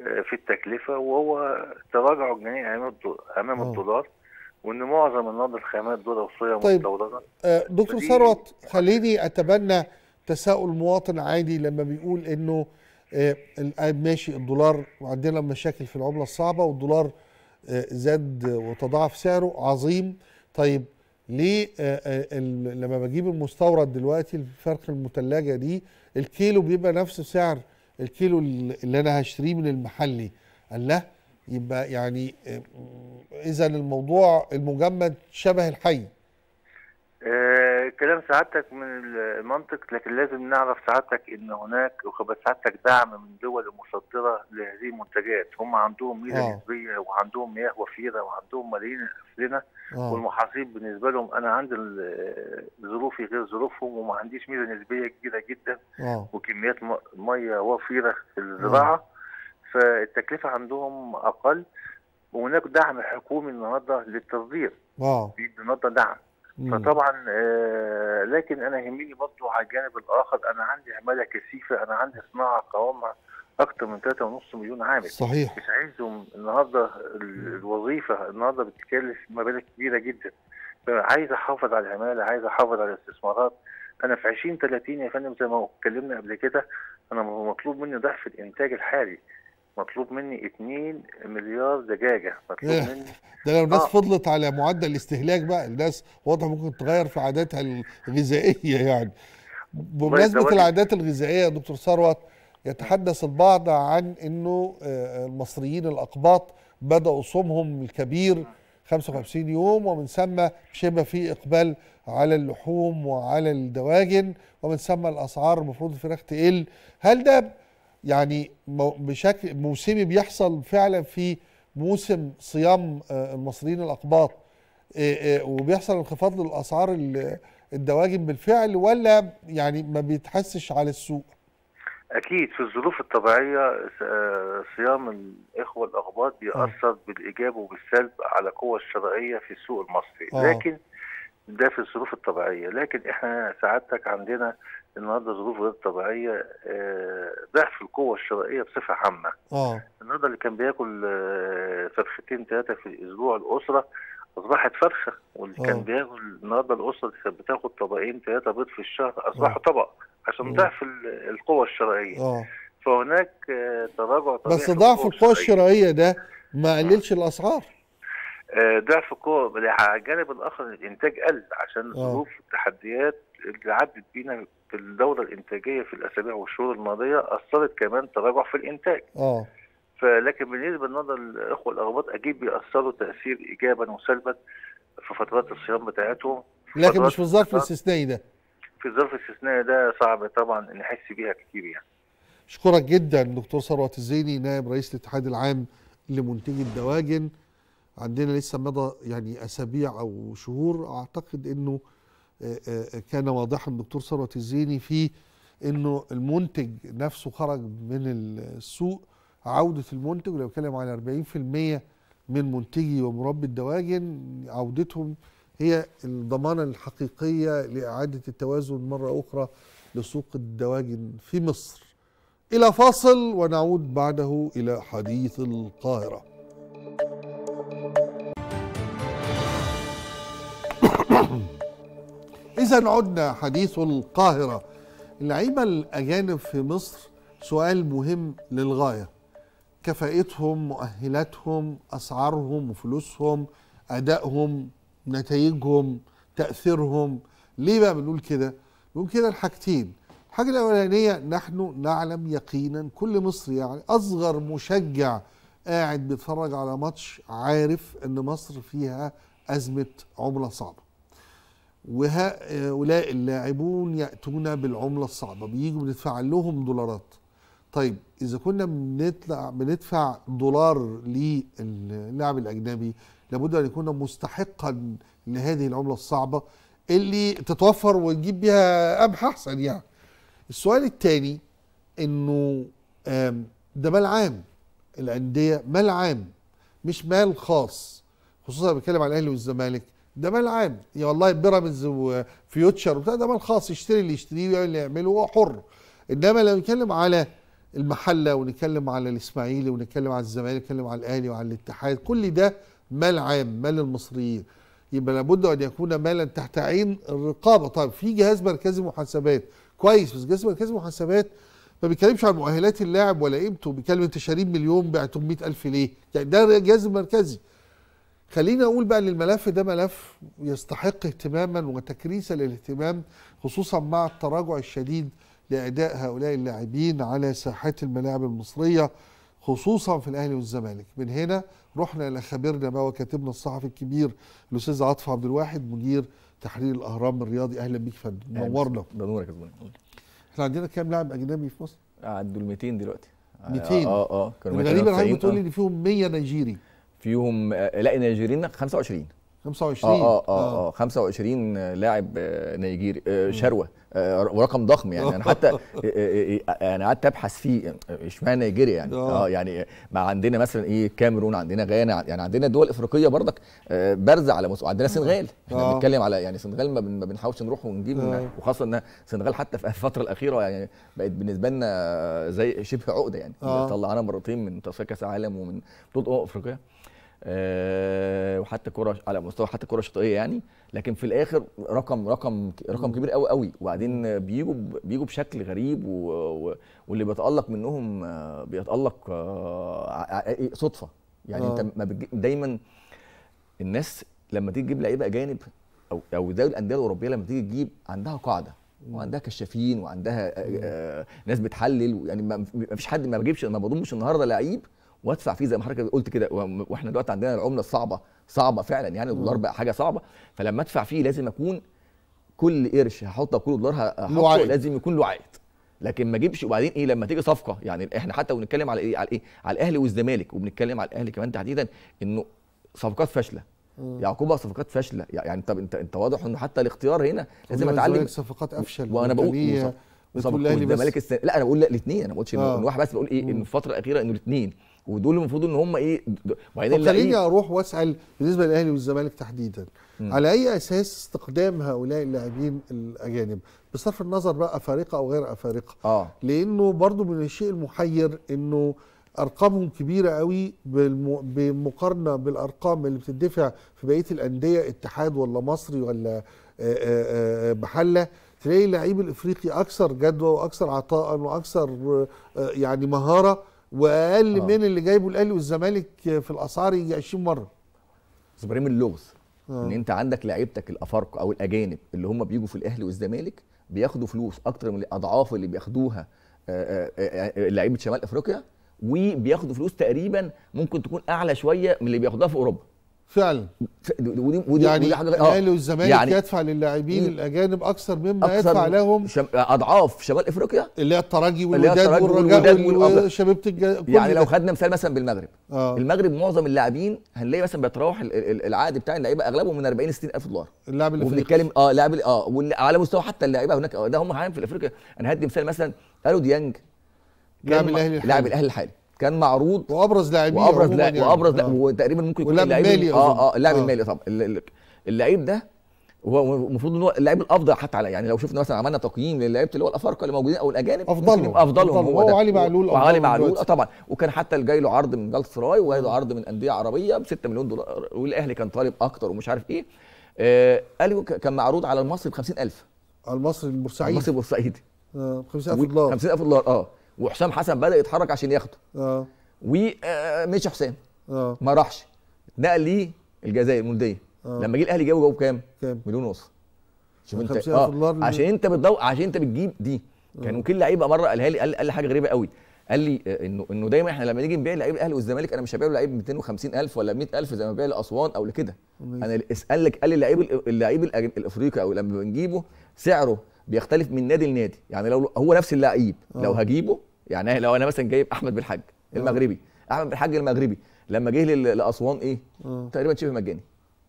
آه، في التكلفه وهو تراجع الجنيه امام الدولار وان معظم النقد الخامات دول روسيه طيب. مستورده آه، دكتور ثروت خليني اتبنى تساؤل مواطن عادي لما بيقول انه آه ماشي الدولار وعندنا مشاكل في العمله الصعبه والدولار زاد وتضاعف سعره عظيم طيب ليه آه، آه، لما بجيب المستورد دلوقتي الفرخ المثلجه دي الكيلو بيبقى نفس سعر الكيلو اللي انا هشتريه من المحلي قال لا يبقى يعني آه، اذا الموضوع المجمد شبه الحي آه، كلام سعادتك من المنطق لكن لازم نعرف سعادتك ان هناك وخبر سعادتك دعم من دول مصدره لهذه المنتجات هم عندهم ميزه آه. نسبيه وعندهم مياه وفيره وعندهم ملايين لنا آه. والمحاصيل بالنسبه لهم انا عندي ظروفي غير ظروفهم وما عنديش ميزه نسبيه كبيره جدا أوه. وكميات ميه وفيره في الزراعه فالتكلفه عندهم اقل وهناك دعم حكومي النهارده للتصدير اه النهارده دعم فطبعا آه، لكن انا يهمني برضه على الجانب الاخر انا عندي عماله كثيفه انا عندي صناعه قوامها اكثر من 3.5 مليون عامل صحيح مش عايزهم النهارده الوظيفه النهارده بتكلف مبالغ كبيره جدا عايز احافظ على العماله عايز احافظ على الاستثمارات انا في 20 30 يا فندم زي ما اتكلمنا قبل كده انا مطلوب مني ضعف الانتاج الحالي مطلوب مني 2 مليار دجاجه مطلوب إيه. مني ده لو الناس آه. فضلت على معدل الاستهلاك بقى الناس واضح ممكن تغير في عاداتها الغذائيه يعني بمناسبه العادات الغذائيه يا دكتور ثروت يتحدث البعض عن انه آه، المصريين الاقباط بداوا صومهم الكبير 55 يوم ومن ثم مش هيبقى في اقبال على اللحوم وعلى الدواجن ومن ثم الاسعار المفروض الفراخ تقل هل ده يعني بشكل موسمي بيحصل فعلا في موسم صيام آه، المصريين الاقباط آه، آه، وبيحصل انخفاض للاسعار الدواجن بالفعل ولا يعني ما بيتحسش على السوق اكيد في الظروف الطبيعيه صيام الاخوه الاقباط بيأثر آه. بالايجاب وبالسلب على قوة الشرائيه في السوق المصري آه. لكن ده في الظروف الطبيعيه لكن احنا سعادتك عندنا النهارده ظروف غير طبيعيه آه، ضعف القوه الشرائيه بصفه عامه. اه النهارده اللي كان بياكل آه، فرختين ثلاثه في الاسبوع الاسره اصبحت فرخه واللي أوه. كان بياكل النهارده الاسره كانت بتاخد طبقين ثلاثه بيض في الشهر اصبحوا آه. طبق عشان ضعف القوه الشرائيه. اه فهناك تراجع طبيعي بس ضعف القوه الشرائيه ده ما قللش الاسعار. ضعف القوه على الجانب الاخر الانتاج قل عشان ظروف التحديات اللي عدت بينا الدوره الانتاجيه في الاسابيع والشهور الماضيه اثرت كمان تراجع في الانتاج. اه فلكن بالنسبه للنهارده الاخوه الاغباط اكيد بيأثروا تاثير ايجابا وسلبا في فترات الصيام بتاعتهم لكن مش في الظرف الاستثنائي ده في الظرف الاستثنائي ده صعب طبعا نحس بيها كتير يعني اشكرك جدا دكتور ثروت الزيني نائب رئيس الاتحاد العام لمنتجي الدواجن عندنا لسه مدى يعني اسابيع او شهور اعتقد انه كان واضحا الدكتور ثروت الزيني في انه المنتج نفسه خرج من السوق عوده المنتج لو بيتكلم على 40% من منتجي ومربي الدواجن عودتهم هي الضمانه الحقيقيه لاعاده التوازن مره اخرى لسوق الدواجن في مصر. الى فاصل ونعود بعده الى حديث القاهره. إذا عدنا حديث القاهرة اللعيبة الأجانب في مصر سؤال مهم للغاية كفاءتهم مؤهلاتهم أسعارهم وفلوسهم أدائهم نتائجهم تأثيرهم ليه بقى بنقول كده؟ بنقول كده الحاجتين الحاجة الأولانية نحن نعلم يقينا كل مصري يعني أصغر مشجع قاعد بيتفرج على ماتش عارف إن مصر فيها أزمة عملة صعبة وهؤلاء اللاعبون يأتون بالعملة الصعبة بيجوا بندفع لهم دولارات طيب إذا كنا بنطلع بندفع دولار للاعب الأجنبي لابد أن يكون مستحقا لهذه العملة الصعبة اللي تتوفر ويجيب بيها قمح أحسن يعني السؤال الثاني إنه ده مال عام الأندية مال عام مش مال خاص خصوصا بتكلم على الأهلي والزمالك ده مال عام يا والله بيراميدز وفيوتشر وبتاع ده مال خاص يشتري اللي يشتريه ويعمل اللي يعمله هو حر انما لو نتكلم على المحله ونتكلم على الاسماعيلي ونتكلم على الزمالك ونتكلم على الاهلي وعلى الاتحاد كل ده مال عام مال المصريين يبقى لابد ان يكون مالا تحت عين الرقابه طيب في جهاز مركزي محاسبات كويس بس جهاز مركزي محاسبات ما بيتكلمش عن مؤهلات اللاعب ولا قيمته بيتكلم انت شاريه مليون بعتهم 100000 ليه؟ يعني ده جهاز مركزي خلينا اقول بقى ان الملف ده ملف يستحق اهتماما وتكريسا للاهتمام خصوصا مع التراجع الشديد لاداء هؤلاء اللاعبين على ساحات الملاعب المصريه خصوصا في الاهلي والزمالك من هنا رحنا الى خبيرنا بقى وكاتبنا الصحفي الكبير الاستاذ عطف عبد الواحد مدير تحرير الاهرام الرياضي اهلا بيك يا فندم نورنا نورك يا احنا عندنا كام لاعب اجنبي في مصر؟ ال 200 دلوقتي 200 آه،, اه اه كانوا غريبا حضرتك بتقول لي ان فيهم 100 نيجيري فيهم آه، لا نيجيريين 25 25 اه اه اه, آه. 25 آه، لاعب آه، نيجيري شروه ورقم ضخم يعني انا حتى انا قعدت ابحث فيه اشمعنى نيجيريا يعني اه يعني ما عندنا مثلا ايه كاميرون عندنا غانا يعني عندنا دول افريقيه برضك بارزه على مستوى عندنا سنغال احنا بنتكلم على يعني سنغال ما بنحاولش نروح ونجيب وخاصه ان سنغال حتى في الفتره الاخيره يعني بقت بالنسبه لنا زي شبه عقده يعني طلعنا مرتين من تصفيات كاس العالم ومن بطوله افريقيا آه، وحتى كره على مستوى حتى كره شاطئيه يعني لكن في الاخر رقم رقم رقم كبير قوي قوي وبعدين بيجوا بيجوا بشكل غريب و... واللي بيتالق منهم آه، بيتالق آه، إيه، صدفه يعني آه. انت ما دايما الناس لما تيجي تجيب لعيبه اجانب او او دول الانديه الاوروبيه لما تيجي تجيب عندها قاعده وعندها كشافين وعندها ناس بتحلل يعني ما فيش حد ما بجيبش ما بضمش النهارده لعيب وادفع فيه زي ما حضرتك قلت كده واحنا دلوقتي عندنا العمله الصعبه صعبه فعلا يعني الدولار بقى حاجه صعبه فلما ادفع فيه لازم اكون كل قرش هحطه كل دولار هحطه لازم يكون له عائد لكن ما اجيبش وبعدين ايه لما تيجي صفقه يعني احنا حتى بنتكلم على ايه على ايه على الاهلي والزمالك وبنتكلم على الاهلي كمان تحديدا انه صفقات فاشله يعقوبها صفقات فاشله يعني طب انت انت واضح انه حتى الاختيار هنا لازم اتعلم صفقات افشل وانا بقول بتقول الاهلي بس الزمالك لا انا بقول لا الاثنين انا ما بقولش آه. ان واحد بس بقول ايه ان الفتره الاخيره انه الاثنين ودول المفروض ان هم ايه وبعدين خليني اروح واسال بالنسبه للاهلي والزمالك تحديدا م. على اي اساس استقدام هؤلاء اللاعبين الاجانب بصرف النظر بقى افارقه او غير افارقه آه. لانه برضو من الشيء المحير انه ارقامهم كبيره قوي بمقارنه بالارقام اللي بتدفع في بقيه الانديه اتحاد ولا مصري ولا آه، آه، آه، محله تلاقي اللعيب الافريقي اكثر جدوى واكثر عطاء واكثر يعني مهاره واقل آه. من اللي جايبه الاهلي والزمالك في الاسعار يجي 20 مره ابراهيم اللغز آه. ان انت عندك لعيبتك الافارقه او الاجانب اللي هم بيجوا في الاهلي والزمالك بياخدوا فلوس اكتر من الاضعاف اللي بياخدوها آه، آه، آه، لعيبه شمال افريقيا وبياخدوا فلوس تقريبا ممكن تكون اعلى شويه من اللي بياخدوها في اوروبا فعلا ودي ودي يعني آه، الاهلي والزمالك يعني يدفع للاعبين الاجانب اكثر مما أكثر يدفع لهم شم... آه، اضعاف شمال افريقيا اللي هي الترجي والوداد والرجاء والشباب الج... يعني لو خدنا مثال مثلا بالمغرب آه. المغرب معظم اللاعبين هنلاقي مثلا بيتراوح العقد بتاع اللعيبه اغلبهم من 40 ل 60 الف دولار اللاعب الافريقي وبنتكلم اه لاعب اه وعلى مستوى حتى اللعيبه هناك آه، ده هم حاليا في افريقيا انا هدي مثال مثلا الو ديانج لاعب الاهلي الحالي لاعب الاهلي الحالي كان معروض وابرز لاعبين وابرز لا يعني. وابرز لا آه. وتقريبا ممكن يكون اللاعب المالي اه اه اللاعب آه. المالي طبعا اللاعب ده هو المفروض ان هو اللاعب الافضل حتى على يعني لو شفنا مثلا عملنا تقييم للاعيبه اللي هو الافارقه اللي موجودين او الاجانب افضلهم افضلهم هو, هو علي معلول وعلي معلول اه طبعا وكان حتى اللي جاي له عرض من جالس راي وجاي له عرض من انديه عربيه ب 6 مليون دولار والاهلي كان طالب اكتر ومش عارف ايه آه قالوا كان معروض على المصري ب 50000 على المصري البورسعيدي المصري البورسعيدي ب آه، 50000 دولار 50000 دولار اه وحسام حسن بدا يتحرك عشان ياخده اه ومشي آه، حسام اه ما راحش اتنقل الجزائر المولديه آه. لما جه الاهلي جابه جابه بكام؟ كام؟ مليون ونص شوف انت اه عشان انت بتدور عشان انت بتجيب دي آه. كان وكيل لعيبه مره قالها لي قال, قال لي حاجه غريبه قوي قال لي آه، انه انه دايما احنا لما نيجي نبيع لعيب الاهلي والزمالك انا مش هبيع له لعيب 250000 ولا 100000 زي ما ببيع لاسوان او لكده انا اسال لك قال لي اللعيب اللعيب الافريقي او لما بنجيبه سعره بيختلف من نادي لنادي يعني لو هو نفس اللعيب لو هجيبه يعني لو انا مثلا جايب احمد بالحاج المغربي آه. احمد بالحاج المغربي لما جه لاسوان ايه أوه. تقريبا شبه مجاني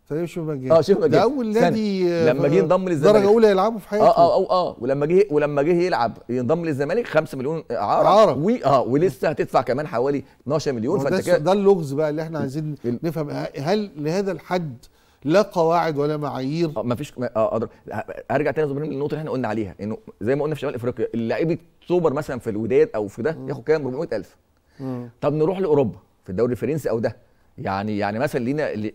تقريبا شبه مجاني اه شبه مجاني ده اول نادي لما جه انضم للزمالك درجه اولى يلعبه في حياته اه اه اه, آه. ولما جه ولما جه يلعب ينضم للزمالك 5 مليون اعاره اعاره و... اه ولسه هتدفع كمان حوالي 12 مليون فانت كده ده اللغز بقى اللي احنا عايزين نفهم هل لهذا الحد لا قواعد ولا معايير ما فيش اه أدر... آه، هرجع تاني زبرين للنقطه اللي احنا قلنا عليها انه زي ما قلنا في شمال افريقيا لعيبه السوبر مثلا في الوداد او في ده ياخد كام 400000 طب نروح لاوروبا في الدوري الفرنسي او ده يعني يعني مثلا لينا آه،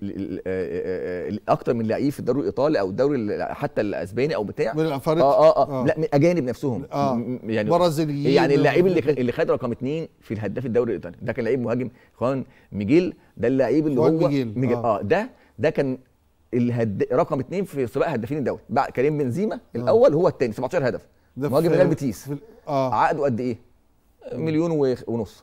آه، اكتر من لعيب في الدوري الايطالي او الدوري حتى الاسباني او بتاع من الافارقه آه, آه, آه, لا من اجانب نفسهم آه يعني برازيليين يعني اللعيب اللي اللي خد رقم اثنين في الهداف الدوري الايطالي ده كان لعيب مهاجم خوان ميجيل ده اللعيب اللي هو ميجيل, ميجيل آه, آه ده ده كان الهد... رقم اثنين في سباق هدافين الدوري بعد كريم بنزيما آه. الاول آه. هو الثاني 17 هدف مهاجم ريال بيتيس آه. عقده قد ايه؟ مليون و... ونص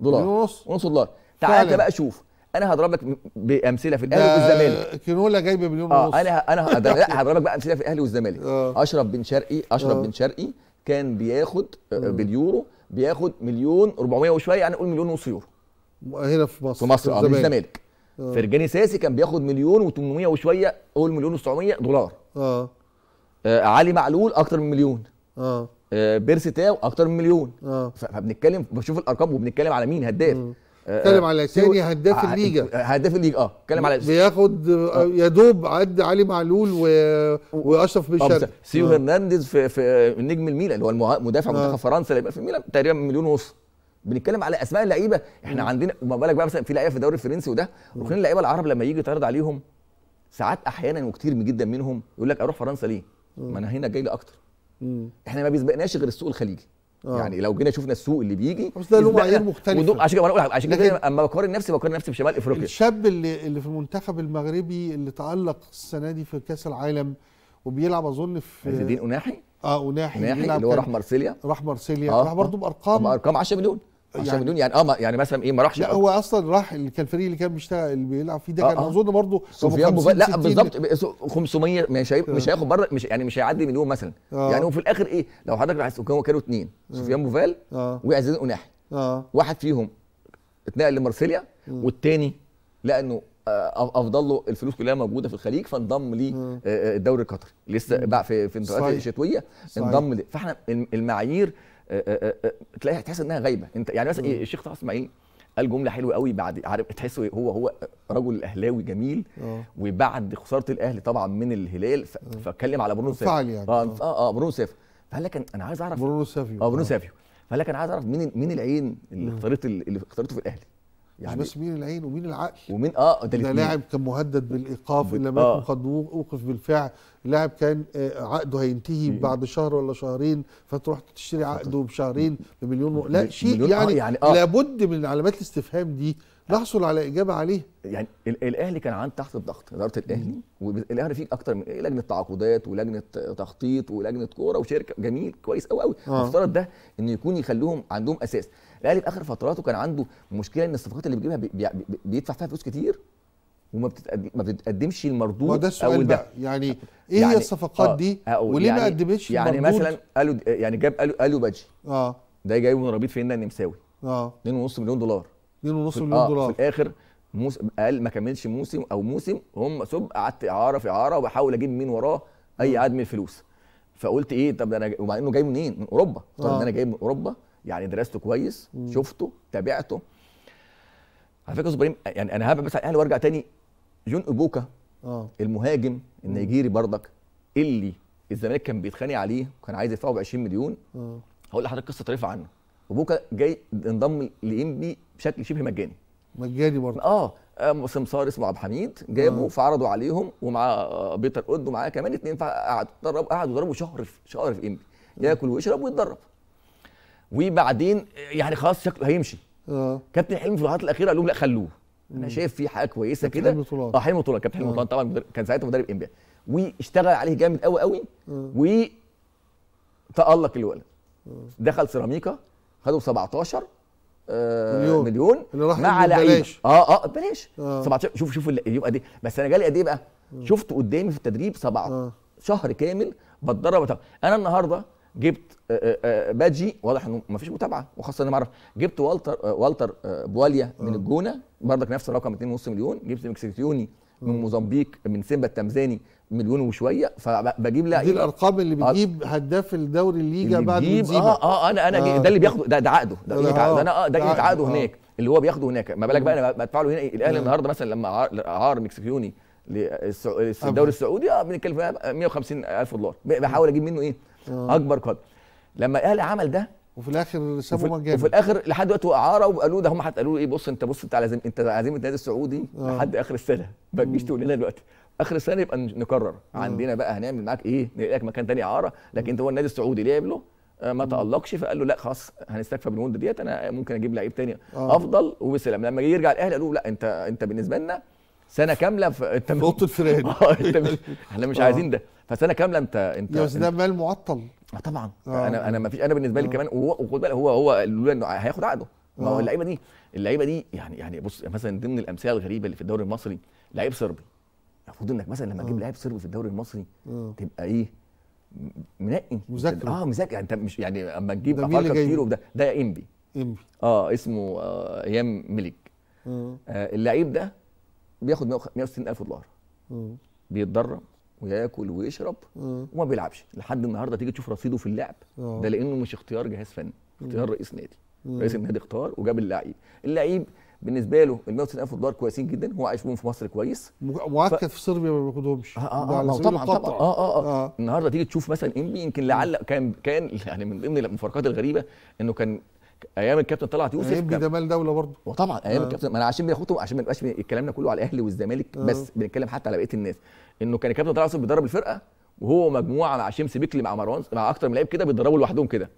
دولار مليون ونص ونص دولار تعال انت بقى شوف انا هضرب لك بامثله في الاهلي والزمالك كينولا جايب مليون آه، ونص آه انا انا هضرب, لا هضرب لك بقى امثله في الاهلي والزمالك آه. اشرف بن شرقي اشرف آه. بن شرقي كان بياخد آه. آه. باليورو بياخد مليون 400 وشويه يعني نقول مليون ونص يورو هنا في مصر في مصر اه الزمالك آه. فرجاني ساسي كان بياخد مليون و800 وشويه قول مليون و 900 دولار آه. اه علي معلول اكتر من مليون اه, آه، بيرسي تاو اكتر من مليون اه فبنتكلم بشوف الارقام وبنتكلم على مين هداف اتكلم على ثاني هداف الليجا هداف الليجا اه اتكلم على بياخد يا دوب عد علي معلول و... واشرف بن شرقي سيو هرنانديز في, في نجم الميلان اللي هو المدافع آه. منتخب فرنسا اللي يبقى في الميلان تقريبا مليون ونص بنتكلم على اسماء اللعيبه احنا مم. عندنا ما بالك بقى مثلا في لعيبه في الدوري الفرنسي وده ركنين اللعيبه العرب لما يجي يتعرض عليهم ساعات احيانا وكتير جدا منهم يقول لك اروح فرنسا ليه؟ ما انا هنا جاي لي اكتر مم. احنا ما بيسبقناش غير السوق الخليجي آه. يعني لو جينا شفنا السوق اللي بيجي بس ده له معايير مختلفه عشان كده عشان كده اما بقارن نفسي بقارن نفسي بشمال افريقيا الشاب اللي اللي في المنتخب المغربي اللي تالق السنه دي في كاس العالم وبيلعب اظن في عز الدين اناحي اه اناحي اناحي اللي هو راح مارسيليا راح مارسيليا آه. راح برضه آه. بارقام بارقام 10 مليون عشان يعني مليون يعني اه يعني مثلا ايه ما راحش لا هو اصلا راح كان الفريق اللي كان بيشتغل بيلعب فيه ده آه، كان آه اظن برضه سفيان لا بالظبط 500 مش هيبقى مش آه. هياخد بره مش يعني مش هيعدي مليون مثلا آه يعني وفي الاخر ايه لو حضرتك راح كانوا كانوا اثنين آه. سفيان بوفال آه وعزيز قناحي آه واحد فيهم اتنقل لمارسيليا والثاني لانه افضل له الفلوس كلها موجوده في الخليج فانضم لي الدوري القطري لسه بقى في في الانتقالات الشتويه انضم لي فاحنا المعايير آه، آه، آه، تلاقيها تحس انها غايبه انت يعني مثلا إيه الشيخ طه اسماعيل قال جمله حلوه قوي بعد عارف تحسه هو هو رجل اهلاوي جميل أوه. وبعد خساره الاهلي طبعا من الهلال فاتكلم على برونو سافيو يعني. اه اه, آه برونو سافيو فقال لك انا عايز اعرف برونو سافيو اه برونو سافيو فقال لك انا عايز اعرف مين مين العين اللي اختارته اللي اختارته في الاهلي يعني بس مين العين ومين العقل ومين اه ده لاعب كان مهدد بالايقاف ان لم آه. قد اوقف بالفعل لاعب كان آه، عقده هينتهي بعد شهر ولا شهرين فتروح تشتري عقده بشهرين بمليون و... لا شيء آه، يعني, آه يعني آه لابد من علامات الاستفهام دي نحصل على اجابه عليها يعني الاهلي كان عن تحت الضغط اداره الاهلي والاهلي فيه اكتر من إيه لجنه تعاقدات ولجنه تخطيط ولجنه كوره وشركه جميل كويس قوي قوي آه. ده ان يكون يخلوهم عندهم اساس الاهلي في اخر فتراته كان عنده مشكله ان الصفقات اللي بيجيبها بي بي بيدفع فيها فلوس كتير وما بتقدمش المردود ده السؤال او ده يعني ايه يعني الصفقات آه دي وليه يعني ما قدمتش يعني المردود؟ مثلا قالوا آه، يعني جاب قالوا قالوا باجي اه ده جايبه من ربيط فينا النمساوي اه 2.5 مليون دولار 2.5 مليون آه دولار في الاخر موسم قال ما كملش موسم او موسم هم سب قعدت اعاره في اعاره وبحاول اجيب مين وراه اي عاد من الفلوس فقلت ايه طب ده انا ومع انه جاي منين؟ من اوروبا طب آه. انا جاي من اوروبا يعني درسته كويس مم. شفته تابعته على فكره ابراهيم يعني انا هبقى بس الاهلي وارجع تاني جون ابوكا اه المهاجم النيجيري بردك اللي الزمالك كان بيتخانق عليه وكان عايز يدفعه ب 20 مليون اه هقول لحضرتك قصه طريفه عنه ابوكا جاي انضم لانبي بشكل شبه مجاني مجاني برضه اه سمسار اسمه عبد الحميد جابه آه. فعرضوا عليهم ومع بيتر اود ومعاه كمان اثنين فقعدوا قعدوا ضربوا شهر في شهر في انبي ياكل ويشرب ويتدرب وبعدين يعني خلاص شكله هيمشي اه كابتن حلمي في اللحظات الاخيره قال لهم لا خلوه انا شايف في حاجه كويسه كده حلمي اه حلمي طولان كابتن حلمي آه. طولان طبعا كان ساعتها مدرب انبياء واشتغل عليه جامد قوي قوي آه. و تالق الولد آه. دخل سيراميكا خدوا 17 مليون مليون اللي راح مع لعيبه اه اه بلاش آه. 17 شوف شوف يبقى دي بس انا جالي قد ايه بقى؟ شفت قدامي في التدريب 7 آه. شهر كامل بتدرب انا النهارده جبت آه، آه، آه، بادجي واضح انه مفيش متابعه وخاصه انا ما اعرف جبت والتر والتر بواليا من الجونه برضك نفس الرقم 2.5 مليون جبت مكسيكيوني من موزمبيق من سيمبا التنزاني مليون وشويه فبجيب لعيب دي الارقام اللي بتجيب هداف الدوري الليجا بعد بتجيب اه اه انا انا آه. ده اللي بياخده ده, ده عقده ده, ده, ده, انا اه ده عقده, عقده هناك اللي هو بياخده هناك ما بالك بقى انا بدفع له هنا ايه الاهلي النهارده مثلا لما عار مكسيكيوني للدوري السعودي اه بنتكلم 150 الف دولار بحاول اجيب منه ايه آه. اكبر قدر لما الاهلي عمل ده وفي الاخر سابوا مجانا وفي الاخر لحد دلوقتي اعاره وقالوا ده هم حتى قالوا ايه بص انت بص انت عزيم انت عزيمه النادي السعودي آه. لحد اخر السنه ما تجيش تقول لنا دلوقتي اخر السنه يبقى نكرر آه. عندنا بقى هنعمل معاك ايه نلاقيك مكان تاني اعاره لكن انت هو النادي السعودي لعب له آه، ما تالقش فقال له لا خلاص هنستكفى بالمده ديت انا ممكن اجيب لعيب تاني آه. افضل وبسلام لما يرجع الاهلي قالوا لا انت انت بالنسبه لنا سنه كامله في آه، انت اوضه الفيران احنا مش عايزين ده فسنه كامله انت انت بس ده مال معطل اه طبعا آه. انا انا ما فيش انا بالنسبه لي آه. كمان وخد بالك هو هو لولا انه هياخد عقده ما هو آه. اللعيبه دي اللعيبه دي يعني يعني بص مثلا ضمن الامثله الغريبه اللي في الدوري المصري لعيب صربي المفروض انك مثلا لما تجيب آه. لعيب صربي في الدوري المصري آه. تبقى ايه منقي مذاكر اه مذاكر يعني انت مش يعني اما تجيب افكر كتير ده ده انبي انبي اه اسمه آه ايام ملك آه اللعيب ده بياخد 160000 دولار بيتدرب وياكل ويشرب مم. وما بيلعبش لحد النهارده تيجي تشوف رصيده في اللعب اه. ده لانه مش اختيار جهاز فني اختيار رئيس نادي رئيس النادي اختار وجاب اللعيب اللعيب بالنسبه له ال 160000 دولار كويسين جدا هو عايش فيهم في مصر كويس مؤكد ف... في صربيا ما بياخدهمش آه آه يعني آه طبعا طبعا آه, آه, آه, آه, النهارده تيجي تشوف مثلا انبي يمكن لعل كان كان يعني من ضمن المفارقات الغريبه انه كان ايام الكابتن طلعت يوسف انبي ده مال دوله برضه وطبعا ايام آه. الكابتن ما انا عشان بياخدهم عشان ما يبقاش الكلام ده كله على الاهلي والزمالك آه. بس بنتكلم حتى على بقيه الناس انه كان الكابتن طلال عاصم بيدرب الفرقه وهو مجموعه مع شمس بيكلي مع مروان مع اكتر من لعيب كده بيدربوا لوحدهم كده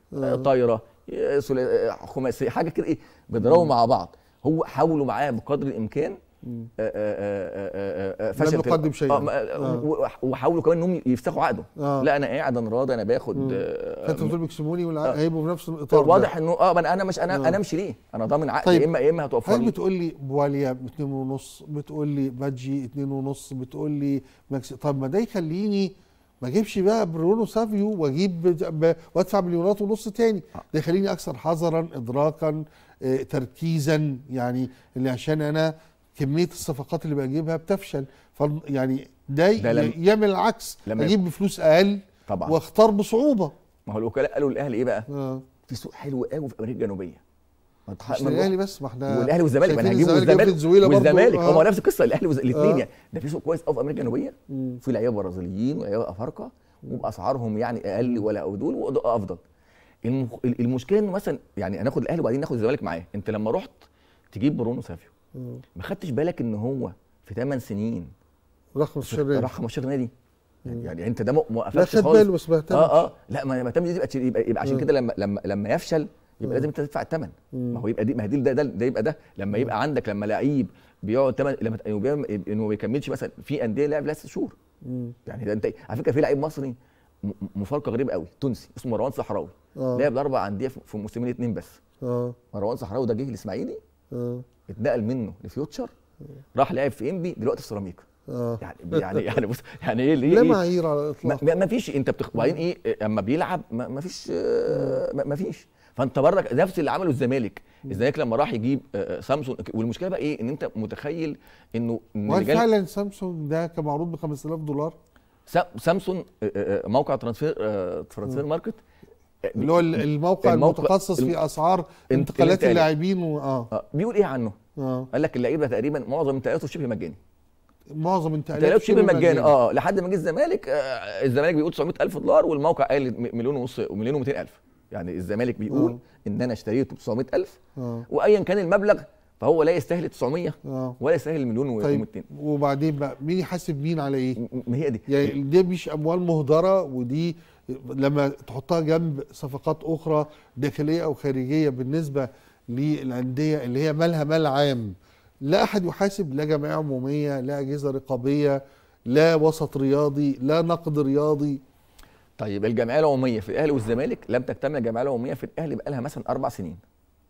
طايره إيه، إيه، خماسيه حاجه كده ايه بيدربوا مع بعض هو حاولوا معاه بقدر الامكان آه، آه، آه، فشل لم يقدم شيئا آه. وحاولوا كمان انهم يفتحوا عقده آه. لا انا قاعد انا راضي انا باخد فانت بتقول بيكسبوني هيبقوا بنفس الاطار واضح انه اه ما انا مش انا انا امشي ليه؟ انا ضامن عقد طيب. يا اما يا اما هتوفر هل بتقول لي بواليا ب 2.5 بتقول لي 2 2.5 بتقول لي مكس طب ما ده يخليني ما اجيبش بقى برونو سافيو واجيب وادفع مليونات ونص تاني ده يخليني اكثر حذرا ادراكا تركيزا يعني اللي عشان انا كميه الصفقات اللي بجيبها بتفشل يعني ده, ده لم... يعمل العكس اجيب بفلوس اقل طبعا واختار بصعوبه ما هو الوكلاء قالوا للاهلي ايه بقى؟ آه. في سوق حلو قوي في امريكا الجنوبيه مش الاهلي بس ما احنا والاهلي والزمالك انا هجيبه والزمالك والزمالك هو آه. نفس القصه الاهلي الاثنين آه. يعني ده في سوق كويس قوي في امريكا الجنوبيه في لعيبه برازيليين ولعيبه افارقه وباسعارهم يعني اقل ولا او دول واداء افضل المشكله انه مثلا يعني هناخد الاهلي وبعدين ناخد الزمالك معاه انت لما رحت تجيب برونو سافيو ما خدتش بالك ان هو في 8 سنين رقم الشباب رقم 15 نادي يعني, يعني انت ده ما قفلتش خالص لا خد باله اه اه لا ما ما دي يبقى يبقى, عشان كده لما لما لما يفشل يبقى لازم انت تدفع الثمن ما هو يبقى دي ما هي ده, ده ده يبقى ده لما يبقى عندك لما لعيب بيقعد ثمن لما انه ما بيكملش مثلا في انديه لعب لها ست شهور يعني ده انت على فكره في لعيب مصري مفارقه غريبه قوي تونسي اسمه مروان صحراوي آه. لعب اربع انديه في موسمين اثنين بس اه مروان صحراوي ده جه الاسماعيلي آه. اتنقل منه لفيوتشر راح لعب في انبي دلوقتي في سيراميكا آه. يعني يعني يعني بص يعني ايه ليه لا إيه؟ معايير على الاطلاق ما, فيش انت بتخ... وبعدين ايه اما بيلعب ما, فيش ما, فيش فانت بره نفس اللي عمله الزمالك الزمالك لما راح يجيب آه، آه، سامسون والمشكله بقى ايه ان انت متخيل انه وهل فعلا سامسون ده كان معروض ب 5000 دولار سامسون موقع ترانسفير ترانسفير ماركت اللي هو الموقع المتخصص الم... في اسعار انتقالات اللاعبين و... آه. آه. بيقول ايه عنه؟ اه قال لك اللعيبه تقريبا معظم انتقالاته شبه مجاني معظم انتقالاته شبه مجاني اه لحد ما جه الزمالك آه الزمالك بيقول 900000 دولار والموقع قال مليون ونص مليون و200000 يعني الزمالك بيقول آه. ان انا اشتريته ب 900000 آه. وايا كان المبلغ فهو لا يستاهل 900 آه. ولا يستاهل المليون و200 طيب، وبعدين بقى مين يحاسب مين على ايه؟ ما هي دي يعني دي مش اموال مهدره ودي لما تحطها جنب صفقات اخرى داخليه او خارجيه بالنسبه للانديه اللي هي مالها مال عام لا احد يحاسب لا جمعيه عموميه لا اجهزه رقابيه لا وسط رياضي لا نقد رياضي طيب الجمعيه العموميه في الاهلي والزمالك لم تكتمل الجمعيه العموميه في الاهلي بقى لها مثلا اربع سنين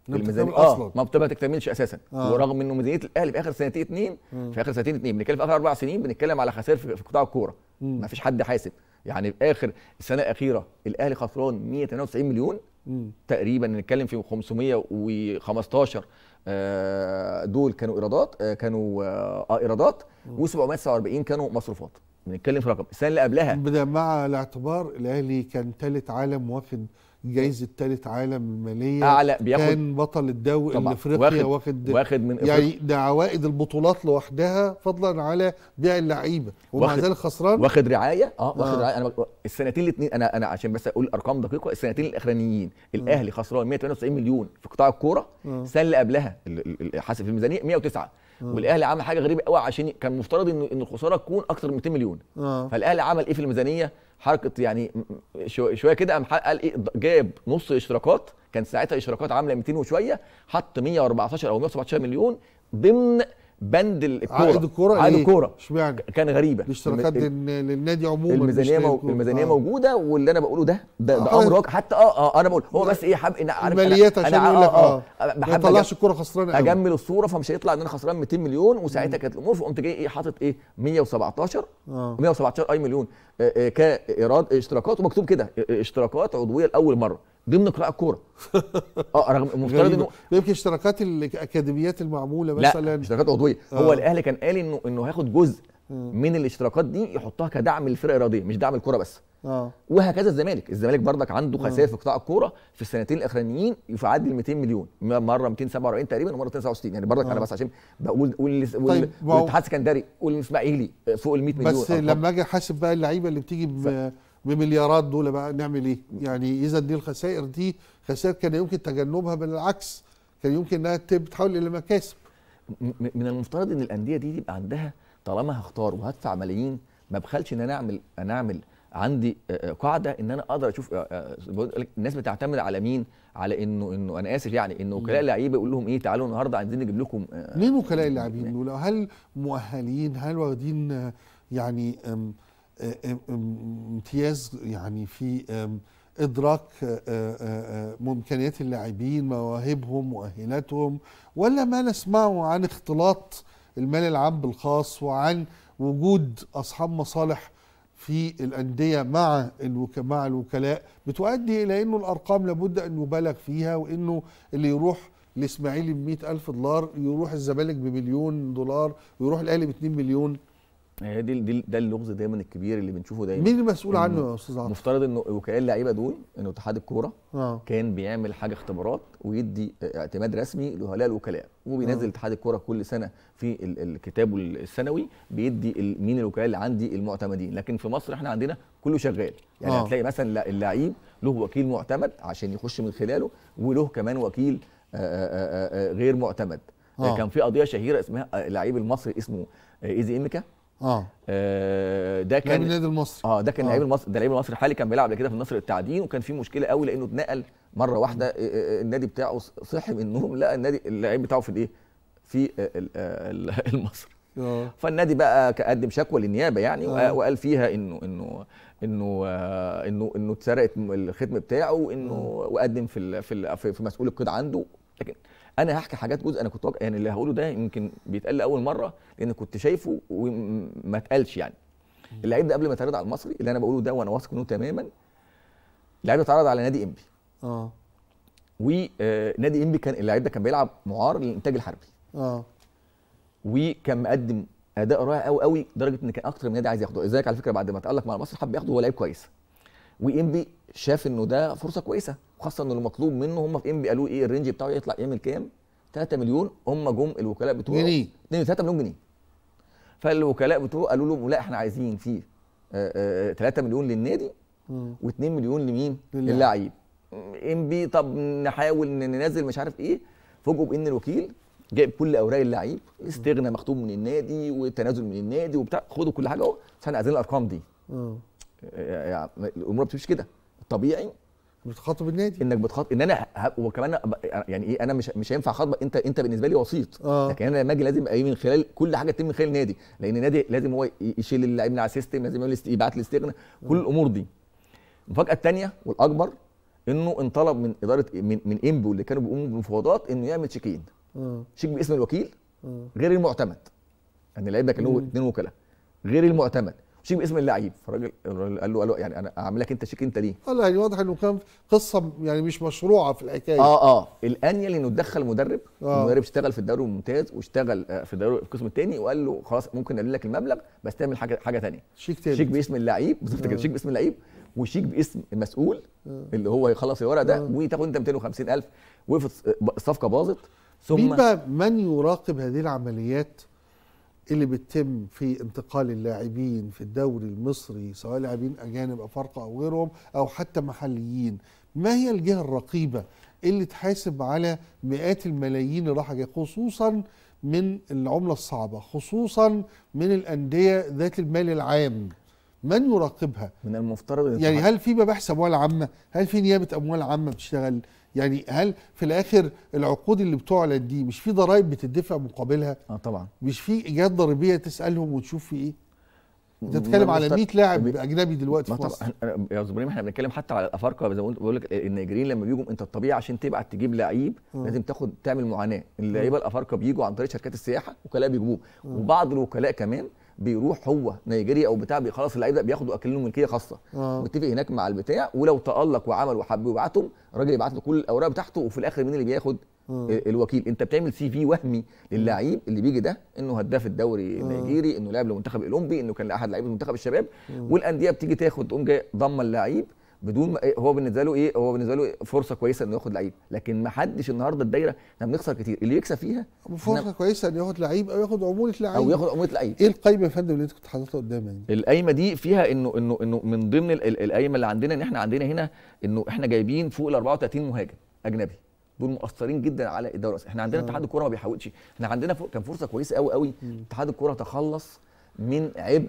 الميزانيه اه ما بتبقى تكتملش اساسا آه. ورغم انه ميزانيه الاهلي في اخر سنتين اتنين في اخر سنتين اتنين بنتكلم في اخر اربع سنين بنتكلم على خسائر في قطاع الكوره ما فيش حد حاسب يعني في اخر السنه الاخيره الاهلي خسران 198 مليون مم. تقريبا نتكلم في 515 آه، دول كانوا ايرادات آه، كانوا اه, آه، ايرادات و 749 كانوا مصروفات بنتكلم في رقم السنه اللي قبلها ده مع الاعتبار الاهلي كان ثالث عالم وافد جايزه ثالث عالم الماليه اعلى بياخد كان بطل الدوري الافريقي واخد واخد من يعني إفريقيا. يعني ده عوائد البطولات لوحدها فضلا على بيع اللعيبه ومع ذلك خسران واخد رعايه اه واخد آه. رعايه انا السنتين الاثنين انا انا عشان بس اقول ارقام دقيقه السنتين الاخرانيين الاهلي خسران 198 مليون في قطاع الكوره السنه اللي قبلها حاسب في الميزانيه 109 والاهلي عمل حاجه غريبه قوي عشان كان مفترض ان ان الخساره تكون اكتر من 200 مليون آه. فالاهلي عمل ايه في الميزانيه حركه يعني شويه كده قام قال ايه جاب نص اشتراكات كان ساعتها اشتراكات عامله 200 وشويه حط 114 او 117 مليون ضمن بند الكوره عقد الكوره عقد الكوره اشمعنى كان غريبه الاشتراكات للنادي عموما الميزانيه مو... الميزانيه آه. موجوده واللي انا بقوله ده ده, ده آه. امر واقع حتى اه اه انا بقول هو بس ايه حابب ان عارف الماليات عشان آه، يقول لك اه, آه ما يطلعش الكوره خسرانه قوي اجمل الصوره فمش هيطلع ان انا خسران 200 مليون وساعتها كانت الامور فقمت جاي ايه حاطط ايه 117 اه 117 اي مليون كايراد اشتراكات ومكتوب كده اشتراكات عضويه لاول مره ضمن قراءه كوره اه رغم المفترض انه يمكن اشتراكات الاكاديميات المعموله مثلا لا اشتراكات عضويه آه. هو الاهلي كان قال انه انه هياخد جزء مم. من الاشتراكات دي يحطها كدعم للفرق الرياضيه مش دعم الكوره بس اه وهكذا الزمالك الزمالك برضك عنده آه. خسائر في قطاع الكوره في السنتين الاخرانيين يعدي ال 200 مليون مره 247 تقريبا ومره 69 يعني برضك آه. انا بس عشان بقول قول طيب والاتحاد السكندري قول الاسماعيلي آه، فوق ال 100 مليون بس لما اجي احاسب بقى اللعيبه اللي بتيجي ف... بمليارات دول بقى نعمل ايه؟ يعني اذا دي الخسائر دي خسائر كان يمكن تجنبها بالعكس كان يمكن انها تتحول الى مكاسب. من المفترض ان الانديه دي يبقى عندها طالما هختار وهدفع ملايين ما بخلش ان انا اعمل انا اعمل عندي قاعده ان انا اقدر اشوف الناس بتعتمد على مين على انه انه انا اسف يعني انه وكلاء اللعيبه يقول لهم ايه تعالوا النهارده عايزين نجيب لكم مين وكلاء اللاعبين دول هل مؤهلين هل واخدين يعني آمم، امتياز يعني في ادراك آه، آه، آه، ممكنيات اللاعبين مواهبهم مؤهلاتهم ولا ما نسمعه عن اختلاط المال العام بالخاص وعن وجود اصحاب مصالح في الانديه مع مع الوكلاء بتؤدي الى انه الارقام لابد ان يبالغ فيها وانه اللي يروح الاسماعيلي ب ألف دولار يروح الزمالك بمليون دولار ويروح الاهلي ب 2 مليون هي دي, دي ده اللغز دايما الكبير اللي بنشوفه دايما مين المسؤول عنه يا استاذ عمرو؟ مفترض انه وكلاء اللعيبه دول انه اتحاد الكوره آه. كان بيعمل حاجه اختبارات ويدي اعتماد رسمي لهؤلاء الوكلاء وبينزل آه. اتحاد الكوره كل سنه في الكتاب السنوي بيدي مين الوكلاء اللي عندي المعتمدين لكن في مصر احنا عندنا كله شغال يعني آه. هتلاقي مثلا اللعيب له وكيل معتمد عشان يخش من خلاله وله كمان وكيل آآ آه، آآ آه، غير معتمد آه. كان في قضيه شهيره اسمها اللعيب المصري اسمه ايزي ايميكا آه. اه ده كان لعيب النادي المصري اه ده كان لعيب آه. المصري ده لعيب المصري الحالي كان بيلعب قبل كده في النصر التعدين وكان في مشكله قوي لانه اتنقل مره واحده آه، النادي بتاعه صحي من النوم لقى النادي اللعيب بتاعه في الايه؟ في المصري اه فالنادي بقى قدم شكوى للنيابه يعني أوه. وقال فيها انه انه انه انه انه اتسرقت الختم بتاعه وانه وقدم في في في مسؤول القيد عنده لكن انا هحكي حاجات جزء انا كنت يعني اللي هقوله ده يمكن بيتقال اول مره لان كنت شايفه وما اتقالش يعني اللعيب ده قبل ما يتعرض على المصري اللي انا بقوله ده وانا واثق منه تماما اللعيب ده اتعرض على نادي انبي اه ونادي آه، انبي كان اللعيب ده كان بيلعب معار للانتاج الحربي اه وكان مقدم اداء رائع قوي قوي لدرجه ان كان اكتر من نادي عايز ياخده ازيك على فكره بعد ما اتالق مع المصري حب ياخده هو لعيب كويس وانبي شاف انه ده فرصه كويسه وخاصه ان المطلوب منه هم في انبي قالوا ايه الرينج بتاعه يطلع يعمل كام 3 مليون هم جم الوكلاء بتوعه جنيه 3 مليون جنيه فالوكلاء بتوعه قالوا لهم لا احنا عايزين فيه 3 آه، آه، مليون للنادي و2 مليون لمين للاعيب انبي طب نحاول ننزل مش عارف ايه فوجئوا بان الوكيل جايب كل اوراق اللعيب استغنى مختوم من النادي وتنازل من النادي وبتاع خدوا كل حاجه اهو بس احنا عايزين الارقام دي يعني الامور ما بتمشيش كده طبيعي بتخاطب النادي انك بتخاطب ان انا وكمان يعني ايه انا مش مش هينفع اخاطبك انت انت بالنسبه لي وسيط آه. لكن انا لما اجي لازم ايه من خلال كل حاجه تتم من خلال النادي لان النادي لازم هو يشيل اللعيب من على السيستم لازم يبعت الاستغناء كل آه. الامور دي المفاجاه الثانيه والاكبر انه انطلب من اداره من من انبو اللي كانوا بيقوموا بالمفاوضات انه يعمل شيكين آه. شيك باسم الوكيل آه. غير المعتمد ان يعني اللعيب ده كان له اثنين وكلاء غير المعتمد شيك باسم اللعيب فالراجل قال له قال له يعني انا اعمل لك انت شيك انت ليه؟ اه يعني واضح انه كان قصه يعني مش مشروعه في الحكايه اه اه الانيل انه تدخل مدرب آه. المدرب اشتغل في الدوري الممتاز واشتغل آه، في الدوري القسم الثاني وقال له خلاص ممكن اقلل لك المبلغ بس تعمل حاجه حاجه ثانيه شيك تاني شيك باسم اللعيب بالظبط كده آه. شيك باسم اللعيب وشيك باسم المسؤول آه. اللي هو يخلص الورق ده آه. وتاخد انت 250000 وقفت الصفقه باظت ثم مين بقى من يراقب هذه العمليات اللي بتتم في انتقال اللاعبين في الدوري المصري سواء لاعبين اجانب افارقه او غيرهم او حتى محليين ما هي الجهه الرقيبه اللي تحاسب على مئات الملايين اللي راح خصوصا من العمله الصعبه خصوصا من الانديه ذات المال العام من يراقبها من المفترض يتحق. يعني هل في مباحث اموال عامه هل في نيابه اموال عامه بتشتغل يعني هل في الاخر العقود اللي بتعلن دي مش في ضرائب بتدفع مقابلها اه طبعا مش في ايجار ضريبيه تسالهم وتشوف في ايه انت بتتكلم على 100 لاعب اجنبي دلوقتي في مصر يا استاذ ابراهيم احنا بنتكلم حتى على الافارقه زي ما بقول لك الناجرين لما بيجوا انت الطبيعي عشان تبعت تجيب لعيب آه. لازم تاخد تعمل معاناه اللعيبه آه. الافارقه بيجوا عن طريق شركات السياحه وكلاء بيجيبوه آه. وبعض الوكلاء كمان بيروح هو نيجيريا او بتاع خلاص اللعيبه بياخدوا اكلهم ملكيه خاصه آه. متفق هناك مع البتاع ولو تالق وعمل وحب وبعتهم الراجل يبعت له كل الاوراق بتاعته وفي الاخر مين اللي بياخد آه. آه، الوكيل انت بتعمل سي في وهمي للعيب اللي بيجي ده انه هداف الدوري آه. النيجيري انه لاعب للمنتخب الاولمبي انه كان احد لعيبه منتخب الشباب آه. والانديه بتيجي تاخد تقوم جاي ضمه اللعيب بدون ما إيه، هو بالنسبه له ايه هو بالنسبه له فرصه كويسه انه ياخد لعيب لكن ما حدش النهارده الدايره احنا بنخسر كتير اللي يكسب فيها فرصه كويسه انه ياخد لعيب او ياخد عموله لعيب او ياخد عموله لعيب ايه القايمه يا فندم اللي انت كنت حاططها قدامنا يعني؟ القايمه دي فيها انه انه انه من ضمن القايمه اللي عندنا ان احنا عندنا هنا انه احنا جايبين فوق ال 34 مهاجم اجنبي دول مؤثرين جدا على الدوري احنا عندنا آه. اتحاد الكوره ما بيحاولش احنا عندنا كان فرصه كويسه قوي قوي اتحاد الكوره تخلص من عبء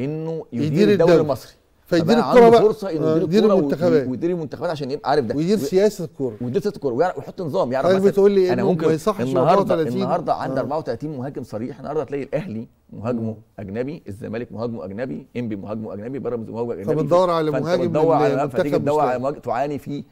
انه يدير, يدير الدوري المصري فيدير الكوره بقى فرصه انه آه، يدير المنتخبات ويدير المنتخبات عشان يبقى عارف ده ويدير سياسه الكوره ويدير سياسه الكوره ويحط نظام يعرف طيب بتقول لي انا ممكن النهارده النهارده عندي 34 آه. مهاجم صريح النهارده هتلاقي الاهلي مهاجمه آه. اجنبي الزمالك مهاجمه اجنبي انبي مهاجمه اجنبي بيراميدز مهاجمه اجنبي فبتدور على مهاجم بتدور على فتيجي تدور على مهاجم تعاني فيه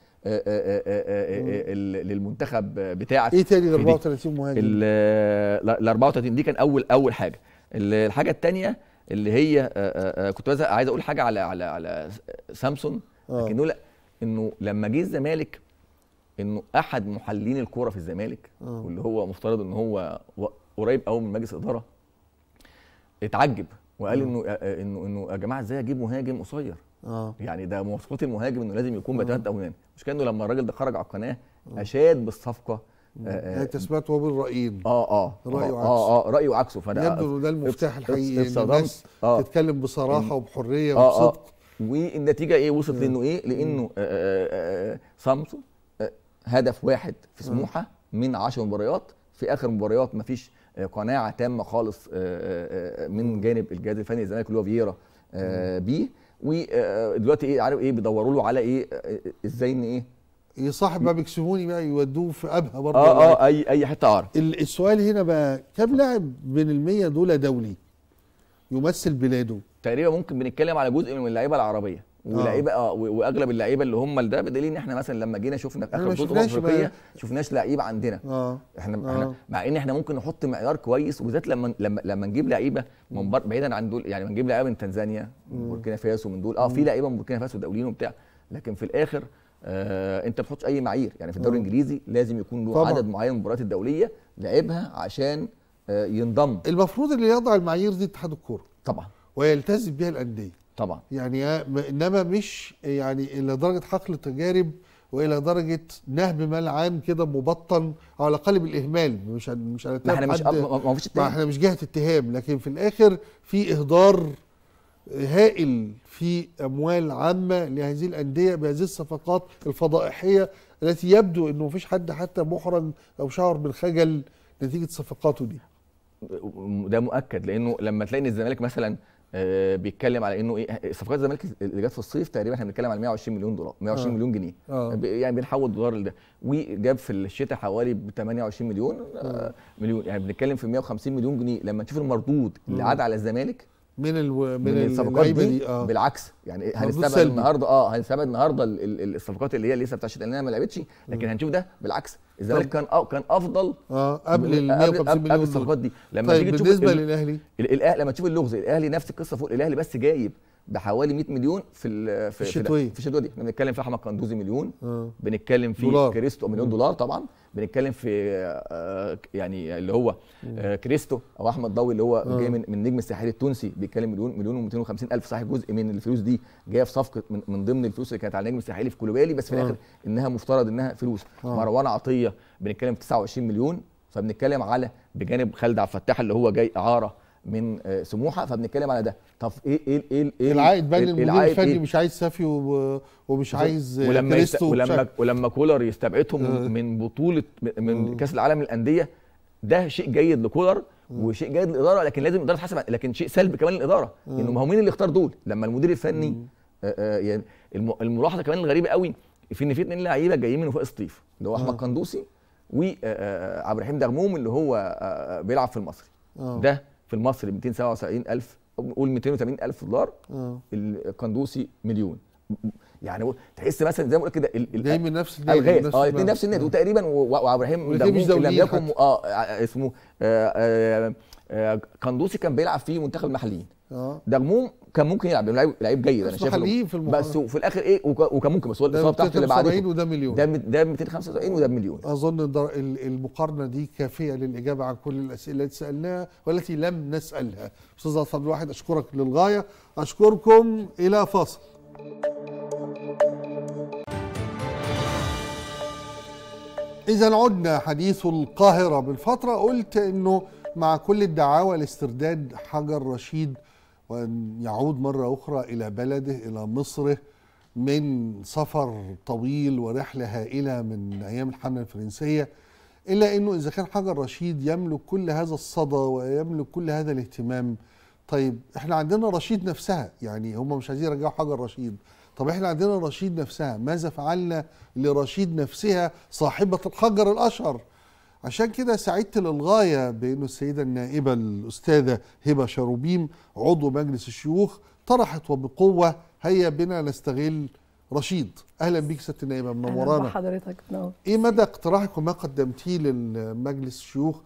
للمنتخب بتاعك ايه تاني ال 34 مهاجم؟ ال 34 دي كان اول اول حاجه الحاجه الثانيه اللي هي آه، آه، آه، كنت عايز اقول حاجه على على على سامسون لكن لا انه لما جه الزمالك انه احد محللين الكوره في الزمالك واللي هو مفترض ان هو قريب قوي من مجلس اداره اتعجب وقال انه انه انه يا جماعه ازاي اجيب مهاجم قصير يعني ده مواصفات المهاجم انه لازم يكون بتات او مش كانه لما الراجل ده خرج على القناه اشاد بالصفقه آه، آه، يعني تثبت وبالرأيين آه،, اه اه رأيه عكسه اه اه رأيه عكسه فانا يبدو ده المفتاح الحقيقي ان الناس آه تتكلم بصراحه وبحريه آه وبصدق آه والنتيجه ايه وصلت لانه ايه؟ لانه سامسونج هدف واحد في سموحه من 10 مباريات في اخر مباريات مفيش قناعه تامه خالص من جانب الجهاز الفني الزمالك اللي هو فييرا بيه ودلوقتي ايه عارف ايه بيدوروا له على ايه ازاي ان ايه يصاحب إيه، ما بيكسبوني بقى يودوه في ابها برضه اه اه اي اي حته اعرف السؤال هنا بقى كم لاعب من ال100 دول دولي يمثل بلاده تقريبا ممكن بنتكلم على جزء من اللعيبه العربيه ولاعيبه آه. آه، واغلب اللعيبه اللي هم ده بدليل ان احنا مثلا لما جينا شفنا في اخر بطوله افريقيه شفناش لعيب عندنا آه. احنا آه. احنا مع ان احنا ممكن نحط معيار كويس وبالذات لما لما لما نجيب لعيبه من بر... بعيدا عن دول يعني بنجيب لعيبه من تنزانيا من بوركينا فاسو من دول اه في لعيبه من بوركينا فاسو دوليين وبتاع لكن في الاخر آه انت ما بتحطش اي معايير يعني في الدوري آه. الانجليزي لازم يكون له طبعا. عدد معين من المباريات الدوليه لعبها عشان آه ينضم المفروض اللي يضع المعايير دي اتحاد الكوره طبعا ويلتزم بها الانديه طبعا يعني آه، انما مش يعني الى درجه حقل تجارب والى درجه نهب مال عام كده مبطن او على الاقل بالاهمال مش مش ما احنا مش ما فيش ما احنا مش جهه اتهام لكن في الاخر في اهدار هائل في اموال عامه لهذه الانديه بهذه الصفقات الفضائحيه التي يبدو انه مفيش حد حتى محرج او شعر بالخجل نتيجه صفقاته دي. ده مؤكد لانه لما تلاقي ان الزمالك مثلا آه، بيتكلم على انه ايه صفقات الزمالك اللي جت في الصيف تقريبا احنا بنتكلم على 120 مليون دولار 120 آه. مليون جنيه آه. يعني بنحول دولار لده وجاب في الشتاء حوالي 28 مليون آه،, آه. مليون يعني بنتكلم في 150 مليون جنيه لما تشوف المردود اللي آه. عاد على الزمالك من الو... من, من الصفقات دي, دي آه. بالعكس يعني آه، هنستبعد النهارده اه هنستبعد النهارده الصفقات اللي هي لسه بتاعت لانها ما لعبتش لكن هنشوف ده بالعكس الزمالك كان أو آه، كان افضل اه قبل ال 150 مليون قبل الصفقات دي لما طيب تيجي بالنسبه للاهلي الاهلي لما تشوف اللغز الاهلي نفس القصه فوق الاهلي بس جايب بحوالي 100 مليون في في الشتويه في الشتويه دي احنا بنتكلم في احمد قندوزي مليون آه. بنتكلم في كريستو مليون دولار طبعا بنتكلم في آه، آه، يعني اللي هو آه، كريستو او احمد ضوي اللي هو جاي من من نجم الساحل التونسي بيتكلم مليون مليون و250 الف صحيح جزء من الفلوس دي جايه في صفقه من, من ضمن الفلوس اللي كانت على النجم الساحلي في كولوبالي بس في الاخر انها مفترض انها فلوس مروان عطيه بنتكلم في 29 مليون فبنتكلم على بجانب خالد عبد الفتاح اللي هو جاي اعاره من آه، سموحه فبنتكلم على ده طب ايه ايه ايه, إيه, إيه، العائد بقى إيه، المدير الفني إيه؟ مش عايز سافي ومش عايز ولما يست... ولما ولما كولر يستبعدهم آه. من بطوله من آه. كاس العالم للانديه ده شيء جيد لكولر وشيء جيد للاداره لكن لازم الاداره تحسب لكن شيء سلبي كمان للاداره انه ما هو مين اللي اختار دول لما المدير الفني يعني الملاحظه كمان الغريبه قوي في ان في اثنين لعيبه جايين من وفاء السطيف اللي هو احمد قندوسي وعبد الرحيم دغموم اللي هو بيلعب في المصري ده في المصري 277000 قول 280 الف دولار آه. القندوسي مليون يعني تحس مثلا زي ما بقول كده من نفس النادي اه الاثنين نفس النادي آه. وتقريبا وابراهيم لم يكن آه،, اه اسمه آه آه آه قندوسي كان بيلعب في منتخب المحليين اه دغموم كان ممكن يلعب لعيب لعيب جيد انا شايف في بس وفي الاخر ايه وكان ممكن بس هو الاصابه بتاعته اللي ده وده مليون ده ده 275 وده مليون اظن المقارنه دي كافيه للاجابه عن كل الاسئله التي سالناها والتي لم نسالها استاذ عصام الواحد اشكرك للغايه اشكركم الى فاصل إذا عدنا حديث القاهرة من فترة قلت إنه مع كل الدعاوى لاسترداد حجر رشيد وأن يعود مرة أخرى إلى بلده إلى مصره من سفر طويل ورحلة هائلة من أيام الحملة الفرنسية إلا أنه إذا كان حجر رشيد يملك كل هذا الصدى ويملك كل هذا الاهتمام طيب إحنا عندنا رشيد نفسها يعني هم مش عايزين يرجعوا حجر رشيد طب إحنا عندنا رشيد نفسها ماذا فعلنا لرشيد نفسها صاحبة الحجر الأشهر عشان كده سعدت للغاية بأن السيدة النائبة الأستاذة هبة شاروبيم عضو مجلس الشيوخ طرحت وبقوة هيا بنا نستغل رشيد اهلا بيك ست النائبه أهلا بحضرتك منور نعم. ايه مدى اقتراحك وما قدمتيه لمجلس الشيوخ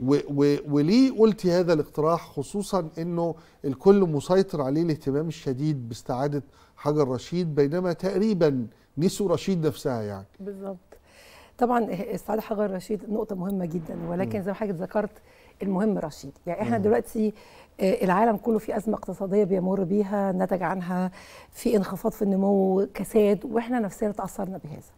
و و وليه قلتي هذا الاقتراح خصوصا انه الكل مسيطر عليه الاهتمام الشديد باستعاده حجر رشيد بينما تقريبا نسوا رشيد نفسها يعني بالظبط طبعا استعاده حجر رشيد نقطه مهمه جدا ولكن زي ما حضرتك ذكرت المهم رشيد يعني احنا دلوقتي آه، العالم كله في ازمه اقتصاديه بيمر بيها نتج عنها في انخفاض في النمو كساد واحنا نفسنا تاثرنا بهذا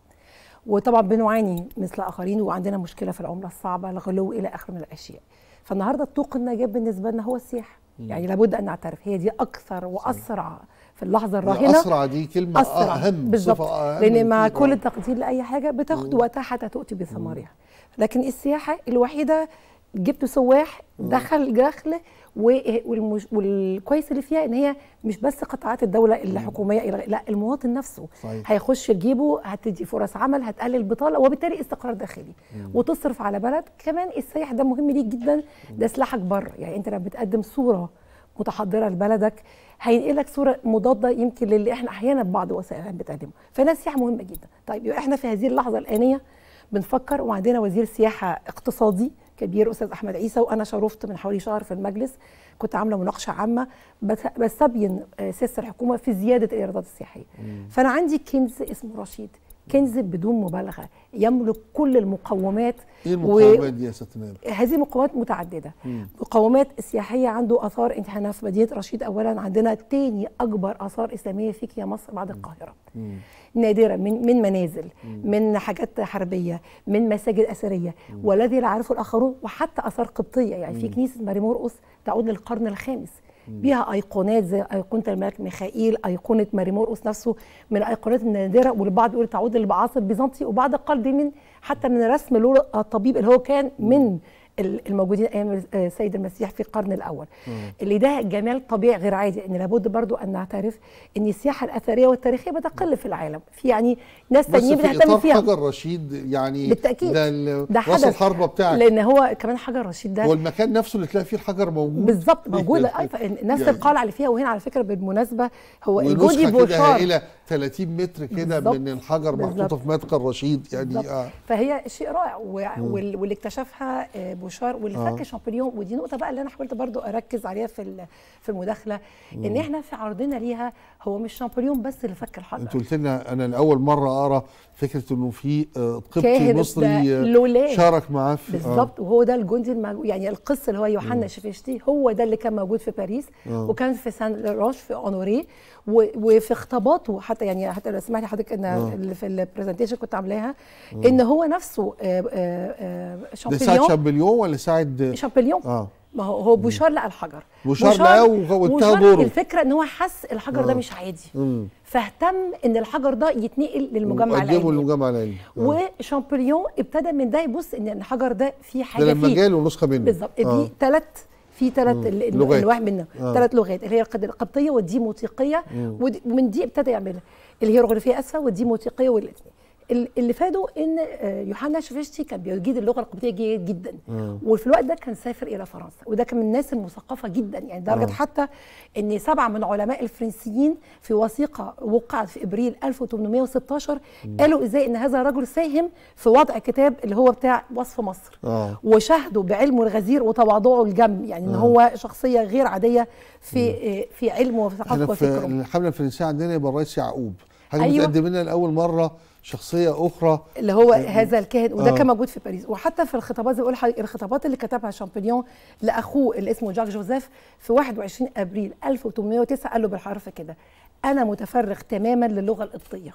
وطبعا بنعاني مثل اخرين وعندنا مشكله في العمله الصعبه الغلو الى اخره من الاشياء فالنهارده الطوق النجاه بالنسبه لنا هو السياحه يعني لابد ان نعترف هي دي اكثر واسرع صحيح. في اللحظه الراهنه اسرع دي كلمه أسرع. اهم بالظبط لان مع كل التقدير لاي حاجه بتاخد وقتها حتى تؤتي بثمارها لكن السياحه الوحيده جبت سواح دخل دخل والكويس اللي فيها ان هي مش بس قطاعات الدوله الحكوميه لا المواطن نفسه صحيح. هيخش لجيبه هتدي فرص عمل هتقلل البطاله وبالتالي استقرار داخلي مم. وتصرف على بلد كمان السائح ده مهم ليك جدا ده سلاحك بره يعني انت لما بتقدم صوره متحضره لبلدك هينقلك صوره مضاده يمكن للي احنا احيانا بعض وسائل الاعلام بتقدمه فالسياحه السياحه مهمه جدا طيب يبقى احنا في هذه اللحظه الانيه بنفكر وعندنا وزير سياحه اقتصادي كبير استاذ احمد عيسى وانا شرفت من حوالي شهر في المجلس كنت عامله مناقشه عامه بين آه، سياسه الحكومه في زياده الايرادات السياحيه مم. فانا عندي كنز اسمه رشيد كنز بدون مبالغه يملك كل المقومات ايه المقومات دي يا ستنام؟ هذه مقومات متعدده مم. مقومات سياحيه عنده اثار انت احنا في مدينه رشيد اولا عندنا تاني اكبر اثار اسلاميه في يا مصر بعد القاهره مم. نادرا من من منازل مم. من حاجات حربيه من مساجد اثريه والذي لا يعرفه الاخرون وحتى اثار قبطيه يعني في كنيسه ماري مرقص تعود للقرن الخامس بيها ايقونات زي ايقونه الملك ميخائيل ايقونه مورقس نفسه من الايقونات النادره والبعض يقول تعود للعصر البيزنطي وبعض قال دي من حتى من رسم الطبيب اللي هو كان من الموجودين ايام السيد آه، المسيح في القرن الاول مم. اللي ده جمال طبيعي غير عادي ان لابد برضو ان نعترف ان السياحه الاثريه والتاريخيه بتقل في العالم في يعني ناس ثانيين بتهتم فيها حجر رشيد يعني بالتاكيد ده, ده راس الحربه بتاعك لان هو كمان حجر رشيد ده هو المكان نفسه اللي تلاقي فيه الحجر موجود بالظبط موجود أيوة، نفس يعني القلعه اللي فيها وهنا على فكره بالمناسبه هو الجودي بوشار 30 متر كده من الحجر محطوطه في مدخل رشيد يعني آه. فهي شيء رائع واللي اكتشفها آه، البوشار والفك آه. شامبليون ودي نقطه بقى اللي انا حاولت برضو اركز عليها في في المداخله ان احنا في عرضنا ليها هو مش شامبليون بس اللي فك الحجر انت قلت لنا انا لاول مره اقرا فكره انه في قبطي آه، مصري آه، شارك معاه في بالظبط آه. وهو ده الجندي يعني القس اللي هو يوحنا شفيشتي هو ده اللي كان موجود في باريس آه. وكان في سان روش في اونوري وفي اختباطه حتى يعني حتى لو سمحت لحضرتك ان آه. في البرزنتيشن كنت عاملاها آه. ان هو نفسه آه آه شامبليون آه، ده ساعد شامبليون ولا ساعد شامبليون آه. ما هو هو بوشار لقى الحجر بوشار لقاه وانتهى دوره الفكره ان هو حس الحجر آه. ده مش عادي فاهتم ان الحجر ده يتنقل للمجمع العلمي للمجمع العلمي آه. وشامبليون ابتدى من ده يبص ان الحجر ده فيه حاجه ده لما جاله نسخه منه بالظبط آه. دي ثلاث في ثلاث الواحد منها آه. ثلاث لغات اللي هي القبطيه والديموتيقيه ومن دي ابتدى يعملها الهيروغليفيه اسفه والديموتيقيه والاثنين اللي فادوا ان آه، يوحنا شفيشتي كان بيجيد اللغه القبطيه جيد جدا مم. وفي الوقت ده كان سافر الى فرنسا وده كان من الناس المثقفه جدا يعني لدرجه حتى ان سبعه من علماء الفرنسيين في وثيقه وقعت في ابريل 1816 مم. قالوا ازاي ان هذا الرجل ساهم في وضع كتاب اللي هو بتاع وصف مصر آه. وشهدوا بعلمه الغزير وتواضعه الجم يعني ان هو شخصيه غير عاديه في مم. آه، في علمه وثقافته وفكره الحمله الفرنسيه عندنا يبقى الرئيس يعقوب هل أيوة. متقدم لنا لاول مره شخصيه اخرى اللي هو آه، هذا الكاهن وده آه. كان موجود في باريس وحتى في الخطابات زي بقول الخطابات اللي كتبها شامبليون لاخوه اللي اسمه جاك جوزيف في 21 ابريل 1809 قال له بالحرف كده انا متفرغ تماما للغه القبطيه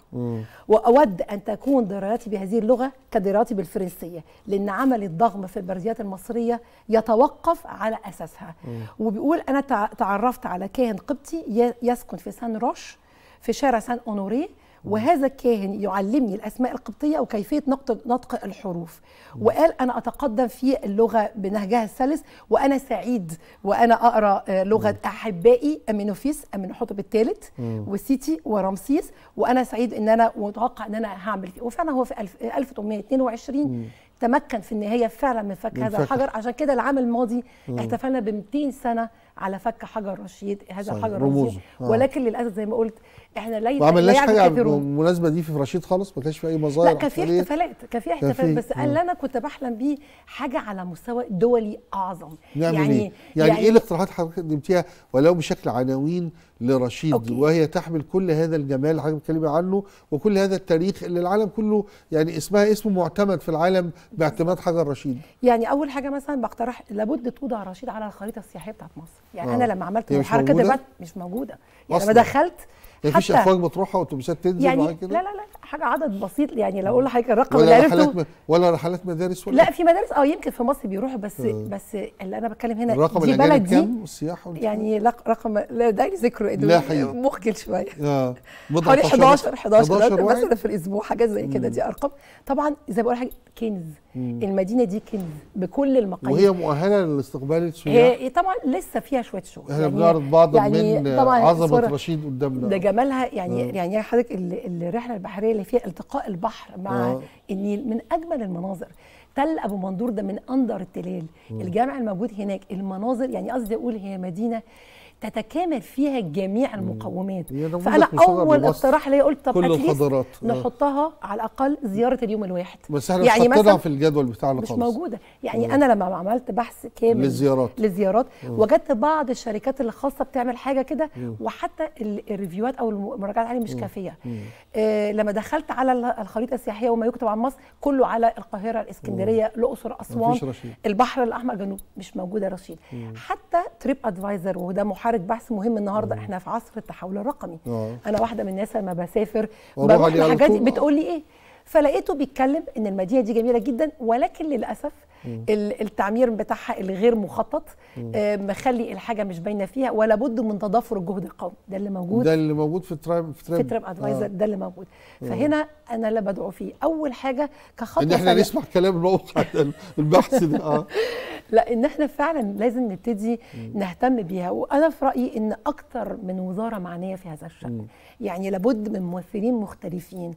واود ان تكون دراستي بهذه اللغه كدراستي بالفرنسيه لان عملي الضخم في البرديات المصريه يتوقف على اساسها مم. وبيقول انا تعرفت على كاهن قبطي يسكن في سان روش في شارع سان اونوري وهذا الكاهن يعلمني الاسماء القبطيه وكيفيه نطق نطق الحروف وقال انا اتقدم في اللغه بنهجها السلس وانا سعيد وانا اقرا آه، لغه احبائي امينوفيس امينحتب الثالث وسيتي ورمسيس وانا سعيد ان انا متوقع ان انا هعمل كده وفعلا هو في 1822 تمكن في النهايه فعلا من فك هذا الحجر عشان كده العام الماضي احتفلنا ب 200 سنه على فك حجر رشيد هذا الحجر رشيد آه. ولكن للاسف زي ما قلت احنا ليس ما عملناش حاجه بالمناسبه دي في رشيد خالص ما كانش في اي مظاهر لا كان في احتفالات كان في احتفالات بس قال اللي انا كنت بحلم بيه حاجه على مستوى دولي اعظم يعني يعني, يعني, يعني ايه, يعني إيه يعني الاقتراحات اللي حضرتك قدمتيها ولو بشكل عناوين لرشيد أوكي. وهي تحمل كل هذا الجمال اللي حضرتك بتتكلمي عنه وكل هذا التاريخ اللي العالم كله يعني اسمها اسم معتمد في العالم باعتماد حجر رشيد يعني اول حاجه مثلا بقترح لابد توضع رشيد على الخريطه السياحيه بتاعت مصر يعني آه. انا لما عملت الحركه دي مش موجوده يعني لما دخلت مفيش افواج بتروحها واتوبيسات تنزل يعني كده لا لا لا حاجه عدد بسيط يعني لو اقول آه. لحضرتك الرقم ولا اللي رحلات م... ولا رحلات مدارس ولا لا إيه؟ في مدارس اه يمكن في مصر بيروحوا بس آه. بس اللي انا بتكلم هنا الرقم دي بلد دي السياحه يعني رقم لا ده ذكره مخجل شويه اه حوالي 11 11 مثلا في الاسبوع حاجات زي كده دي ارقام طبعا زي ما بقول لحضرتك كنز المدينه دي كنز بكل المقاييس وهي مؤهله لاستقبال السياح هي آه، إيه، طبعا لسه فيها شويه شغل احنا يعني بنعرض بعض يعني من عظمه رشيد قدامنا ده جمالها يعني آه. يعني حضرتك الرحله البحريه اللي فيها التقاء البحر مع آه. النيل من اجمل المناظر تل ابو مندور ده من اندر التلال مم. الجامع الموجود هناك المناظر يعني قصدي اقول هي مدينه تتكامل فيها جميع المقومات فانا اول اقتراح ليا قلت طب كل آه. نحطها على الاقل زياره اليوم الواحد بس احنا يعني مثلا في الجدول بتاعنا مش خالص. موجوده يعني مم. انا لما عملت بحث كامل للزيارات للزيارات مم. وجدت بعض الشركات الخاصه بتعمل حاجه كده وحتى الريفيوات او المراجعات عليه مش كافيه مم. آه لما دخلت على الخريطه السياحيه وما يكتب عن مصر كله على القاهره الاسكندريه الاقصر اسوان البحر الاحمر جنوب مش موجوده رشيد مم. حتى تريب ادفايزر وده محرك بحث مهم النهارده مم. احنا في عصر التحول الرقمي مم. آه. انا واحده من الناس لما بسافر بروح لحاجات بتقول لي ايه فلقيته بيتكلم ان المدينه دي جميله جدا ولكن للاسف مم. التعمير بتاعها الغير مخطط آه، مخلي الحاجه مش باينه فيها ولا بد من تضافر الجهد القومي ده اللي موجود ده اللي موجود في الترايب في ترايب, في ترايب ادفايزر آه. ده اللي موجود فهنا انا اللي بدعو فيه اول حاجه كخطوه ان احنا نسمع كلام الموقع البحث ده اه لا ان احنا فعلا لازم نبتدي نهتم بيها وانا في رايي ان اكتر من وزاره معنيه في هذا الشان يعني لابد من ممثلين مختلفين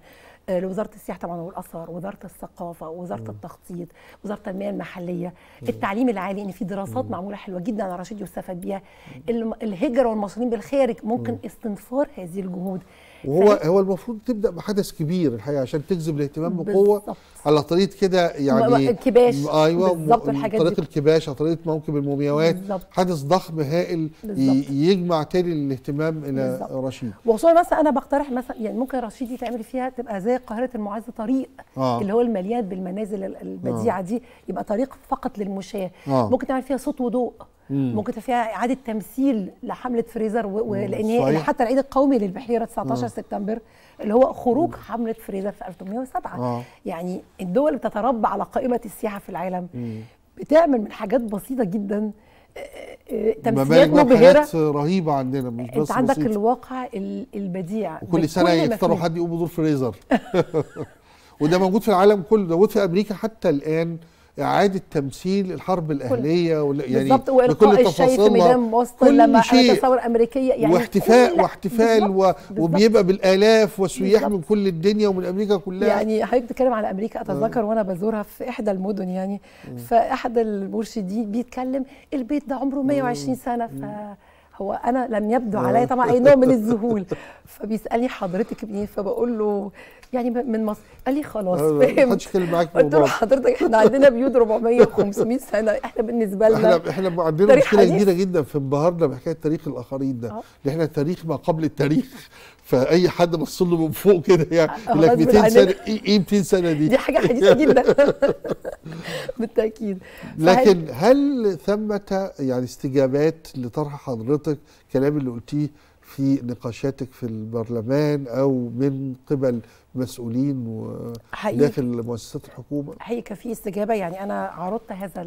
آه، لوزاره السياحه طبعا والاثار وزاره الثقافه وزاره مم. التخطيط وزاره التنميه المحليه مم. التعليم العالي ان في دراسات مم. معموله حلوه جدا على رشيد يستفاد بيها الهجره والمصريين بالخارج ممكن استنفار هذه الجهود وهو ف... هو المفروض تبدا بحدث كبير الحقيقه عشان تجذب الاهتمام بقوه على طريقه كده يعني الكباش ايوه بالظبط الحاجات طريقه الكباش على طريقه موكب المومياوات بالزبط. حدث ضخم هائل يجمع تاني الاهتمام الى بالزبط. رشيد وخصوصا مثلا انا بقترح مثلا يعني ممكن رشيد دي تعمل فيها تبقى زي قاهره المعز طريق آه. اللي هو المليان بالمنازل البديعه آه. دي يبقى طريق فقط للمشاه آه. ممكن تعمل فيها صوت وضوء ممكن تبقى فيها اعاده تمثيل لحمله فريزر ولان هي حتى العيد القومي للبحيره 19 مم. سبتمبر اللي هو خروج مم. حمله فريزر في 1807 آه. يعني الدول اللي بتتربع على قائمه السياحه في العالم مم. بتعمل من حاجات بسيطه جدا آه، آه، تمثيلات مبهره رهيبه عندنا مش بس انت عندك بسيطة. الواقع البديع وكل سنه يختاروا حد يقوم بدور فريزر وده موجود في العالم كله موجود في امريكا حتى الان اعاده تمثيل الحرب الاهليه يعني كل يعني بكل والقاء الشاي في ميدان وسطن لما شيء ثوره امريكيه يعني واحتفاء واحتفال و... وبيبقى بالالاف وسياح من كل الدنيا ومن امريكا كلها يعني حضرتك بتتكلم على امريكا اتذكر آه. وانا بزورها في احدى المدن يعني آه. فاحد المرشدين بيتكلم البيت ده عمره 120 آه. سنه ف هو انا لم يبدو آه. علي طبعا اي نوع من الذهول فبيسالني حضرتك منين إيه؟ فبقول له يعني من مصر قال لي خلاص آه، فهمت قلت له حضرتك احنا عندنا بيوت 400 500 سنه احنا بالنسبه لنا احنا احنا عندنا مشكله كبيره جدا في انبهارنا بحكايه تاريخ الاخرين ده اللي آه. احنا تاريخ ما قبل التاريخ فاي حد بص له من فوق كده يعني يقول لك 200 سنه ايه 200 إيه سنه دي؟ دي حاجه حديثه جدا بالتاكيد لكن هل ثمه يعني استجابات لطرح حضرتك الكلام اللي قلتيه في نقاشاتك في البرلمان او من قبل مسؤولين داخل مؤسسات الحكومه؟ حقيقي كان في استجابه يعني انا عرضت هذا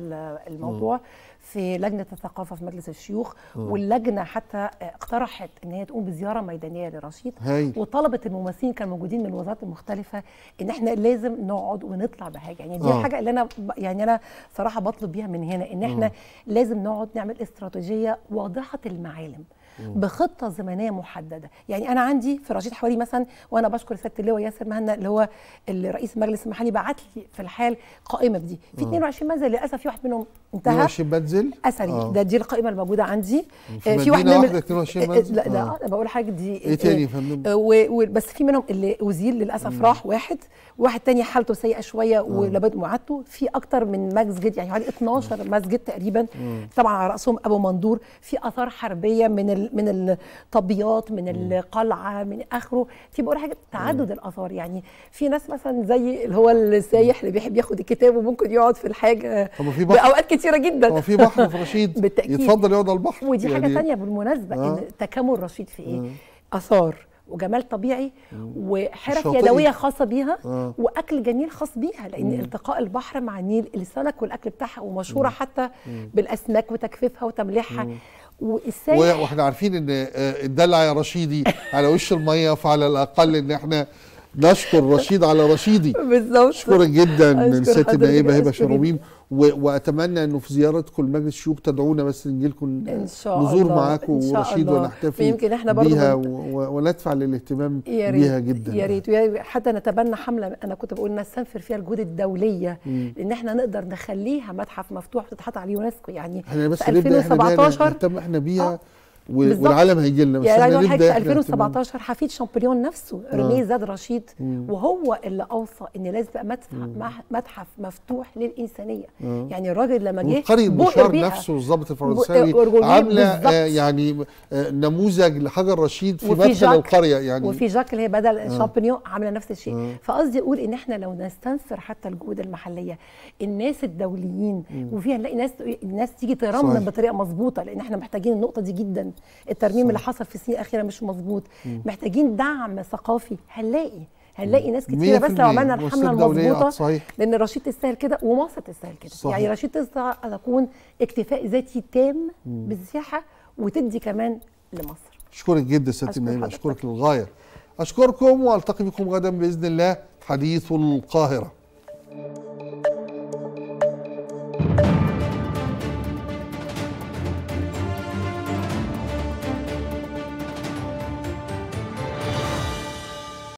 الموضوع م. في لجنه الثقافه في مجلس الشيوخ م. واللجنه حتى اقترحت ان هي تقوم بزياره ميدانيه لرشيد هاي. وطلبت الممثلين كانوا موجودين من الوزارات المختلفه ان احنا لازم نقعد ونطلع بحاجه يعني دي الحاجه آه. اللي انا يعني انا صراحه بطلب بيها من هنا ان احنا م. لازم نقعد نعمل استراتيجيه واضحه المعالم بخطه زمنيه محدده يعني انا عندي في رشيد حواري مثلا وانا بشكر سياده اللواء ياسر مهنا اللي هو رئيس المجلس المحلي بعت لي في الحال قائمه دي في 22 منزل للاسف في واحد منهم انتهى 22 منزل اثري آه. ده دي القائمه الموجوده عندي آه، في, في واحد منهم 22 آه، منزل لا لا آه. بقول حاجه دي ايه تاني فندم بس في منهم اللي وزير للاسف راح واحد واحد تاني حالته سيئه شويه ولابد معادته في اكتر من مسجد يعني حوالي 12 مسجد تقريبا طبعا على راسهم ابو مندور في اثار حربيه من من الطبيات من القلعه من اخره في بقول حاجه تعدد الاثار يعني في ناس مثلا زي اللي هو السايح اللي بيحب ياخد الكتاب وممكن يقعد في الحاجه باوقات كتيره جدا هو في بحر في رشيد بالتاكيد يتفضل يقعد على البحر ودي يعني حاجه ثانيه بالمناسبه آه. ان تكامل رشيد في ايه؟ اثار وجمال طبيعي وحرف يدويه خاصه بيها آه. واكل جميل خاص بيها لان مم. التقاء البحر مع النيل السمك والاكل بتاعها ومشهوره مم. حتى مم. بالاسماك وتجفيفها وتمليحها والسائح واحنا عارفين ان آه، الدلع يا رشيدي على وش الميه فعلى الاقل ان احنا نشكر رشيد على رشيدي بالظبط اشكرك جدا من ست النائبه هبه شرابيم واتمنى انه في زيارتكم لمجلس الشيوخ تدعونا بس نجي لكم نزور معاكم ورشيد ونحتفي يمكن احنا برضو بيها وندفع للاهتمام بيها جدا يا ريت حتى نتبنى حمله انا كنت بقول نستنفر فيها الجهود الدوليه مم. لان احنا نقدر نخليها متحف مفتوح وتتحط على اليونسكو يعني احنا بس في 2017 احنا احنا بيها آه. والعالم هيجي لنا يعني انا حضرتك في 2017 حفيد شامبليون نفسه آه. زاد رشيد مم. وهو اللي اوصى ان لازم يبقى متحف, متحف مفتوح للانسانيه مم. آه. يعني الراجل لما جه قريه بوشار نفسه والظابط الفرنساوي عامله آه يعني آه نموذج لحجر رشيد في مدخل القريه يعني وفي جاك اللي هي بدل آه. شامبليون عامله نفس الشيء آه. فقصدي اقول ان احنا لو نستنصر حتى الجهود المحليه الناس الدوليين وفيها نلاقي ناس الناس تيجي ترمم بطريقه مظبوطه لان احنا محتاجين النقطه دي جدا الترميم صح. اللي حصل في السنين الاخيره مش مظبوط محتاجين دعم ثقافي هنلاقي هنلاقي ناس كتير بس لو عملنا الحمله المظبوطه لان رشيد تستاهل كده ومصر تستاهل كده صحيح. يعني رشيد تستاهل تكون اكتفاء ذاتي تام بالسياحه وتدي كمان لمصر اشكرك جدا ست منى اشكرك للغايه اشكركم والتقي بكم غدا باذن الله حديث القاهره